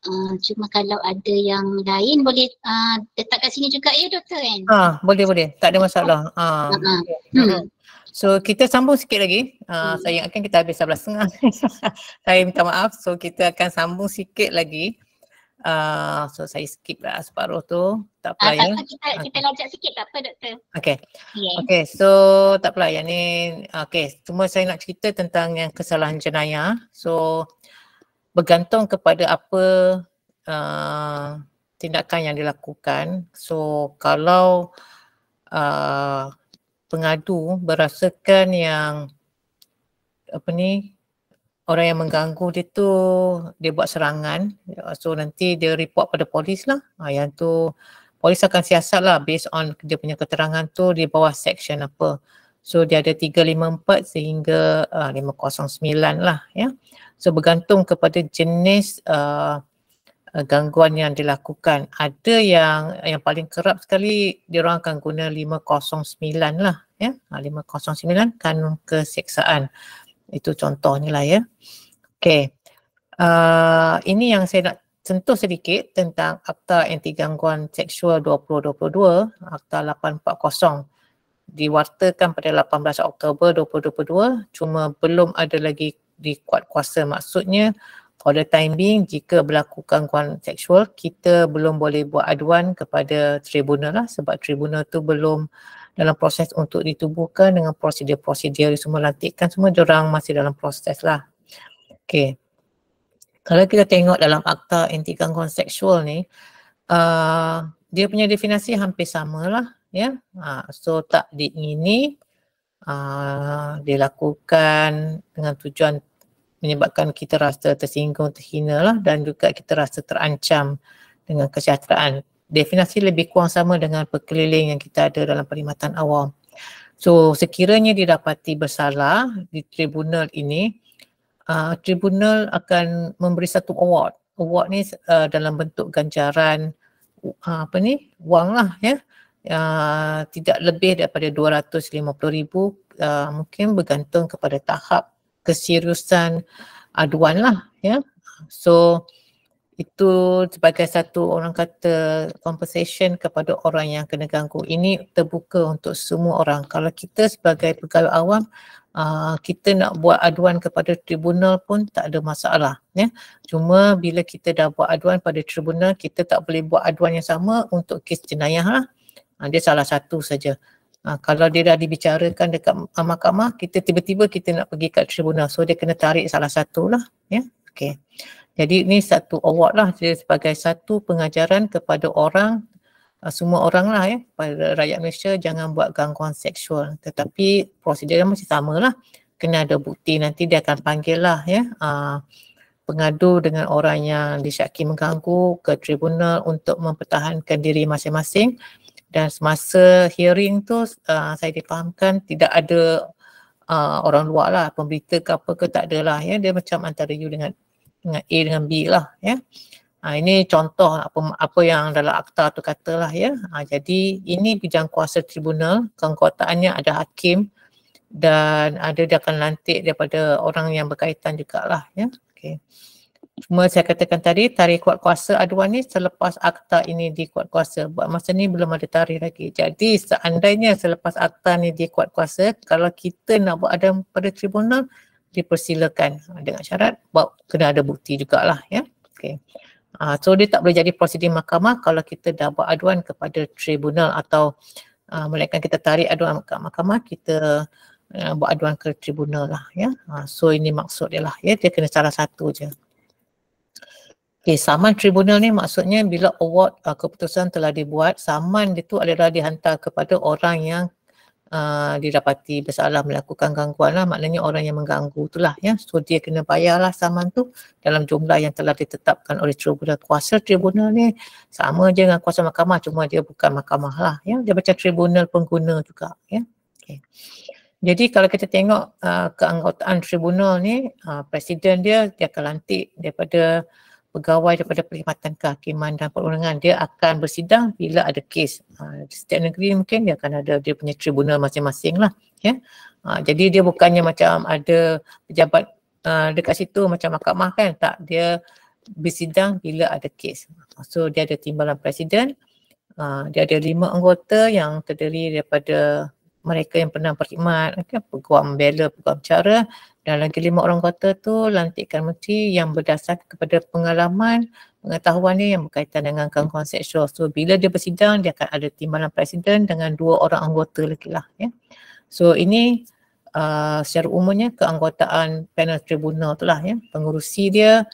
Ah, cuma kalau ada yang lain boleh uh, letak kat sini juga ya doktor kan? Ha, boleh boleh. Tak ada masalah. Ha. Ha. Hmm. So kita sambung sikit lagi. Uh, hmm. Saya akan kita habis 11.30. [laughs] saya minta maaf. So kita akan sambung sikit lagi. Uh, so saya skip lah separuh tu. Tak apa uh, ya. Kita, okay. kita lajak sikit tak apa doktor. Okay. Yeah. Okay so tak apa lah. Yang ni okay. Cuma saya nak cerita tentang yang kesalahan jenayah. So bergantung kepada apa uh, tindakan yang dilakukan. So kalau uh, pengadu berasakan yang apa ni orang yang mengganggu dia tu dia buat serangan so nanti dia report pada polis lah ah, yang tu polis akan siasat lah based on dia punya keterangan tu di bawah section apa So dia ada 354 sehingga uh, 509 lah ya. So bergantung kepada jenis uh, uh, gangguan yang dilakukan. Ada yang yang paling kerap sekali dia orang akan guna 509 lah ya. 509 ha, kan keseksaan. Itu contohnya lah ya. Okay. Uh, ini yang saya nak sentuh sedikit tentang Akta Anti Gangguan Seksual 2022, Akta 840 diwartakan pada 18 Oktober 2022 cuma belum ada lagi di kuat kuasa maksudnya for the time being jika berlaku gangguan seksual kita belum boleh buat aduan kepada tribunal lah sebab tribunal tu belum dalam proses untuk ditubuhkan dengan prosedur-prosedur semua lantikan semua orang masih dalam proses lah. Okay. Kalau kita tengok dalam akta anti gangguan seksual ni, uh, dia punya definisi hampir sama lah ya yeah. Ha, uh, so takdik ini uh, dilakukan dengan tujuan menyebabkan kita rasa tersinggung terhina lah dan juga kita rasa terancam dengan kesejahteraan definisi lebih kurang sama dengan perkeliling yang kita ada dalam perkhidmatan awam so sekiranya didapati bersalah di tribunal ini uh, tribunal akan memberi satu award award ni uh, dalam bentuk ganjaran uh, apa ni wang lah ya yeah uh, tidak lebih daripada 250 ribu uh, mungkin bergantung kepada tahap keseriusan aduan lah ya yeah. so itu sebagai satu orang kata compensation kepada orang yang kena ganggu ini terbuka untuk semua orang kalau kita sebagai pegawai awam uh, kita nak buat aduan kepada tribunal pun tak ada masalah ya cuma bila kita dah buat aduan pada tribunal kita tak boleh buat aduan yang sama untuk kes jenayah lah Ha, dia salah satu saja. Ha, kalau dia dah dibicarakan dekat ah, mahkamah, kita tiba-tiba kita nak pergi kat tribunal. So dia kena tarik salah satu lah. Ya? Okay. Jadi ini satu award lah dia sebagai satu pengajaran kepada orang semua orang lah ya pada rakyat Malaysia jangan buat gangguan seksual tetapi prosedur dia masih sama lah kena ada bukti nanti dia akan panggil lah ya aa, pengadu dengan orang yang disyaki mengganggu ke tribunal untuk mempertahankan diri masing-masing dan semasa hearing tu uh, saya dipahamkan tidak ada uh, orang luar lah pemberita ke apa ke tak adalah ya dia macam antara you dengan dengan A dengan B lah ya uh, ini contoh apa apa yang dalam akta tu katalah ya uh, jadi ini bijang kuasa tribunal kekuatannya ada hakim dan ada dia akan lantik daripada orang yang berkaitan juga lah ya okay Cuma saya katakan tadi tarikh kuat kuasa aduan ni selepas akta ini dikuat kuasa. Buat masa ni belum ada tarikh lagi. Jadi seandainya selepas akta ni kuat kuasa, kalau kita nak buat aduan pada tribunal, dipersilakan dengan syarat buat kena ada bukti jugalah. Ya? Okay. Uh, ah, so dia tak boleh jadi prosedur mahkamah kalau kita dah buat aduan kepada tribunal atau uh, melainkan kita tarik aduan ke mahkamah, kita uh, buat aduan ke tribunal lah. Ya? Uh, so ini maksud dia lah. Ya? Dia kena salah satu je. Okay, saman tribunal ni maksudnya bila award uh, keputusan telah dibuat, saman itu adalah dihantar kepada orang yang uh, didapati bersalah melakukan gangguan lah. Maknanya orang yang mengganggu itulah ya. So dia kena bayarlah saman tu dalam jumlah yang telah ditetapkan oleh tribunal. Kuasa tribunal ni sama je dengan kuasa mahkamah cuma dia bukan mahkamah lah ya. Dia macam tribunal pengguna juga ya. Okay. Jadi kalau kita tengok uh, keanggotaan tribunal ni, uh, presiden dia dia akan lantik daripada pegawai daripada Perkhidmatan Kehakiman dan Perundangan dia akan bersidang bila ada kes. Uh, setiap negeri mungkin dia akan ada dia punya tribunal masing-masing lah. Yeah? Ha, uh, jadi dia bukannya macam ada pejabat uh, dekat situ macam mahkamah kan. Tak, dia bersidang bila ada kes. So dia ada timbalan presiden, uh, dia ada lima anggota yang terdiri daripada mereka yang pernah berkhidmat, okay, peguam bela, peguam cara, dan lagi lima orang kota tu lantikan menteri yang berdasarkan kepada pengalaman pengetahuan ni yang berkaitan dengan kawan-kawan seksual. So bila dia bersidang dia akan ada timbalan presiden dengan dua orang anggota lagi lah. Ya. So ini uh, secara umumnya keanggotaan panel tribunal tu lah ya. Pengurusi dia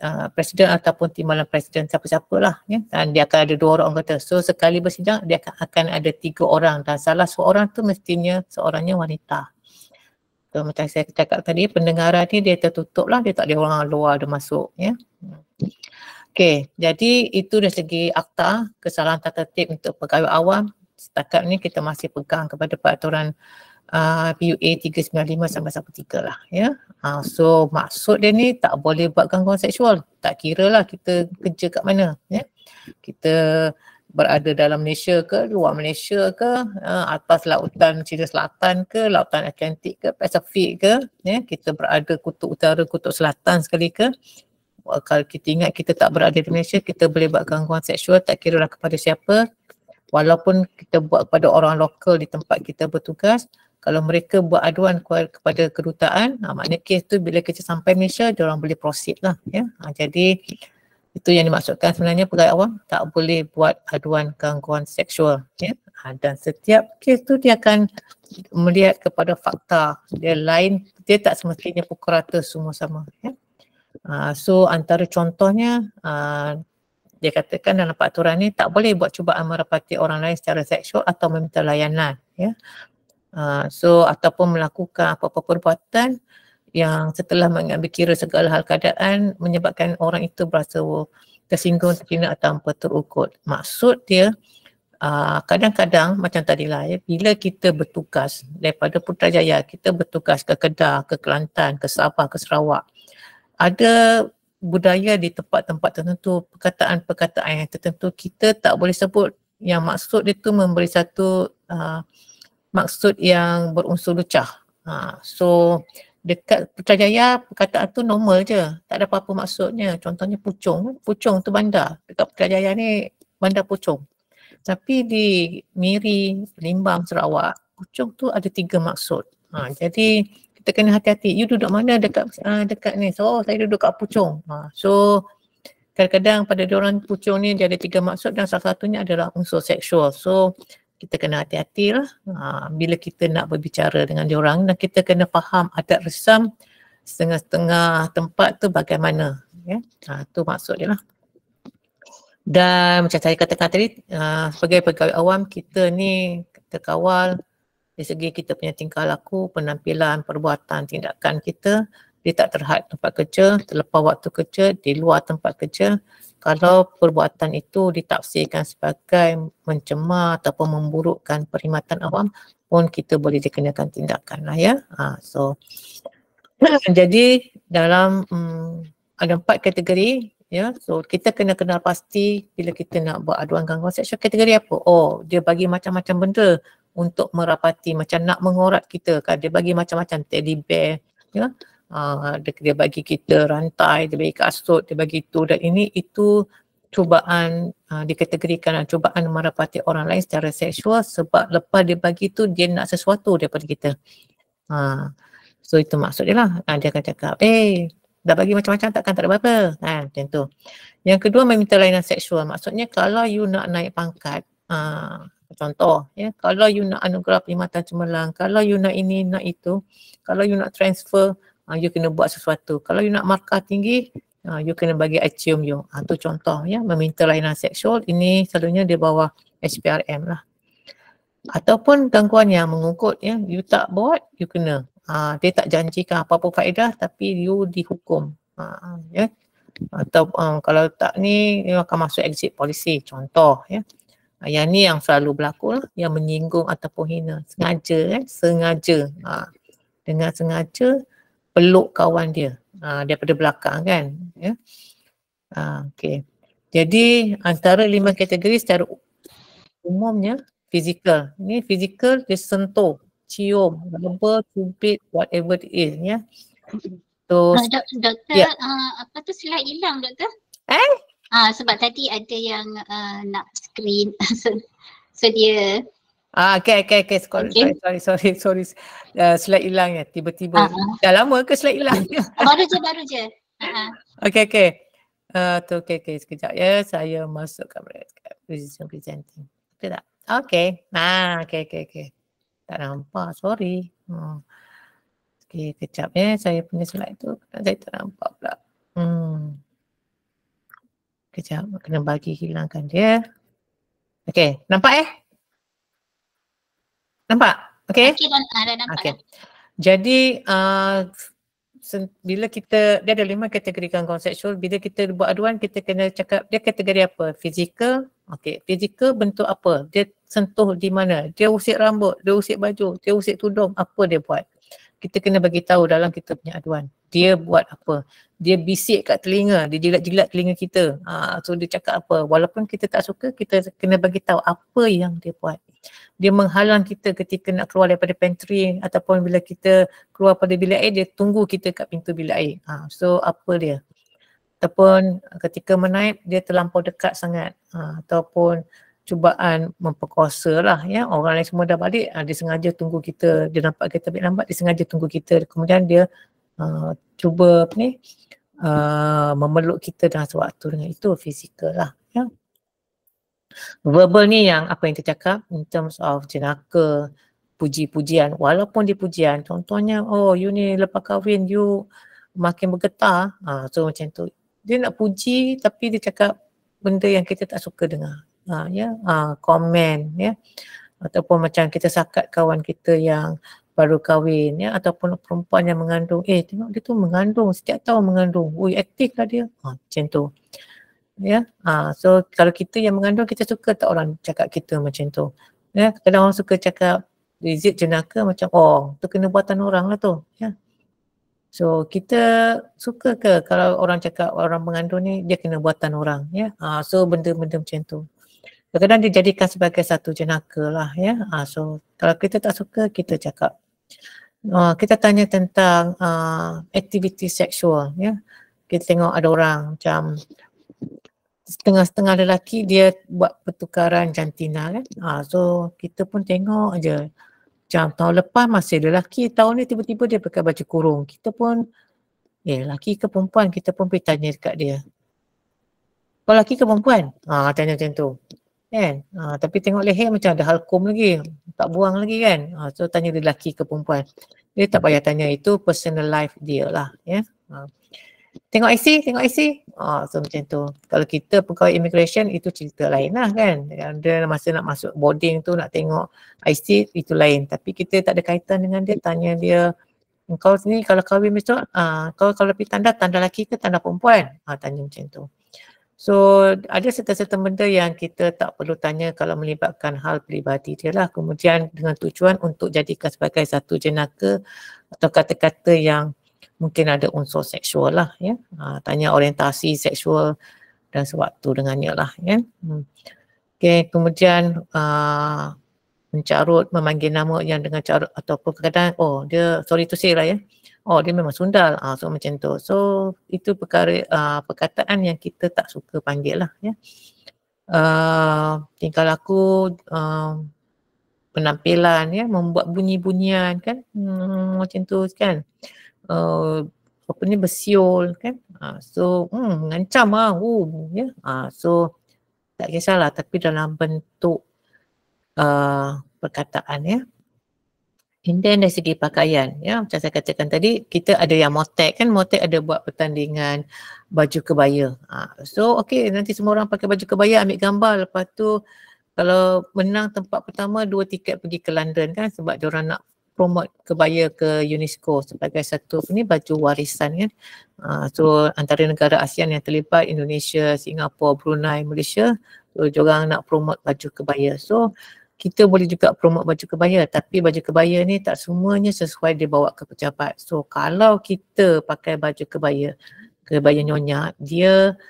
Uh, presiden ataupun timbalan presiden siapa-siapa lah ya. dan dia akan ada dua orang anggota so sekali bersidang dia akan, akan ada tiga orang dan salah seorang tu mestinya seorangnya wanita uh, macam saya cakap tadi pendengaran ni dia tertutup lah dia tak boleh orang luar dia masuk ya Okay, jadi itu dari segi akta kesalahan tata tertib untuk pegawai awam setakat ni kita masih pegang kepada peraturan uh, PUA 395 tiga lah ya. Yeah. Uh, so maksud dia ni tak boleh buat gangguan seksual. Tak kira lah kita kerja kat mana ya. Kita berada dalam Malaysia ke luar Malaysia ke eh, atas lautan Cina Selatan ke lautan Atlantik ke Pasifik ke ya kita berada kutub utara kutub selatan sekali ke eh, kalau kita ingat kita tak berada di Malaysia kita boleh buat gangguan seksual tak kira lah kepada siapa walaupun kita buat kepada orang lokal di tempat kita bertugas kalau mereka buat aduan kepada kedutaan ah, maknanya kes tu bila kita sampai Malaysia dia orang boleh proceed lah ya ah, jadi itu yang dimaksudkan sebenarnya pegawai awam tak boleh buat aduan gangguan seksual. Ya? Ha, dan setiap kes tu dia akan melihat kepada fakta. Dia lain, dia tak semestinya pukul rata semua sama. Ya? Ha, so antara contohnya, ha, dia katakan dalam peraturan ni tak boleh buat cubaan merapati orang lain secara seksual atau meminta layanan. Ya? So ataupun melakukan apa-apa perbuatan -apa yang setelah mengambil kira segala hal keadaan menyebabkan orang itu berasa tersinggung, terkena atau terukut. Maksud dia ah, kadang-kadang macam tadi lah ya, bila kita bertugas daripada Putrajaya, kita bertugas ke Kedah, ke Kelantan, ke Sabah, ke Sarawak. Ada budaya di tempat-tempat tertentu, perkataan-perkataan yang tertentu kita tak boleh sebut yang maksud dia tu memberi satu uh, maksud yang berunsur lucah. Ha, so dekat Putrajaya perkataan tu normal je. Tak ada apa-apa maksudnya. Contohnya Pucung. Pucung tu bandar. Dekat Putrajaya ni bandar Pucung. Tapi di Miri, Limbang, Sarawak, Pucung tu ada tiga maksud. Ha, jadi kita kena hati-hati. You duduk mana dekat uh, dekat ni? So, oh, saya duduk kat Pucung. Ha, so, kadang-kadang pada orang Pucung ni dia ada tiga maksud dan salah satunya adalah unsur seksual. So, kita kena hati-hati lah ha, bila kita nak berbicara dengan orang dan kita kena faham adat resam setengah-setengah tempat tu bagaimana ya ha, tu maksud dia lah dan macam saya katakan tadi ha, sebagai pegawai awam kita ni kita kawal dari segi kita punya tingkah laku, penampilan, perbuatan, tindakan kita dia tak terhad tempat kerja, terlepas waktu kerja, di luar tempat kerja kalau perbuatan itu ditafsirkan sebagai mencemar ataupun memburukkan perkhidmatan awam pun kita boleh dikenakan tindakan lah ya. Ha, so [clears throat] jadi dalam um, ada empat kategori ya. So kita kena kenal pasti bila kita nak buat aduan gangguan seksual kategori apa. Oh dia bagi macam-macam benda untuk merapati macam nak mengorat kita kan. Dia bagi macam-macam teddy bear ya uh, dia bagi kita rantai, dia bagi kasut, dia bagi itu dan ini itu cubaan uh, dikategorikan uh, cubaan merapati orang lain secara seksual sebab lepas dia bagi tu dia nak sesuatu daripada kita. Uh, so itu maksud dia lah. Uh, dia akan cakap, eh dah bagi macam-macam takkan tak ada apa-apa. Ha, macam tu. Yang kedua meminta lainan seksual. Maksudnya kalau you nak naik pangkat, uh, contoh, ya, kalau you nak anugerah perkhidmatan cemerlang, kalau you nak ini, nak itu, kalau you nak transfer, uh, you kena buat sesuatu. Kalau you nak markah tinggi, uh, you kena bagi acium you. Uh, tu contoh ya, meminta layanan seksual ini selalunya dia bawah SPRM lah. Ataupun gangguan yang mengungkut ya, you tak buat, you kena. Uh, dia tak janjikan apa-apa faedah tapi you dihukum. Uh, ya. Atau um, kalau tak ni, you akan masuk exit polisi. Contoh ya. Yang ni yang selalu berlaku lah, yang menyinggung ataupun hina. Sengaja kan, sengaja. Ha. Dengan sengaja peluk kawan dia uh, daripada belakang kan ya ha, yeah. uh, jadi antara lima kategori secara umumnya fizikal ni fizikal dia sentuh cium rub cubit whatever it is ya so uh, dok- doktor yeah. Ya. uh, apa tu slide hilang doktor eh uh, sebab tadi ada yang uh, nak screen [laughs] so, so dia Ah, okay, okay, okay. Sorry, okay. sorry, sorry. sorry. Uh, slide hilang ya, tiba-tiba. Uh-huh. Dah lama ke slide hilang? [laughs] Ah, baru je, baru je. Uh-huh. Okay, okay. Uh, tu, okay, okay. Sekejap ya, saya masuk kamera. Position presenting. Betul tak? Okay. Ah, okay, okay, okay. Tak nampak, sorry. Hmm. Okay, kejap ya. Saya punya slide tu, saya tak nampak pula. Hmm. Kejap, kena bagi hilangkan dia. Okay, nampak eh? Nampak? Okay. Okay, dah, ah, dah nampak okay. Jadi uh, bila kita, dia ada lima kategori gangguan seksual. Bila kita buat aduan, kita kena cakap dia kategori apa? Fizikal. Okay. Fizikal bentuk apa? Dia sentuh di mana? Dia usik rambut, dia usik baju, dia usik tudung. Apa dia buat? Kita kena bagi tahu dalam kita punya aduan. Dia buat apa? Dia bisik kat telinga, dia jilat-jilat telinga kita. Ha, so dia cakap apa? Walaupun kita tak suka, kita kena bagi tahu apa yang dia buat dia menghalang kita ketika nak keluar daripada pantry ataupun bila kita keluar pada bilik air dia tunggu kita kat pintu bilik air ha, so apa dia ataupun ketika menaip dia terlampau dekat sangat ha, ataupun cubaan memperkosa lah ya orang lain semua dah balik ha, dia sengaja tunggu kita dia nampak kita balik nampak dia sengaja tunggu kita kemudian dia ha, cuba apa ni Uh, memeluk kita dengan sewaktu dengan itu fizikal lah ya. Verbal ni yang apa yang kita cakap in terms of jenaka puji-pujian. Walaupun dia pujian, contohnya, oh you ni lepas kahwin you makin bergetar. Ha, so macam tu. Dia nak puji tapi dia cakap benda yang kita tak suka dengar. Ha, ya, ha, komen ya. Ataupun macam kita sakat kawan kita yang baru kahwin ya ataupun perempuan yang mengandung eh tengok dia tu mengandung setiap tahun mengandung ui oi lah dia ha, macam tu ya yeah? Ha, so kalau kita yang mengandung kita suka tak orang cakap kita macam tu ya yeah? kadang orang suka cakap rezeki jenaka macam oh tu kena buatan orang lah tu ya so kita suka ke kalau orang cakap orang mengandung ni dia kena buatan orang ya yeah? Ha, so benda-benda macam tu kadang dia jadikan sebagai satu jenaka lah ya yeah? Ha, so kalau kita tak suka kita cakap Uh, kita tanya tentang uh, aktiviti seksual ya kita tengok ada orang macam setengah-setengah lelaki dia buat pertukaran jantina kan. Ha, so kita pun tengok aje. Macam tahun lepas masih lelaki, tahun ni tiba-tiba dia pakai baju kurung. Kita pun, eh lelaki ke perempuan? Kita pun pergi tanya dekat dia. Kalau lelaki ke perempuan? Ha, tanya macam tu. Kan? Ha, tapi tengok leher macam ada halkum lagi. Tak buang lagi kan? Ha, so tanya dia lelaki ke perempuan. Dia tak payah tanya itu personal life dia lah. Ya? Yeah? Ha. Tengok IC, tengok IC. Oh, ah, so macam tu. Kalau kita pegawai immigration itu cerita lain lah kan. dia masa nak masuk boarding tu nak tengok IC itu lain. Tapi kita tak ada kaitan dengan dia tanya dia kau ni kalau kau mesti ah, kau kalau pergi tanda tanda lelaki ke tanda perempuan? Ah, tanya macam tu. So ada serta-serta benda yang kita tak perlu tanya kalau melibatkan hal peribadi dia lah. Kemudian dengan tujuan untuk jadikan sebagai satu jenaka atau kata-kata yang mungkin ada unsur seksual lah ya ha, tanya orientasi seksual dan sewaktu dengannya lah ya hmm. okay, kemudian uh, mencarut memanggil nama yang dengan carut atau ataupun kadang oh dia sorry to say lah ya oh dia memang sundal ha, so macam tu so itu perkara uh, perkataan yang kita tak suka panggil lah ya uh, tingkah laku uh, um, penampilan ya membuat bunyi-bunyian kan hmm, macam tu kan Uh, apa ni bersiul kan uh, so hmm mengancam ah uh, uh, ya yeah. uh, so tak kisahlah tapi dalam bentuk uh, perkataan ya and then dari segi pakaian ya macam saya katakan tadi kita ada yang motek kan motek ada buat pertandingan baju kebaya uh, so okay nanti semua orang pakai baju kebaya ambil gambar lepas tu kalau menang tempat pertama dua tiket pergi ke London kan sebab dia orang nak promote kebaya ke UNESCO sebagai satu apa ni baju warisan kan. Uh, so antara negara ASEAN yang terlibat Indonesia, Singapura, Brunei, Malaysia, so orang nak promote baju kebaya. So kita boleh juga promote baju kebaya tapi baju kebaya ni tak semuanya sesuai dibawa ke pejabat. So kalau kita pakai baju kebaya, kebaya nyonya, dia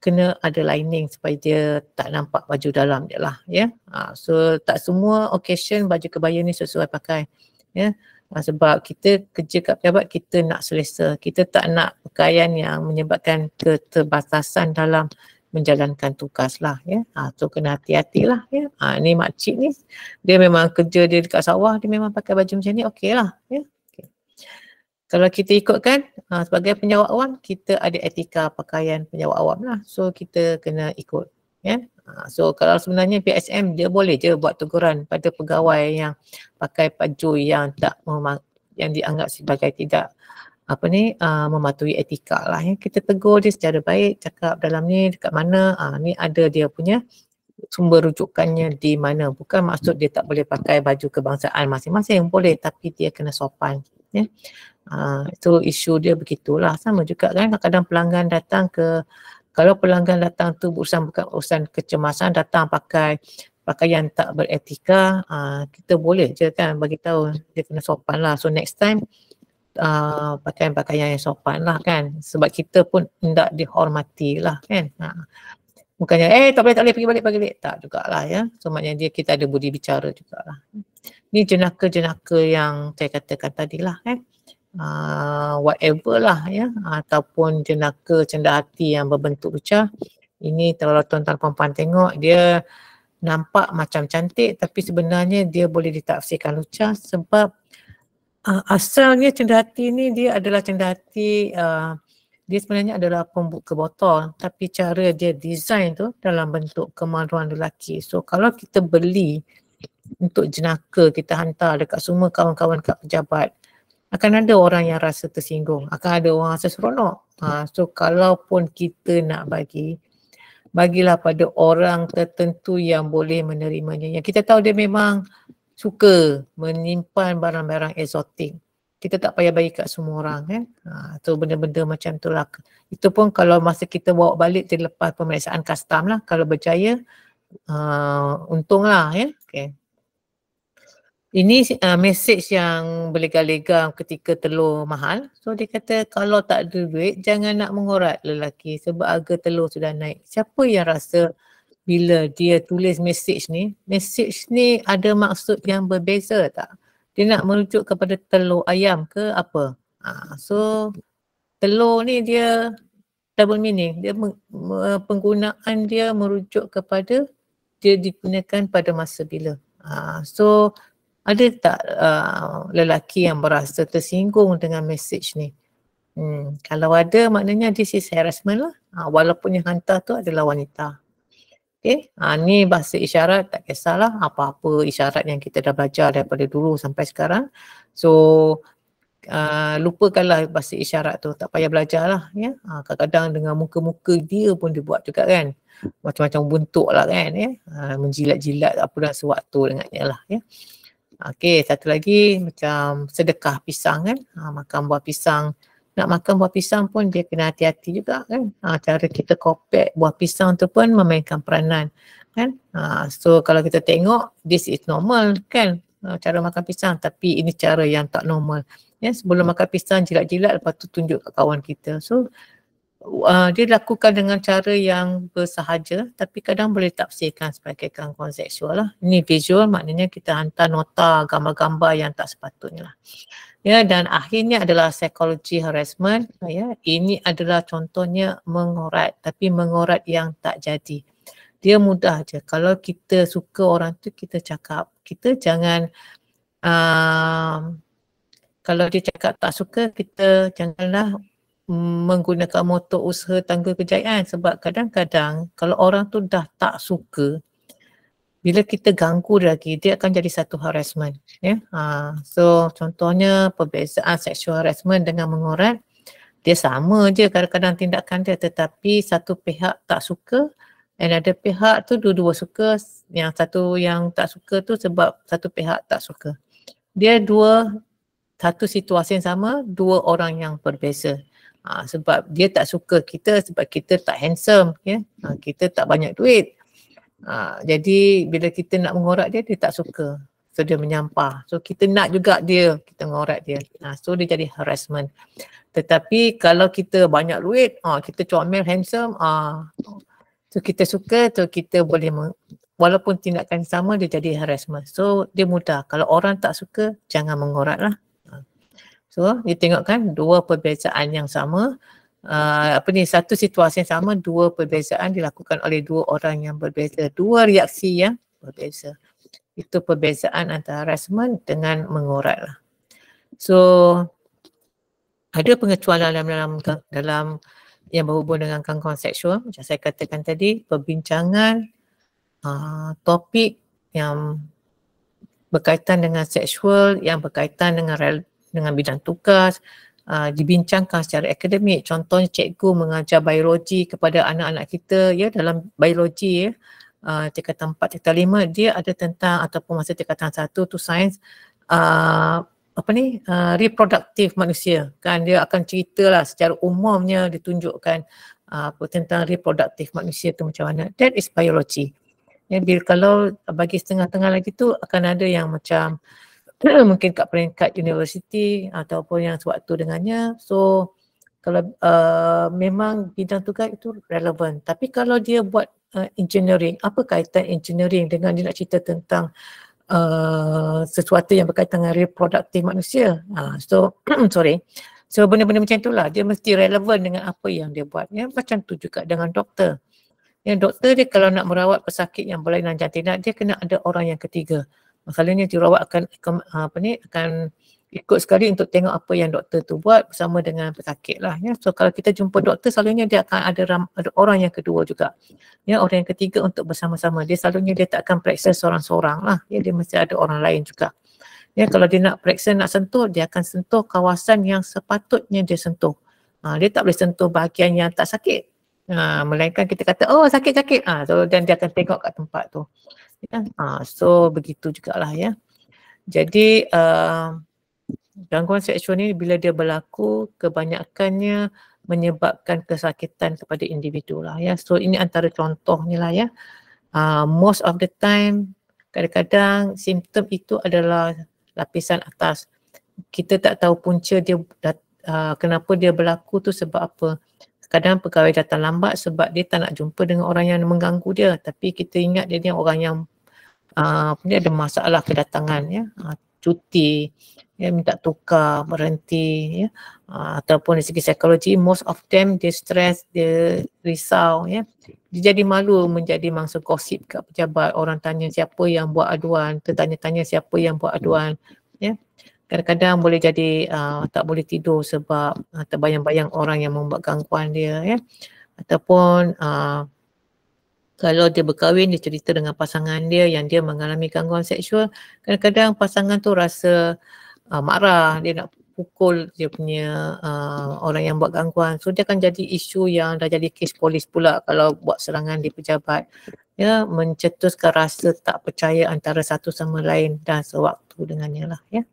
kena ada lining supaya dia tak nampak baju dalam je lah ya. Yeah? so tak semua occasion baju kebaya ni sesuai pakai ya ha, sebab kita kerja kat pejabat kita nak selesa kita tak nak pakaian yang menyebabkan keterbatasan dalam menjalankan tugas lah ya ha, tu kena hati-hati lah ya ha, ni makcik ni dia memang kerja dia dekat sawah dia memang pakai baju macam ni okey lah ya okay. kalau kita ikutkan ha, sebagai penjawat awam kita ada etika pakaian penjawat awam lah so kita kena ikut ya Ha, so kalau sebenarnya PSM dia boleh je buat teguran pada pegawai yang pakai baju yang tak yang dianggap sebagai tidak apa ni uh, mematuhi etika lah ya. Kita tegur dia secara baik cakap dalam ni dekat mana uh, ni ada dia punya sumber rujukannya di mana bukan maksud dia tak boleh pakai baju kebangsaan masing-masing boleh tapi dia kena sopan ya. Uh, so isu dia begitulah sama juga kan kadang-kadang pelanggan datang ke kalau pelanggan datang tu urusan bukan urusan kecemasan datang pakai pakaian tak beretika uh, kita boleh je kan bagi tahu dia kena sopan lah so next time uh, ah, pakaian pakaian yang sopan lah kan sebab kita pun tidak dihormati lah kan uh, bukannya eh tak boleh tak boleh pergi balik pergi balik tak juga lah ya so maknanya dia kita ada budi bicara juga lah ni jenaka-jenaka yang saya katakan tadi lah kan eh uh, whatever lah ya ataupun jenaka cendahati yang berbentuk pecah ini kalau tuan-tuan puan-puan tengok dia nampak macam cantik tapi sebenarnya dia boleh ditafsirkan lucah sebab uh, asalnya cendahati ni dia adalah cendahati uh, ah, dia sebenarnya adalah pembuka botol tapi cara dia design tu dalam bentuk kemaluan lelaki so kalau kita beli untuk jenaka kita hantar dekat semua kawan-kawan kat pejabat akan ada orang yang rasa tersinggung, akan ada orang rasa seronok. Ha, so kalaupun kita nak bagi, bagilah pada orang tertentu yang boleh menerimanya. Yang kita tahu dia memang suka menyimpan barang-barang eksotik. Kita tak payah bagi kat semua orang kan. Ha, tu benda-benda macam tu lah. Itu pun kalau masa kita bawa balik terlepas pemeriksaan custom lah. Kalau berjaya, uh, untung lah ya. Okay ini uh, message yang berlega-lega ketika telur mahal. So dia kata kalau tak ada duit jangan nak mengorat lelaki sebab harga telur sudah naik. Siapa yang rasa bila dia tulis message ni, message ni ada maksud yang berbeza tak? Dia nak merujuk kepada telur ayam ke apa? Uh, so telur ni dia double meaning. Dia penggunaan dia merujuk kepada dia digunakan pada masa bila. Uh, so ada tak uh, lelaki yang berasa tersinggung dengan message ni? Hmm, kalau ada maknanya this is harassment lah. Uh, walaupun yang hantar tu adalah wanita. Okay, ha, ah, ni bahasa isyarat tak kisahlah apa-apa isyarat yang kita dah belajar daripada dulu sampai sekarang. So uh, lupakanlah bahasa isyarat tu tak payah belajar lah. Ya? Ha, kadang-kadang dengan muka-muka dia pun dibuat juga kan. Macam-macam bentuk lah kan ya. Ha, menjilat-jilat apa dah sewaktu dengannya lah ya. Okey, satu lagi macam sedekah pisang kan. Ha, makan buah pisang. Nak makan buah pisang pun dia kena hati-hati juga kan. Ha, cara kita kopek buah pisang tu pun memainkan peranan kan. Ha, so kalau kita tengok, this is normal kan. Ha, cara makan pisang tapi ini cara yang tak normal. Ya, sebelum makan pisang jilat-jilat lepas tu tunjuk kat kawan kita. So uh, dia lakukan dengan cara yang bersahaja tapi kadang boleh tafsirkan sebagai gangguan seksual lah. Ini visual maknanya kita hantar nota gambar-gambar yang tak sepatutnya lah. Ya dan akhirnya adalah psychology harassment ya. Ini adalah contohnya mengorat tapi mengorat yang tak jadi. Dia mudah aja. Kalau kita suka orang tu kita cakap. Kita jangan uh, kalau dia cakap tak suka kita janganlah menggunakan motor usaha tangga kejayaan sebab kadang-kadang kalau orang tu dah tak suka bila kita ganggu lagi dia akan jadi satu harassment ya yeah? ha, so contohnya perbezaan sexual harassment dengan mengorat dia sama je kadang-kadang tindakan dia tetapi satu pihak tak suka dan ada pihak tu dua-dua suka yang satu yang tak suka tu sebab satu pihak tak suka dia dua satu situasi yang sama dua orang yang berbeza ha, sebab dia tak suka kita sebab kita tak handsome ya ha, kita tak banyak duit ha, jadi bila kita nak mengorak dia dia tak suka so dia menyampah so kita nak juga dia kita mengorak dia ha, so dia jadi harassment tetapi kalau kita banyak duit ha, kita comel handsome ha, so kita suka so kita boleh meng- walaupun tindakan sama dia jadi harassment so dia mudah kalau orang tak suka jangan mengorak lah So, dia tengok kan dua perbezaan yang sama. Uh, apa ni, satu situasi yang sama, dua perbezaan dilakukan oleh dua orang yang berbeza. Dua reaksi yang berbeza. Itu perbezaan antara harassment dengan mengorat lah. So, ada pengecualian dalam, dalam dalam yang berhubung dengan kangkong seksual. Macam saya katakan tadi, perbincangan uh, topik yang berkaitan dengan seksual, yang berkaitan dengan dengan bidang tugas, Uh, dibincangkan secara akademik contohnya cikgu mengajar biologi kepada anak-anak kita ya dalam biologi ya uh, tingkatan 4 tingkatan 5 dia ada tentang ataupun masa tingkatan 1 tu sains uh, apa ni uh, reproduktif manusia kan dia akan ceritalah secara umumnya ditunjukkan uh, apa uh, tentang reproduktif manusia tu macam mana that is biology ya, bila kalau bagi setengah-tengah lagi tu akan ada yang macam uh, [clears throat] mungkin kat peringkat universiti ataupun yang sewaktu dengannya so kalau uh, memang bidang tugas itu relevan tapi kalau dia buat uh, engineering apa kaitan engineering dengan dia nak cerita tentang uh, sesuatu yang berkaitan dengan reproduktif manusia uh, so [clears throat] sorry so benda-benda macam lah. dia mesti relevan dengan apa yang dia buat ya macam tu juga dengan doktor yang doktor dia kalau nak merawat pesakit yang berlainan jantina dia kena ada orang yang ketiga masalahnya jururawat akan ah, apa ni akan ikut sekali untuk tengok apa yang doktor tu buat bersama dengan pesakit lah ya. So kalau kita jumpa doktor selalunya dia akan ada, ram, ada orang yang kedua juga. Ya orang yang ketiga untuk bersama-sama. Dia selalunya dia tak akan periksa seorang-seorang lah. Ya dia mesti ada orang lain juga. Ya kalau dia nak periksa nak sentuh dia akan sentuh kawasan yang sepatutnya dia sentuh. Ha, dia tak boleh sentuh bahagian yang tak sakit. Ha, melainkan kita kata oh sakit-sakit. Ha, so, dan dia akan tengok kat tempat tu. Ya. Ha, so begitu juga lah ya. Jadi uh, gangguan seksual ni bila dia berlaku kebanyakannya menyebabkan kesakitan kepada individu lah ya. So ini antara contoh contohnya lah ya. Uh, most of the time kadang-kadang simptom itu adalah lapisan atas. Kita tak tahu punca dia dat- Uh, kenapa dia berlaku tu sebab apa kadang pegawai datang lambat sebab dia tak nak jumpa dengan orang yang mengganggu dia tapi kita ingat dia ni orang yang apa ah, ni ada masalah kedatangan ya ah, cuti ya minta tukar berhenti ya ah, ataupun dari segi psikologi most of them dia stress dia risau ya dia jadi malu menjadi mangsa gosip kat pejabat orang tanya siapa yang buat aduan tertanya-tanya siapa yang buat aduan ya kadang-kadang boleh jadi uh, tak boleh tidur sebab uh, terbayang-bayang orang yang membuat gangguan dia ya ataupun uh, kalau dia berkahwin dia cerita dengan pasangan dia yang dia mengalami gangguan seksual kadang-kadang pasangan tu rasa uh, marah dia nak pukul dia punya uh, orang yang buat gangguan so dia akan jadi isu yang dah jadi kes polis pula kalau buat serangan di pejabat ya mencetuskan rasa tak percaya antara satu sama lain dan sewaktu dengannya lah ya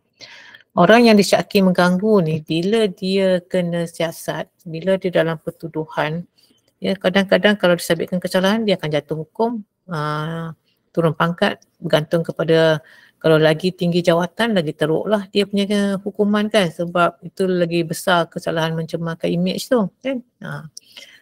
orang yang disyaki mengganggu ni bila dia kena siasat bila dia dalam pertuduhan ya kadang-kadang kalau disabitkan kesalahan dia akan jatuh hukum aa, ah, turun pangkat bergantung kepada kalau lagi tinggi jawatan lagi teruklah dia punya hukuman kan sebab itu lagi besar kesalahan mencemarkan image tu kan aa. Ah.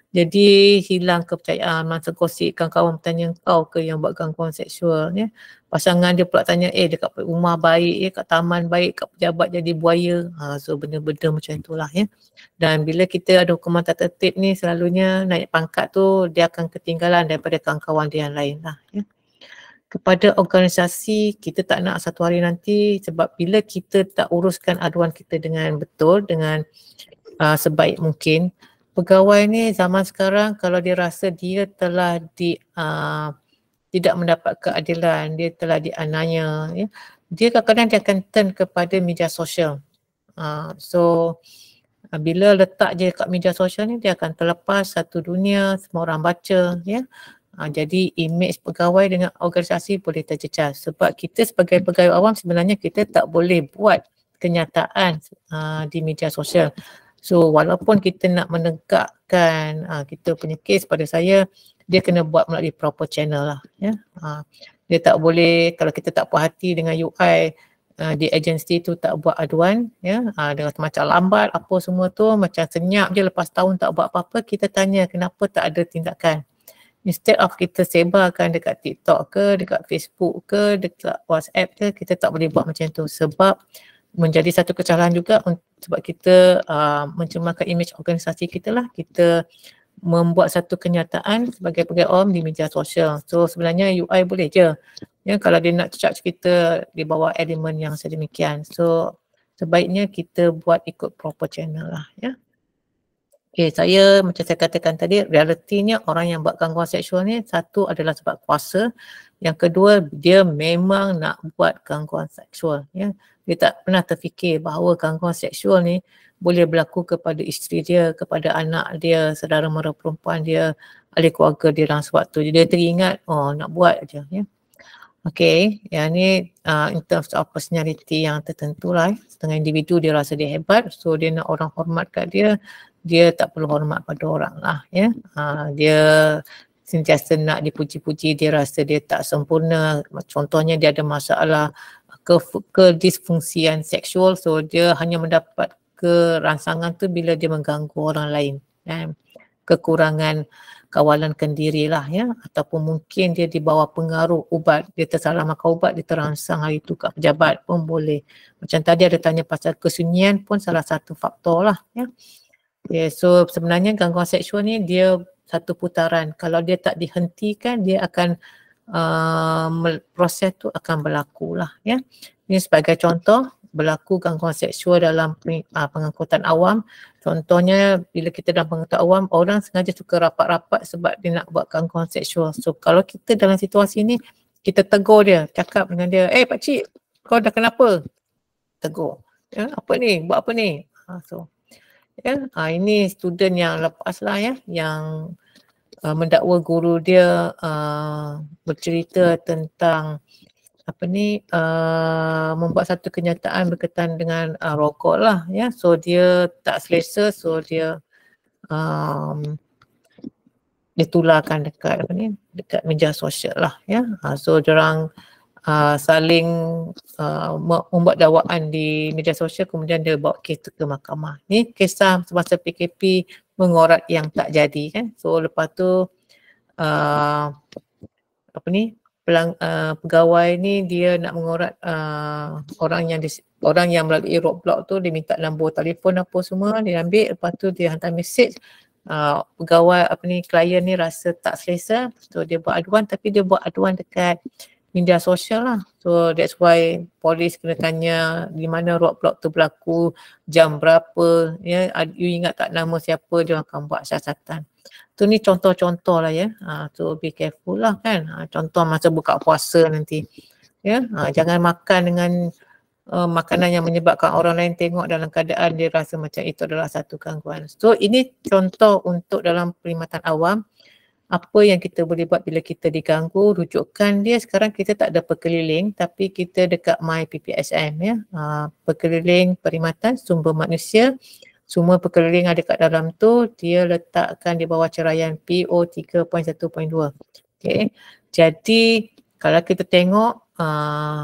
Jadi hilang kepercayaan masa gosip kawan-kawan bertanya kau ke yang buat gangguan seksual ya. Pasangan dia pula tanya eh dekat rumah baik ya, kat taman baik, kat pejabat jadi buaya. Ha, so benda-benda macam itulah ya. Dan bila kita ada hukuman tak tertib ni selalunya naik pangkat tu dia akan ketinggalan daripada kawan-kawan dia yang lain lah ya. Kepada organisasi kita tak nak satu hari nanti sebab bila kita tak uruskan aduan kita dengan betul dengan Uh, sebaik mungkin pegawai ni zaman sekarang kalau dia rasa dia telah di uh, tidak mendapat keadilan, dia telah dianiaya, ya. dia kadang-kadang dia akan turn kepada media sosial. Uh, so bila letak dia kat media sosial ni dia akan terlepas satu dunia semua orang baca ya uh, jadi imej pegawai dengan organisasi boleh tercecah sebab kita sebagai pegawai awam sebenarnya kita tak boleh buat kenyataan uh, di media sosial So walaupun kita nak menegakkan uh, kita punya case pada saya dia kena buat melalui proper channel lah ya. Uh, dia tak boleh kalau kita tak puas hati dengan UI Uh, ah, di agensi tu tak buat aduan ya yeah? uh, dengan macam lambat apa semua tu macam senyap je lepas tahun tak buat apa-apa kita tanya kenapa tak ada tindakan instead of kita sebarkan dekat TikTok ke dekat Facebook ke dekat WhatsApp ke kita tak boleh buat macam tu sebab menjadi satu kesalahan juga sebab kita uh, mencemarkan imej organisasi kita lah. Kita membuat satu kenyataan sebagai pegawai OM di media sosial. So sebenarnya UI boleh je. Ya, kalau dia nak cecak kita di bawah elemen yang sedemikian. So sebaiknya kita buat ikut proper channel lah. Ya. Okay, saya macam saya katakan tadi, realitinya orang yang buat gangguan seksual ni satu adalah sebab kuasa, yang kedua dia memang nak buat gangguan seksual. Ya dia tak pernah terfikir bahawa gangguan seksual ni boleh berlaku kepada isteri dia, kepada anak dia, saudara mara perempuan dia, ahli keluarga dia dalam sewaktu. Dia teringat, oh nak buat aja, Ya. Okay, yang ni uh, in terms of personality yang tertentu lah. Eh. Setengah individu dia rasa dia hebat, so dia nak orang hormat kat dia, dia tak perlu hormat pada orang lah. Ya. Yeah. Uh, dia sentiasa nak dipuji-puji, dia rasa dia tak sempurna. Contohnya dia ada masalah ke ke disfungsian seksual so dia hanya mendapat kerangsangan tu bila dia mengganggu orang lain kan kekurangan kawalan kendiri lah, ya ataupun mungkin dia di bawah pengaruh ubat dia tersalah makan ubat dia terangsang hari tu kat pejabat pun boleh macam tadi ada tanya pasal kesunyian pun salah satu faktor lah ya yeah, so sebenarnya gangguan seksual ni dia satu putaran kalau dia tak dihentikan dia akan uh, proses tu akan berlaku lah ya. Ini sebagai contoh berlaku gangguan seksual dalam uh, pengangkutan awam. Contohnya bila kita dalam pengangkutan awam orang sengaja suka rapat-rapat sebab dia nak buat gangguan seksual. So kalau kita dalam situasi ini kita tegur dia, cakap dengan dia, "Eh pak cik, kau dah kenapa?" Tegur. Ya, apa ni? Buat apa ni? Ha, so ya, ini student yang lepas lah ya, yang uh, mendakwa guru dia uh, bercerita hmm. tentang apa ni uh, membuat satu kenyataan berkaitan dengan uh, rokok lah ya yeah. so dia tak selesa so dia um, dia tularkan dekat apa ni dekat meja sosial lah ya yeah. uh, so dia orang uh, saling uh, membuat dakwaan di meja sosial kemudian dia bawa kes ke mahkamah ni kisah semasa PKP mengorat yang tak jadi kan so lepas tu uh, apa ni pelang, uh, pegawai ni dia nak mengorat uh, orang yang dis, orang yang melalui roadblock tu dia minta nombor telefon apa semua dia ambil lepas tu dia hantar mesej uh, pegawai apa ni klien ni rasa tak selesa so dia buat aduan tapi dia buat aduan dekat media sosial lah So that's why polis kena tanya di mana roadblock tu berlaku, jam berapa, ya. Yeah. You ingat tak nama siapa dia akan buat siasatan. Tu ni contoh-contoh lah ya. Yeah. so be careful lah kan. Ah, contoh masa buka puasa nanti. Ya, yeah. jangan makan dengan uh, makanan yang menyebabkan orang lain tengok dalam keadaan dia rasa macam itu adalah satu gangguan. So ini contoh untuk dalam perkhidmatan awam apa yang kita boleh buat bila kita diganggu rujukkan dia sekarang kita tak ada perkeliling tapi kita dekat my PPSM ya uh, ah, perkeliling perkhidmatan sumber manusia semua perkeliling ada kat dalam tu dia letakkan di bawah ceraian PO 3.1.2 okey jadi kalau kita tengok uh,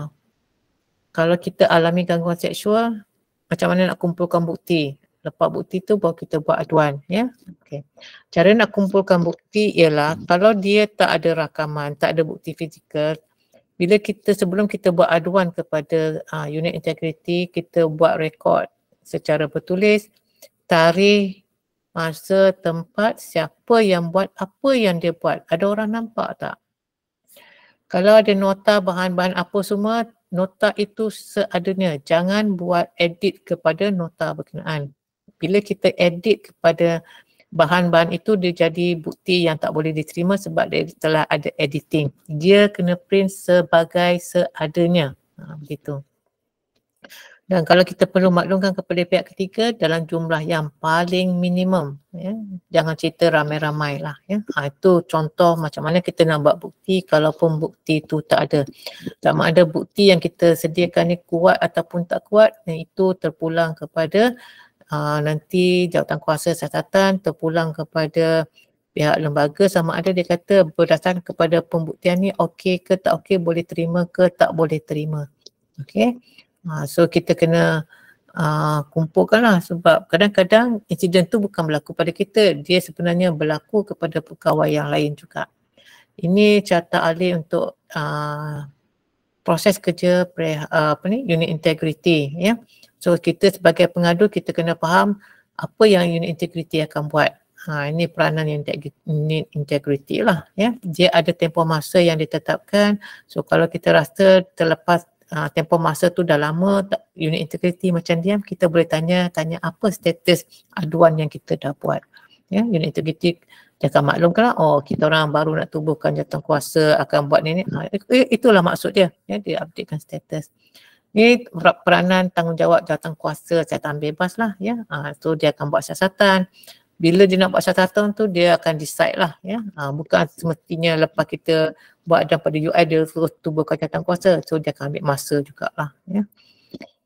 kalau kita alami gangguan seksual macam mana nak kumpulkan bukti lepas bukti tu baru kita buat aduan ya Okay. cara nak kumpulkan bukti ialah hmm. kalau dia tak ada rakaman tak ada bukti fizikal bila kita sebelum kita buat aduan kepada uh, unit integriti kita buat rekod secara bertulis tarikh masa tempat siapa yang buat apa yang dia buat ada orang nampak tak kalau ada nota bahan-bahan apa semua nota itu seadanya jangan buat edit kepada nota berkenaan bila kita edit kepada bahan-bahan itu dia jadi bukti yang tak boleh diterima sebab dia telah ada editing. Dia kena print sebagai seadanya. Ha, begitu. Dan kalau kita perlu maklumkan kepada pihak ketiga dalam jumlah yang paling minimum. Ya. Jangan cerita ramai-ramai lah. Ya. Ha, itu contoh macam mana kita nak buat bukti kalaupun bukti itu tak ada. tak ada bukti yang kita sediakan ni kuat ataupun tak kuat, itu terpulang kepada uh, nanti jawatan kuasa siasatan terpulang kepada pihak lembaga sama ada dia kata berdasarkan kepada pembuktian ni okey ke tak okey boleh terima ke tak boleh terima. Okey. Uh, so kita kena uh, lah sebab kadang-kadang insiden tu bukan berlaku pada kita dia sebenarnya berlaku kepada pegawai yang lain juga. Ini carta alih untuk uh, proses kerja pre, uh, apa ni unit integriti ya. Yeah. So kita sebagai pengadu kita kena faham apa yang unit integriti akan buat. Ha, ini peranan yang unit integriti lah. Ya. Dia ada tempoh masa yang ditetapkan. So kalau kita rasa terlepas Uh, tempoh masa tu dah lama unit integriti macam diam kita boleh tanya tanya apa status aduan yang kita dah buat ya unit integriti dia akan maklum kalau oh kita orang baru nak tubuhkan jawatan kuasa akan buat ni ni uh, itulah maksud dia ya dia updatekan status ini peranan tanggungjawab jawatan kuasa siasatan bebas lah ya. Ah uh, tu dia akan buat siasatan. Bila dia nak buat siasatan tu dia akan decide lah ya. Ah bukan semestinya lepas kita buat dan pada UI dia terus tubuh jawatan kuasa. So dia akan ambil masa jugalah ya.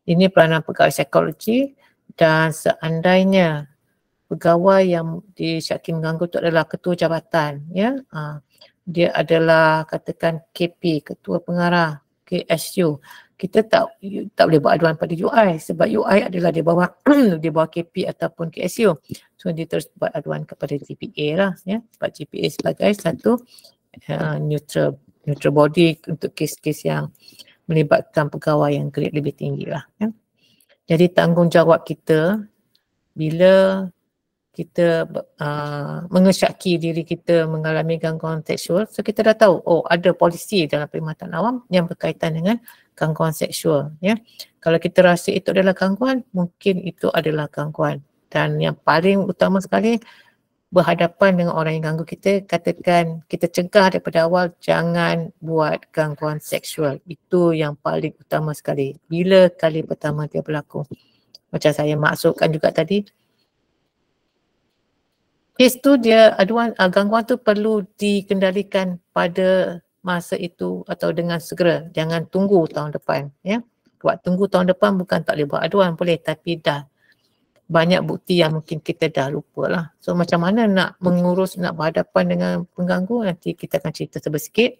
Ini peranan pegawai psikologi dan seandainya pegawai yang disyaki mengganggu tu adalah ketua jabatan ya. Uh, dia adalah katakan KP, ketua pengarah, KSU kita tak tak boleh buat aduan pada UI sebab UI adalah di bawah [clears throat] di bawah KP ataupun KSU. So dia terus buat aduan kepada GPA lah ya. Sebab GPA sebagai satu uh, neutral neutral body untuk kes-kes yang melibatkan pegawai yang grade lebih tinggi lah. Ya. Jadi tanggungjawab kita bila kita uh, mengesyaki diri kita mengalami gangguan seksual so kita dah tahu oh ada polisi dalam perkhidmatan awam yang berkaitan dengan gangguan seksual ya kalau kita rasa itu adalah gangguan mungkin itu adalah gangguan dan yang paling utama sekali berhadapan dengan orang yang ganggu kita katakan kita cegah daripada awal jangan buat gangguan seksual itu yang paling utama sekali bila kali pertama dia berlaku macam saya maksudkan juga tadi Case tu dia aduan uh, gangguan tu perlu dikendalikan pada masa itu atau dengan segera. Jangan tunggu tahun depan. Ya. Buat tunggu tahun depan bukan tak boleh buat aduan boleh tapi dah banyak bukti yang mungkin kita dah lupa lah. So macam mana nak mengurus, nak berhadapan dengan pengganggu nanti kita akan cerita sebesikit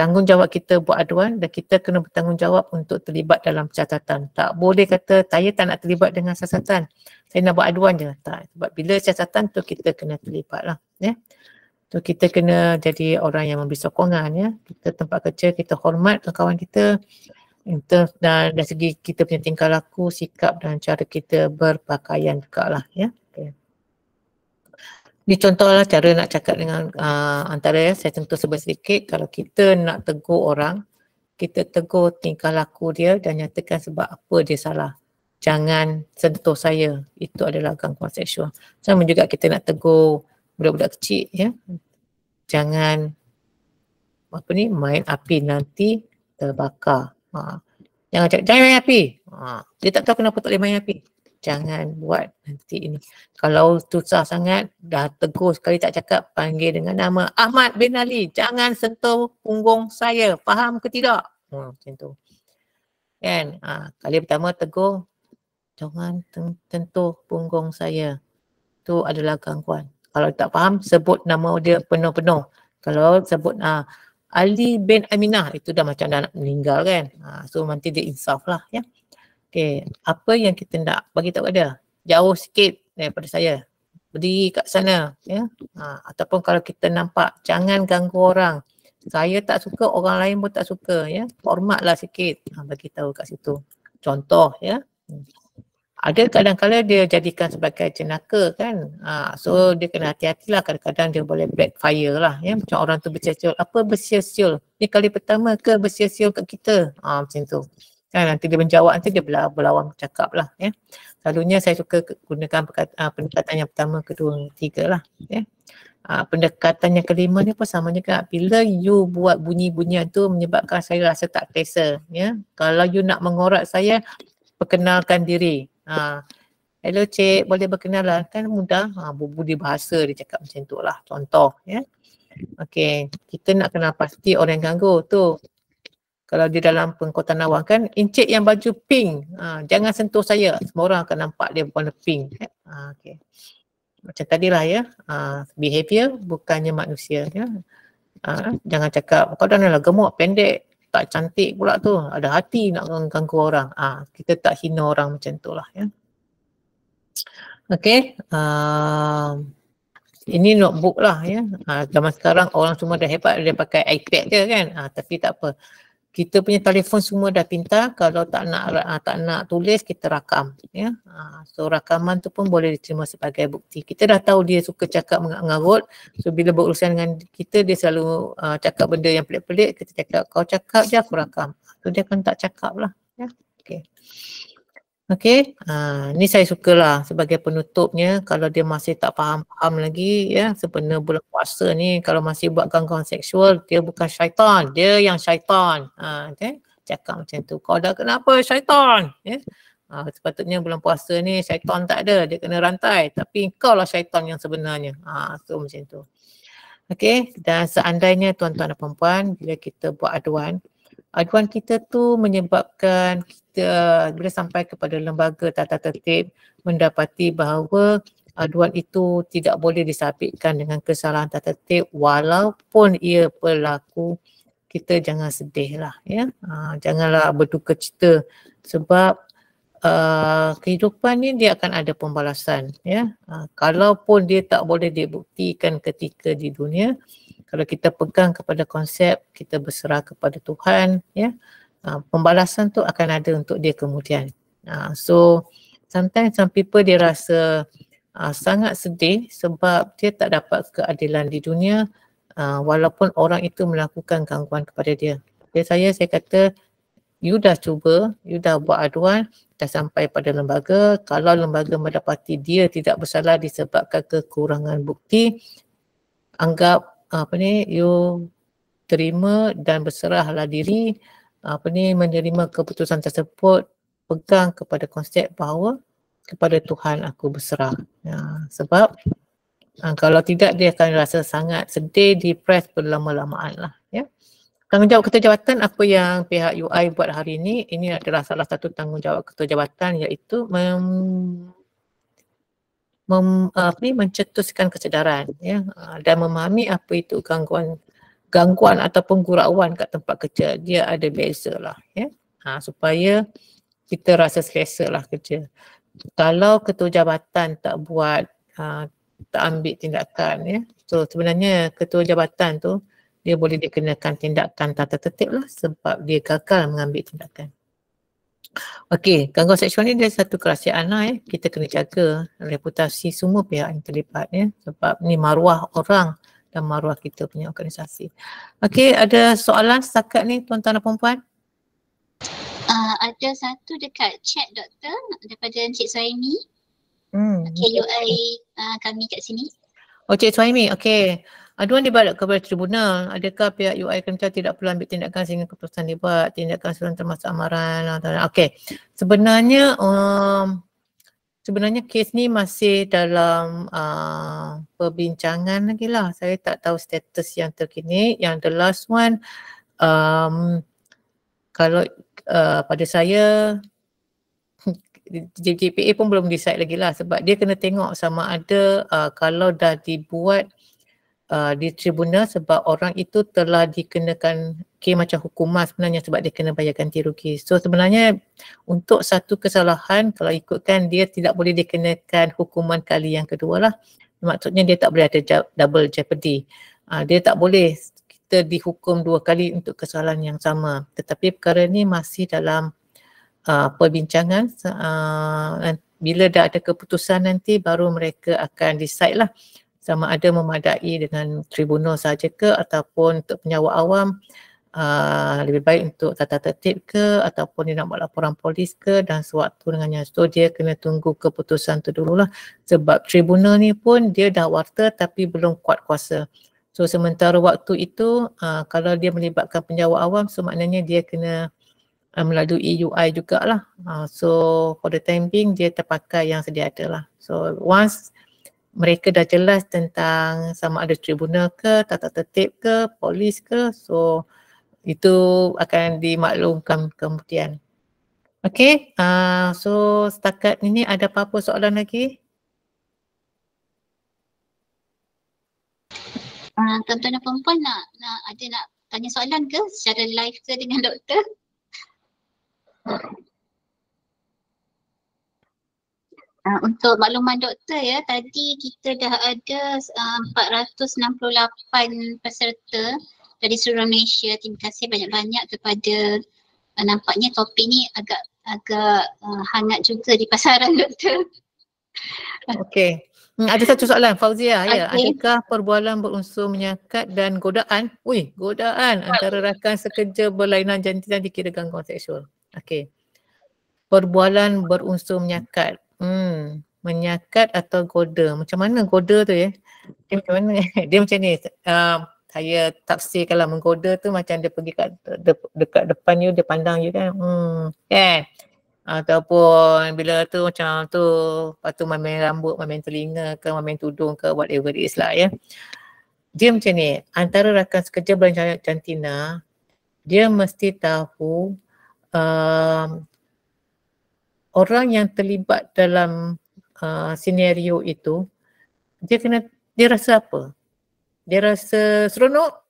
tanggungjawab kita buat aduan dan kita kena bertanggungjawab untuk terlibat dalam catatan. Tak boleh kata saya tak nak terlibat dengan siasatan. Saya nak buat aduan je. Tak. Sebab bila siasatan tu kita kena terlibat lah. Ya. Tu kita kena jadi orang yang memberi sokongan ya. Kita tempat kerja, kita hormat lah kawan kita. Dan dari segi kita punya tingkah laku, sikap dan cara kita berpakaian juga lah ya. Ni contohlah cara nak cakap dengan uh, antara ya, saya contoh sebut sedikit kalau kita nak tegur orang, kita tegur tingkah laku dia dan nyatakan sebab apa dia salah. Jangan sentuh saya. Itu adalah gangguan seksual. Sama juga kita nak tegur budak-budak kecil ya. Jangan apa ni main api nanti terbakar. Ha. Jangan cakap, jangan main api. Ha. Dia tak tahu kenapa tak boleh main api jangan buat nanti ini. Kalau susah sangat, dah tegur sekali tak cakap, panggil dengan nama Ahmad bin Ali. Jangan sentuh punggung saya. Faham ke tidak? Hmm, macam tu. Kan? Ha, kali pertama tegur, jangan sentuh punggung saya. Tu adalah gangguan. Kalau tak faham, sebut nama dia penuh-penuh. Kalau sebut ha, Ali bin Aminah, itu dah macam dah nak meninggal kan. Ha, so nanti dia insaf lah. Ya? Yeah? Okay, apa yang kita nak bagi tahu ada Jauh sikit daripada saya. Berdiri kat sana. Ya? Ha, ataupun kalau kita nampak, jangan ganggu orang. Saya tak suka, orang lain pun tak suka. Ya? Hormatlah sikit. Ha, bagi tahu kat situ. Contoh, ya. Ada kadang-kadang dia jadikan sebagai jenaka kan. Ha, so dia kena hati-hatilah kadang-kadang dia boleh backfire lah. Ya? Macam orang tu bersiul Apa bersiul Ini kali pertama ke bersiul kat kita? Ha, macam tu. Kan, nanti dia menjawab, nanti dia berlawan, berlawan bercakap lah. Ya. Selalunya saya suka gunakan perkata, uh, pendekatan yang pertama, kedua, ketiga lah. Ya. Uh, pendekatan yang kelima ni pun sama juga. Bila you buat bunyi bunyi tu menyebabkan saya rasa tak tesa. Ya. Kalau you nak mengorak saya, perkenalkan diri. Ha. Hello cik, boleh berkenalan. Kan mudah. Ha, uh, budi bahasa dia cakap macam tu lah. Contoh. Ya. Okay, kita nak kenal pasti orang yang ganggu tu kalau di dalam pengkotan Nawang kan encik yang baju pink ha, jangan sentuh saya semua orang akan nampak dia warna pink ha, okay. macam tadilah ya ha, behavior bukannya manusia ya ha, jangan cakap kau dah lah gemuk pendek tak cantik pula tu ada hati nak ganggu orang ha, kita tak hina orang macam tu lah ya Okay, uh, ha, ini notebook lah ya. Uh, zaman sekarang orang semua dah hebat dia pakai iPad je kan. Uh, tapi tak apa kita punya telefon semua dah pintar kalau tak nak ah, tak nak tulis kita rakam ya ah, so rakaman tu pun boleh diterima sebagai bukti kita dah tahu dia suka cakap mengarut so bila berurusan dengan kita dia selalu uh, cakap benda yang pelik-pelik kita cakap kau cakap je aku rakam so dia akan tak cakap lah ya okay. Okay, ha, ni saya sukalah sebagai penutupnya kalau dia masih tak faham-faham lagi ya sebenarnya bulan puasa ni kalau masih buat gangguan seksual dia bukan syaitan, dia yang syaitan. Ha, okay? cakap macam tu. Kau dah kenapa syaitan? Ya. Ha, sepatutnya bulan puasa ni syaitan tak ada, dia kena rantai. Tapi kau lah syaitan yang sebenarnya. Ha, so macam tu. Okay, dan seandainya tuan-tuan dan puan bila kita buat aduan aduan kita tu menyebabkan kita bila sampai kepada lembaga tata tertib mendapati bahawa aduan itu tidak boleh disabitkan dengan kesalahan tata tertib walaupun ia berlaku kita jangan sedih lah ya. Ha, janganlah berduka cita sebab uh, kehidupan ni dia akan ada pembalasan ya. Ha, kalaupun dia tak boleh dibuktikan ketika di dunia kalau kita pegang kepada konsep kita berserah kepada Tuhan ya uh, pembalasan tu akan ada untuk dia kemudian uh, so sometimes some people dia rasa uh, sangat sedih sebab dia tak dapat keadilan di dunia uh, walaupun orang itu melakukan gangguan kepada dia dia saya saya kata you dah cuba you dah buat aduan dah sampai pada lembaga kalau lembaga mendapati dia tidak bersalah disebabkan kekurangan bukti anggap apa ni you terima dan berserahlah diri apa ni menerima keputusan tersebut pegang kepada konsep bahawa kepada Tuhan aku berserah ya, sebab uh, kalau tidak dia akan rasa sangat sedih depres berlama-lamaan lah ya tanggungjawab ketua jabatan apa yang pihak UI buat hari ini ini adalah salah satu tanggungjawab ketua jabatan iaitu mem- mem, apa ni mencetuskan kesedaran ya ah, dan memahami apa itu gangguan gangguan ataupun gurauan kat tempat kerja dia ada beza lah ya ha, supaya kita rasa selesa lah kerja kalau ketua jabatan tak buat ha, tak ambil tindakan ya so sebenarnya ketua jabatan tu dia boleh dikenakan tindakan tata tertib lah sebab dia gagal mengambil tindakan. Okey, gangguan seksual ni dia satu kerahsiaan lah eh. Kita kena jaga reputasi semua pihak yang terlibat ya. Eh. Sebab ni maruah orang dan maruah kita punya organisasi. Okey, ada soalan setakat ni tuan-tuan dan perempuan? Uh, ah, ada satu dekat chat doktor daripada Encik Suhaimi. Hmm. Okay, UI uh, ah, kami kat sini. Oh, Encik Suhaimi, okay. Aduan ah, dibalik kepada tribunal, adakah pihak UI Kementerian tidak perlu ambil tindakan sehingga keputusan dibuat, tindakan suruhan termasuk amaran, lah, okey. Sebenarnya, um, sebenarnya kes ni masih dalam uh, perbincangan lagi lah. Saya tak tahu status yang terkini. Yang the last one, um, kalau uh, pada saya, JPA pun belum decide lagi lah sebab dia kena tengok sama ada uh, kalau dah dibuat uh, di tribunal sebab orang itu telah dikenakan okay, macam hukuman sebenarnya sebab dia kena bayar ganti rugi. So sebenarnya untuk satu kesalahan kalau ikutkan dia tidak boleh dikenakan hukuman kali yang kedua lah. Maksudnya dia tak boleh ada double jeopardy. Uh, dia tak boleh kita dihukum dua kali untuk kesalahan yang sama. Tetapi perkara ni masih dalam uh, perbincangan. Uh, bila dah ada keputusan nanti baru mereka akan decide lah sama ada memadai dengan tribunal saja ke ataupun untuk penyewa awam uh, lebih baik untuk tata tertib ke ataupun dia nak buat laporan polis ke dan sewaktu dengan yang itu dia kena tunggu keputusan tu dulu lah sebab tribunal ni pun dia dah warta tapi belum kuat kuasa so sementara waktu itu uh, kalau dia melibatkan penyewa awam so maknanya dia kena uh, melalui UI jugalah uh, so for the time being dia terpakai yang sedia ada lah so once mereka dah jelas tentang sama ada tribunal ke, tata tertib ke, polis ke. So itu akan dimaklumkan kemudian. Okay, uh, so setakat ini ada apa-apa soalan lagi? Ah, tuan-tuan dan perempuan nak, nak, ada nak tanya soalan ke secara live ke dengan doktor? Ah, Ah, untuk makluman doktor ya, tadi kita dah ada ah, uh, 468 peserta dari seluruh Malaysia. Terima kasih banyak-banyak kepada uh, nampaknya topik ni agak agak uh, hangat juga di pasaran [laughs] doktor. Okey. Hmm, ada satu soalan Fauzia okay. ya. Adakah perbualan berunsur menyakat dan godaan? Wih, godaan antara rakan sekerja berlainan jantina dikira gangguan seksual. Okey. Perbualan berunsur menyakat. Hmm, menyakat atau goda. Macam mana goda tu ya? Dia macam mana? [laughs] Dia macam ni. Um, saya tafsir kalau menggoda tu macam dia pergi kat de, dekat depan you, dia pandang you kan. Hmm, kan? Ataupun bila tu macam tu, lepas tu main rambut, main telinga ke, main tudung ke, whatever it is lah ya. Dia macam ni, antara rakan sekerja belanja cantina, dia mesti tahu um, orang yang terlibat dalam uh, senario itu dia kena dia rasa apa? Dia rasa seronok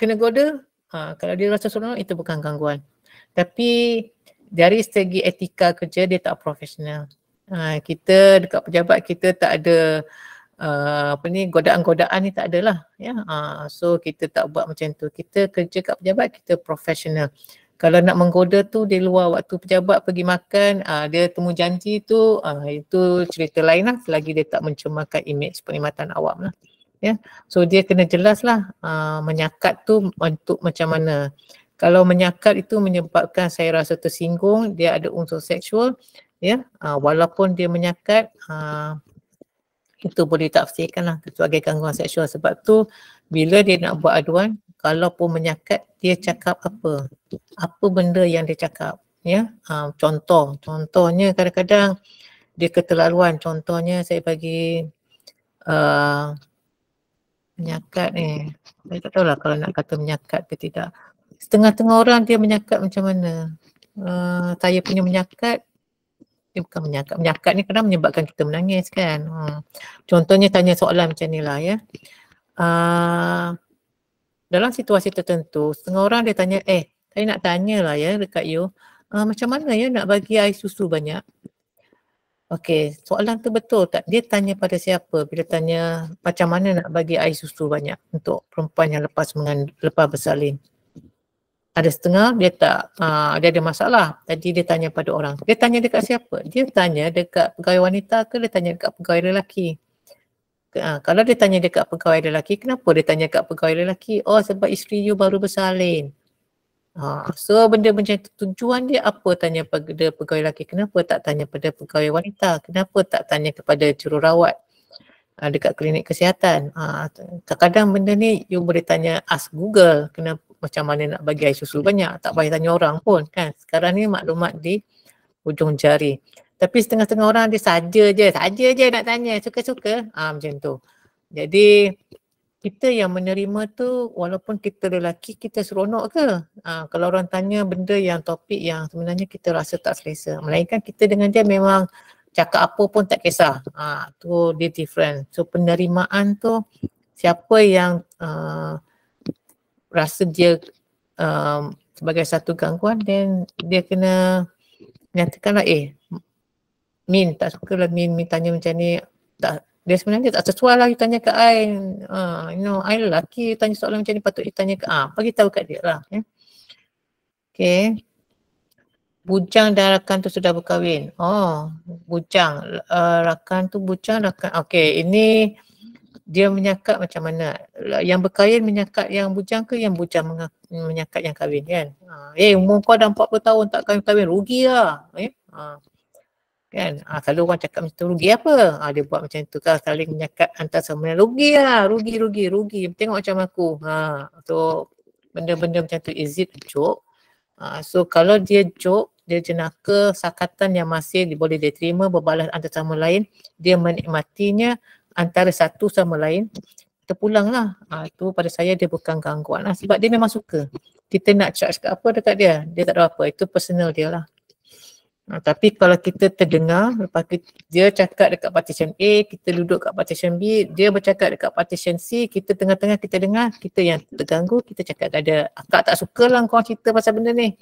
kena goda? Ha, kalau dia rasa seronok itu bukan gangguan. Tapi dari segi etika kerja dia tak profesional. Ha, kita dekat pejabat kita tak ada uh, apa ni godaan-godaan ni tak adalah ya. Ha, so kita tak buat macam tu. Kita kerja kat pejabat kita profesional kalau nak menggoda tu di luar waktu pejabat pergi makan uh, dia temu janji tu uh, itu cerita lain lah selagi dia tak mencemarkan imej perkhidmatan awam lah ya yeah. so dia kena jelas lah uh, menyakat tu untuk macam mana kalau menyakat itu menyebabkan saya rasa tersinggung dia ada unsur seksual ya yeah. uh, walaupun dia menyakat uh, itu boleh ditafsirkan lah sebagai gangguan seksual sebab tu bila dia nak buat aduan kalau pun menyakat dia cakap apa apa benda yang dia cakap ya ha, contoh contohnya kadang-kadang dia keterlaluan contohnya saya bagi uh, menyakat ni saya tak lah kalau nak kata menyakat ke tidak setengah-tengah orang dia menyakat macam mana uh, saya punya menyakat dia bukan menyakat. Menyakat ni kadang menyebabkan kita menangis kan. Hmm. Contohnya tanya soalan macam ni lah ya. Uh, dalam situasi tertentu, setengah orang dia tanya, eh, saya nak tanya lah ya dekat you, uh, macam mana ya nak bagi air susu banyak? Okey, soalan tu betul tak? Dia tanya pada siapa bila tanya macam mana nak bagi air susu banyak untuk perempuan yang lepas mengand- lepas bersalin. Ada setengah dia tak, uh, dia ada masalah. Tadi dia tanya pada orang. Dia tanya dekat siapa? Dia tanya dekat pegawai wanita ke dia tanya dekat pegawai lelaki? Ha, kalau dia tanya dekat pegawai lelaki, kenapa dia tanya dekat pegawai lelaki? Oh sebab isteri you baru bersalin. Ha, so benda macam tu, tujuan dia apa tanya pada pegawai lelaki? Kenapa tak tanya pada pegawai wanita? Kenapa tak tanya kepada jururawat ha, dekat klinik kesihatan? Ha, kadang-kadang benda ni you boleh tanya ask Google kenapa macam mana nak bagi air susu banyak. Tak payah tanya orang pun kan. Sekarang ni maklumat di ujung jari. Tapi setengah-setengah orang dia saja je, saja je nak tanya, suka-suka. Ah ha, macam tu. Jadi kita yang menerima tu walaupun kita lelaki kita seronok ke? Ha, kalau orang tanya benda yang topik yang sebenarnya kita rasa tak selesa. Melainkan kita dengan dia memang cakap apa pun tak kisah. Ha, tu dia different. So penerimaan tu siapa yang uh, rasa dia uh, sebagai satu gangguan then dia kena nyatakanlah eh Min tak suka lah Min, Min tanya macam ni tak, Dia sebenarnya tak sesuai lah tanya ke I uh, ah, You know, I lelaki tanya soalan macam ni patut dia tanya ke A uh, Bagi tahu kat dia lah ya. Okay Bujang dan rakan tu sudah berkahwin Oh, bujang uh, Rakan tu bujang, rakan Okay, ini dia menyakat macam mana? Lah, yang berkahwin menyakat yang bujang ke yang bujang menyakat yang kahwin kan? Ah, eh, umur kau dah 40 tahun tak kahwin-kahwin, rugi lah. Eh? Kan? Ha, ah, kalau orang cakap macam tu, rugi apa? Ha, dia buat macam tu kan, saling menyakat antara sama lain. Rugi lah, rugi, rugi, rugi. Tengok macam aku. Ha, so, benda-benda macam tu, is it Ha, so, kalau dia joke, dia jenaka sakatan yang masih boleh dia terima, berbalas antara sama lain, dia menikmatinya antara satu sama lain, terpulang lah. Ha, tu pada saya dia bukan gangguan lah. Sebab dia memang suka. Kita nak charge ke apa dekat dia, dia tak ada apa. Itu personal dia lah. Uh, tapi kalau kita terdengar lepas kita, dia cakap dekat partition A, kita duduk kat partition B, dia bercakap dekat partition C, kita tengah-tengah kita dengar, kita yang terganggu, kita cakap tak ada. Akak tak suka lah kau cerita pasal benda ni.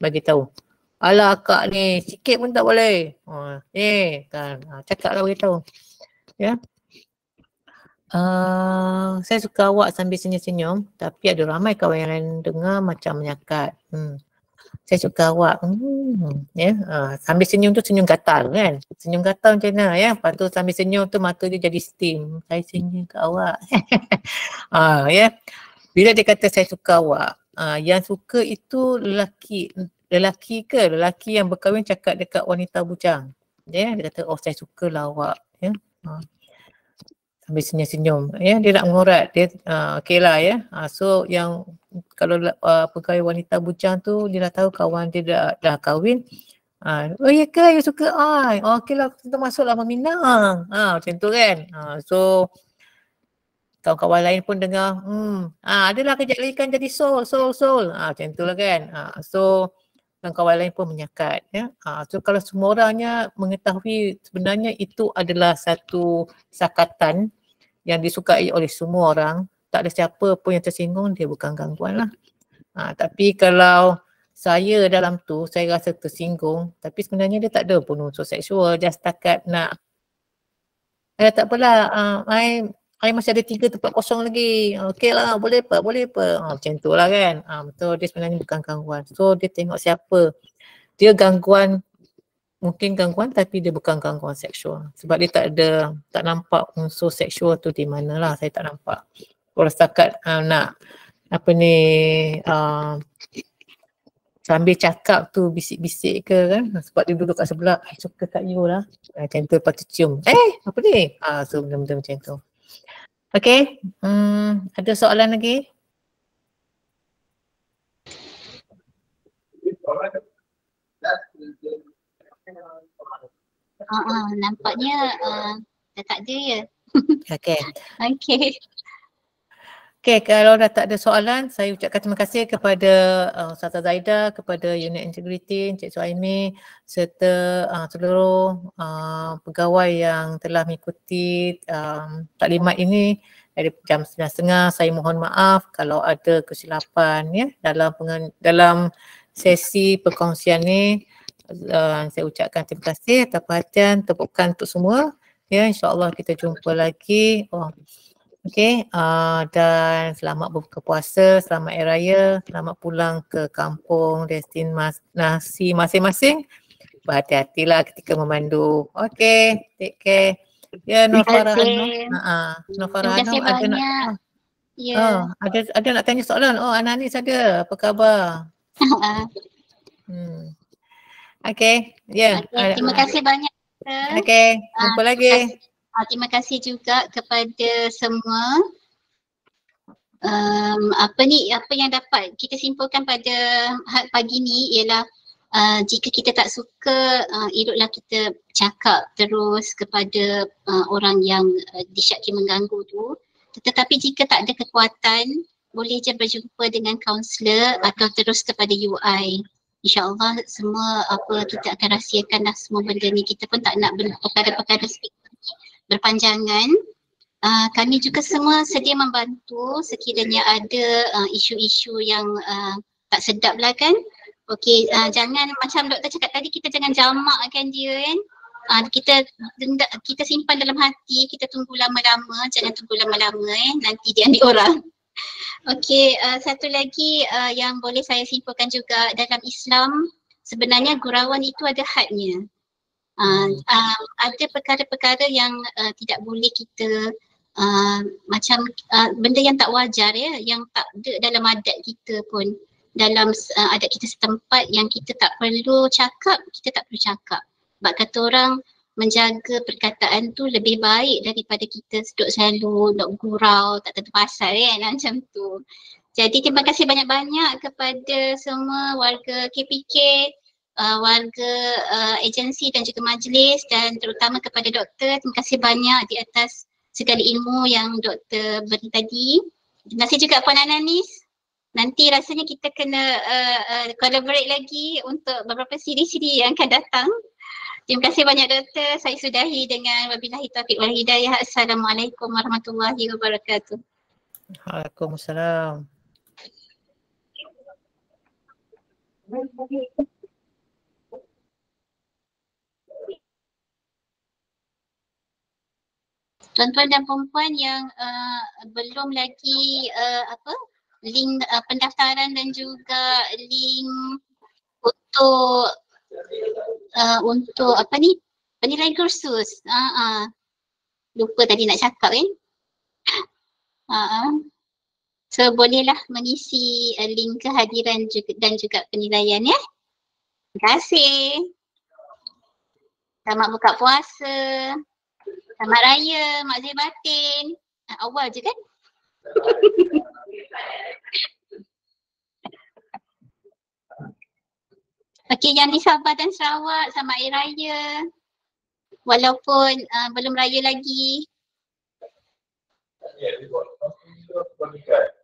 Bagi tahu. Alah akak ni, sikit pun tak boleh. Uh, eh, kan. Uh, cakap lah bagi tahu. Ya. Yeah. Uh, saya suka awak sambil senyum-senyum, tapi ada ramai kawan yang lain dengar macam menyakat. Hmm saya suka awak. Hmm, ya. Yeah. Ha, sambil senyum tu senyum gatal kan. Senyum gatal macam mana ya. Lepas tu sambil senyum tu mata dia jadi steam. Saya senyum ke awak. [laughs] ha, ya. Yeah. Bila dia kata saya suka awak. Ha, yang suka itu lelaki lelaki ke? Lelaki yang berkahwin cakap dekat wanita bujang. Ya, yeah. dia kata oh saya suka lah awak. Ya. Yeah. Ha. Sambil senyum-senyum. Ya, dia nak mengorat. Dia uh, okey lah ya. Uh, so yang kalau uh, pegawai wanita bujang tu dia dah tahu kawan dia dah, dah kahwin. Uh, oh ya ke? You suka? Uh, okey lah. Kita masuklah meminang. Uh, macam tu kan. Uh, so kawan-kawan lain pun dengar. Hmm, uh, adalah kejap lagi kan jadi soul, soul, soul. Uh, macam tu lah kan. Uh, so dan kawan lain pun menyakat. Ya. Ha, so kalau semua orangnya mengetahui sebenarnya itu adalah satu sakatan yang disukai oleh semua orang, tak ada siapa pun yang tersinggung, dia bukan gangguan lah. Ha, tapi kalau saya dalam tu, saya rasa tersinggung, tapi sebenarnya dia tak ada pun unsur seksual, just takat nak Eh tak apalah, uh, I kami masih ada tiga tempat kosong lagi. Ah, okey lah, boleh apa, boleh apa. Ah, ha, macam tu lah kan. Ha, betul, dia sebenarnya bukan gangguan. So, dia tengok siapa. Dia gangguan, mungkin gangguan tapi dia bukan gangguan seksual. Sebab dia tak ada, tak nampak unsur seksual tu di mana lah. Saya tak nampak. Kalau setakat uh, nak, apa ni, uh, sambil cakap tu bisik-bisik ke kan. Sebab dia duduk kat sebelah, suka kat you lah. Macam tu, lepas tu cium. Eh, apa ni? Uh, so, benda-benda macam tu. Okey. Hmm, ada soalan lagi? Uh, uh, nampaknya uh, dah tak ada ya. Okey. [laughs] Okey. Okay, kalau dah tak ada soalan, saya ucapkan terima kasih kepada uh, Sata Zaida, kepada Unit Integrity, Encik Suhaimi serta uh, seluruh uh, pegawai yang telah mengikuti um, taklimat ini dari jam 9.30. Saya mohon maaf kalau ada kesilapan ya dalam dalam sesi perkongsian ini. Uh, saya ucapkan terima kasih atas perhatian, tepukan untuk semua. Ya, InsyaAllah kita jumpa lagi. Oh. Okay, uh, ah, dan selamat berbuka puasa, selamat air raya, selamat pulang ke kampung destin mas nasi masing-masing. Berhati-hatilah ketika memandu. Okay, take care. Ya, yeah, Nofara Hanum. Uh-huh. Nofara Terima kasih Hanum, banyak. Ada nak, yeah. Ya. oh, ada, ada nak tanya soalan? Oh, Ananis ada. Apa khabar? hmm. Okay, ya. Yeah. Okay, terima kasih banyak. Okay, jumpa ah, lagi. Terima kasih. Uh, terima kasih juga kepada semua. Um, apa ni apa yang dapat kita simpulkan pada ha- pagi ni ialah uh, jika kita tak suka uh, iruklah kita cakap terus kepada uh, orang yang uh, disyaki mengganggu tu tetapi jika tak ada kekuatan boleh je berjumpa dengan kaunselor atau terus kepada UI insyaallah semua apa kita akan rahsiakanlah semua benda ni kita pun tak nak perkara-perkara speak berpanjangan Uh, kami juga semua sedia membantu sekiranya ada uh, isu-isu yang uh, tak sedap lah kan. Okey, uh, jangan macam doktor cakap tadi kita jangan jamak kan dia kan. Uh, kita denda, kita simpan dalam hati, kita tunggu lama-lama, jangan tunggu lama-lama eh nanti dia ambil orang. [laughs] Okey, uh, satu lagi uh, yang boleh saya simpulkan juga dalam Islam sebenarnya gurauan itu ada hadnya uh, ada perkara-perkara yang uh, tidak boleh kita uh, macam uh, benda yang tak wajar ya yang tak ada dalam adat kita pun dalam uh, adat kita setempat yang kita tak perlu cakap kita tak perlu cakap sebab kata orang menjaga perkataan tu lebih baik daripada kita duduk selalu nak gurau tak tentu pasal kan ya, [laughs] macam tu jadi terima kasih banyak-banyak kepada semua warga KPK uh, warga uh, agensi dan juga majlis dan terutama kepada doktor terima kasih banyak di atas segala ilmu yang doktor beri tadi. Terima kasih juga Puan Ananis. Nanti rasanya kita kena uh, uh, collaborate lagi untuk beberapa siri-siri yang akan datang. Terima kasih banyak doktor. Saya sudahi dengan wabillahi taufiq wal hidayah. Assalamualaikum warahmatullahi wabarakatuh. Assalamualaikum. Thank you. tuan-tuan dan perempuan yang uh, belum lagi uh, apa link uh, pendaftaran dan juga link untuk uh, untuk apa ni penilaian kursus. Ha uh, uh. Lupa tadi nak cakap eh. Ha [laughs] uh, uh. So bolehlah mengisi uh, link kehadiran juga, dan juga penilaian ya. Terima kasih. Selamat buka puasa. Selamat Raya, Mak Zain Batin. Ah, awal je kan? Okey, yang di Sabah dan Sarawak, selamat Hari Raya. Walaupun uh, belum Raya lagi. Ya,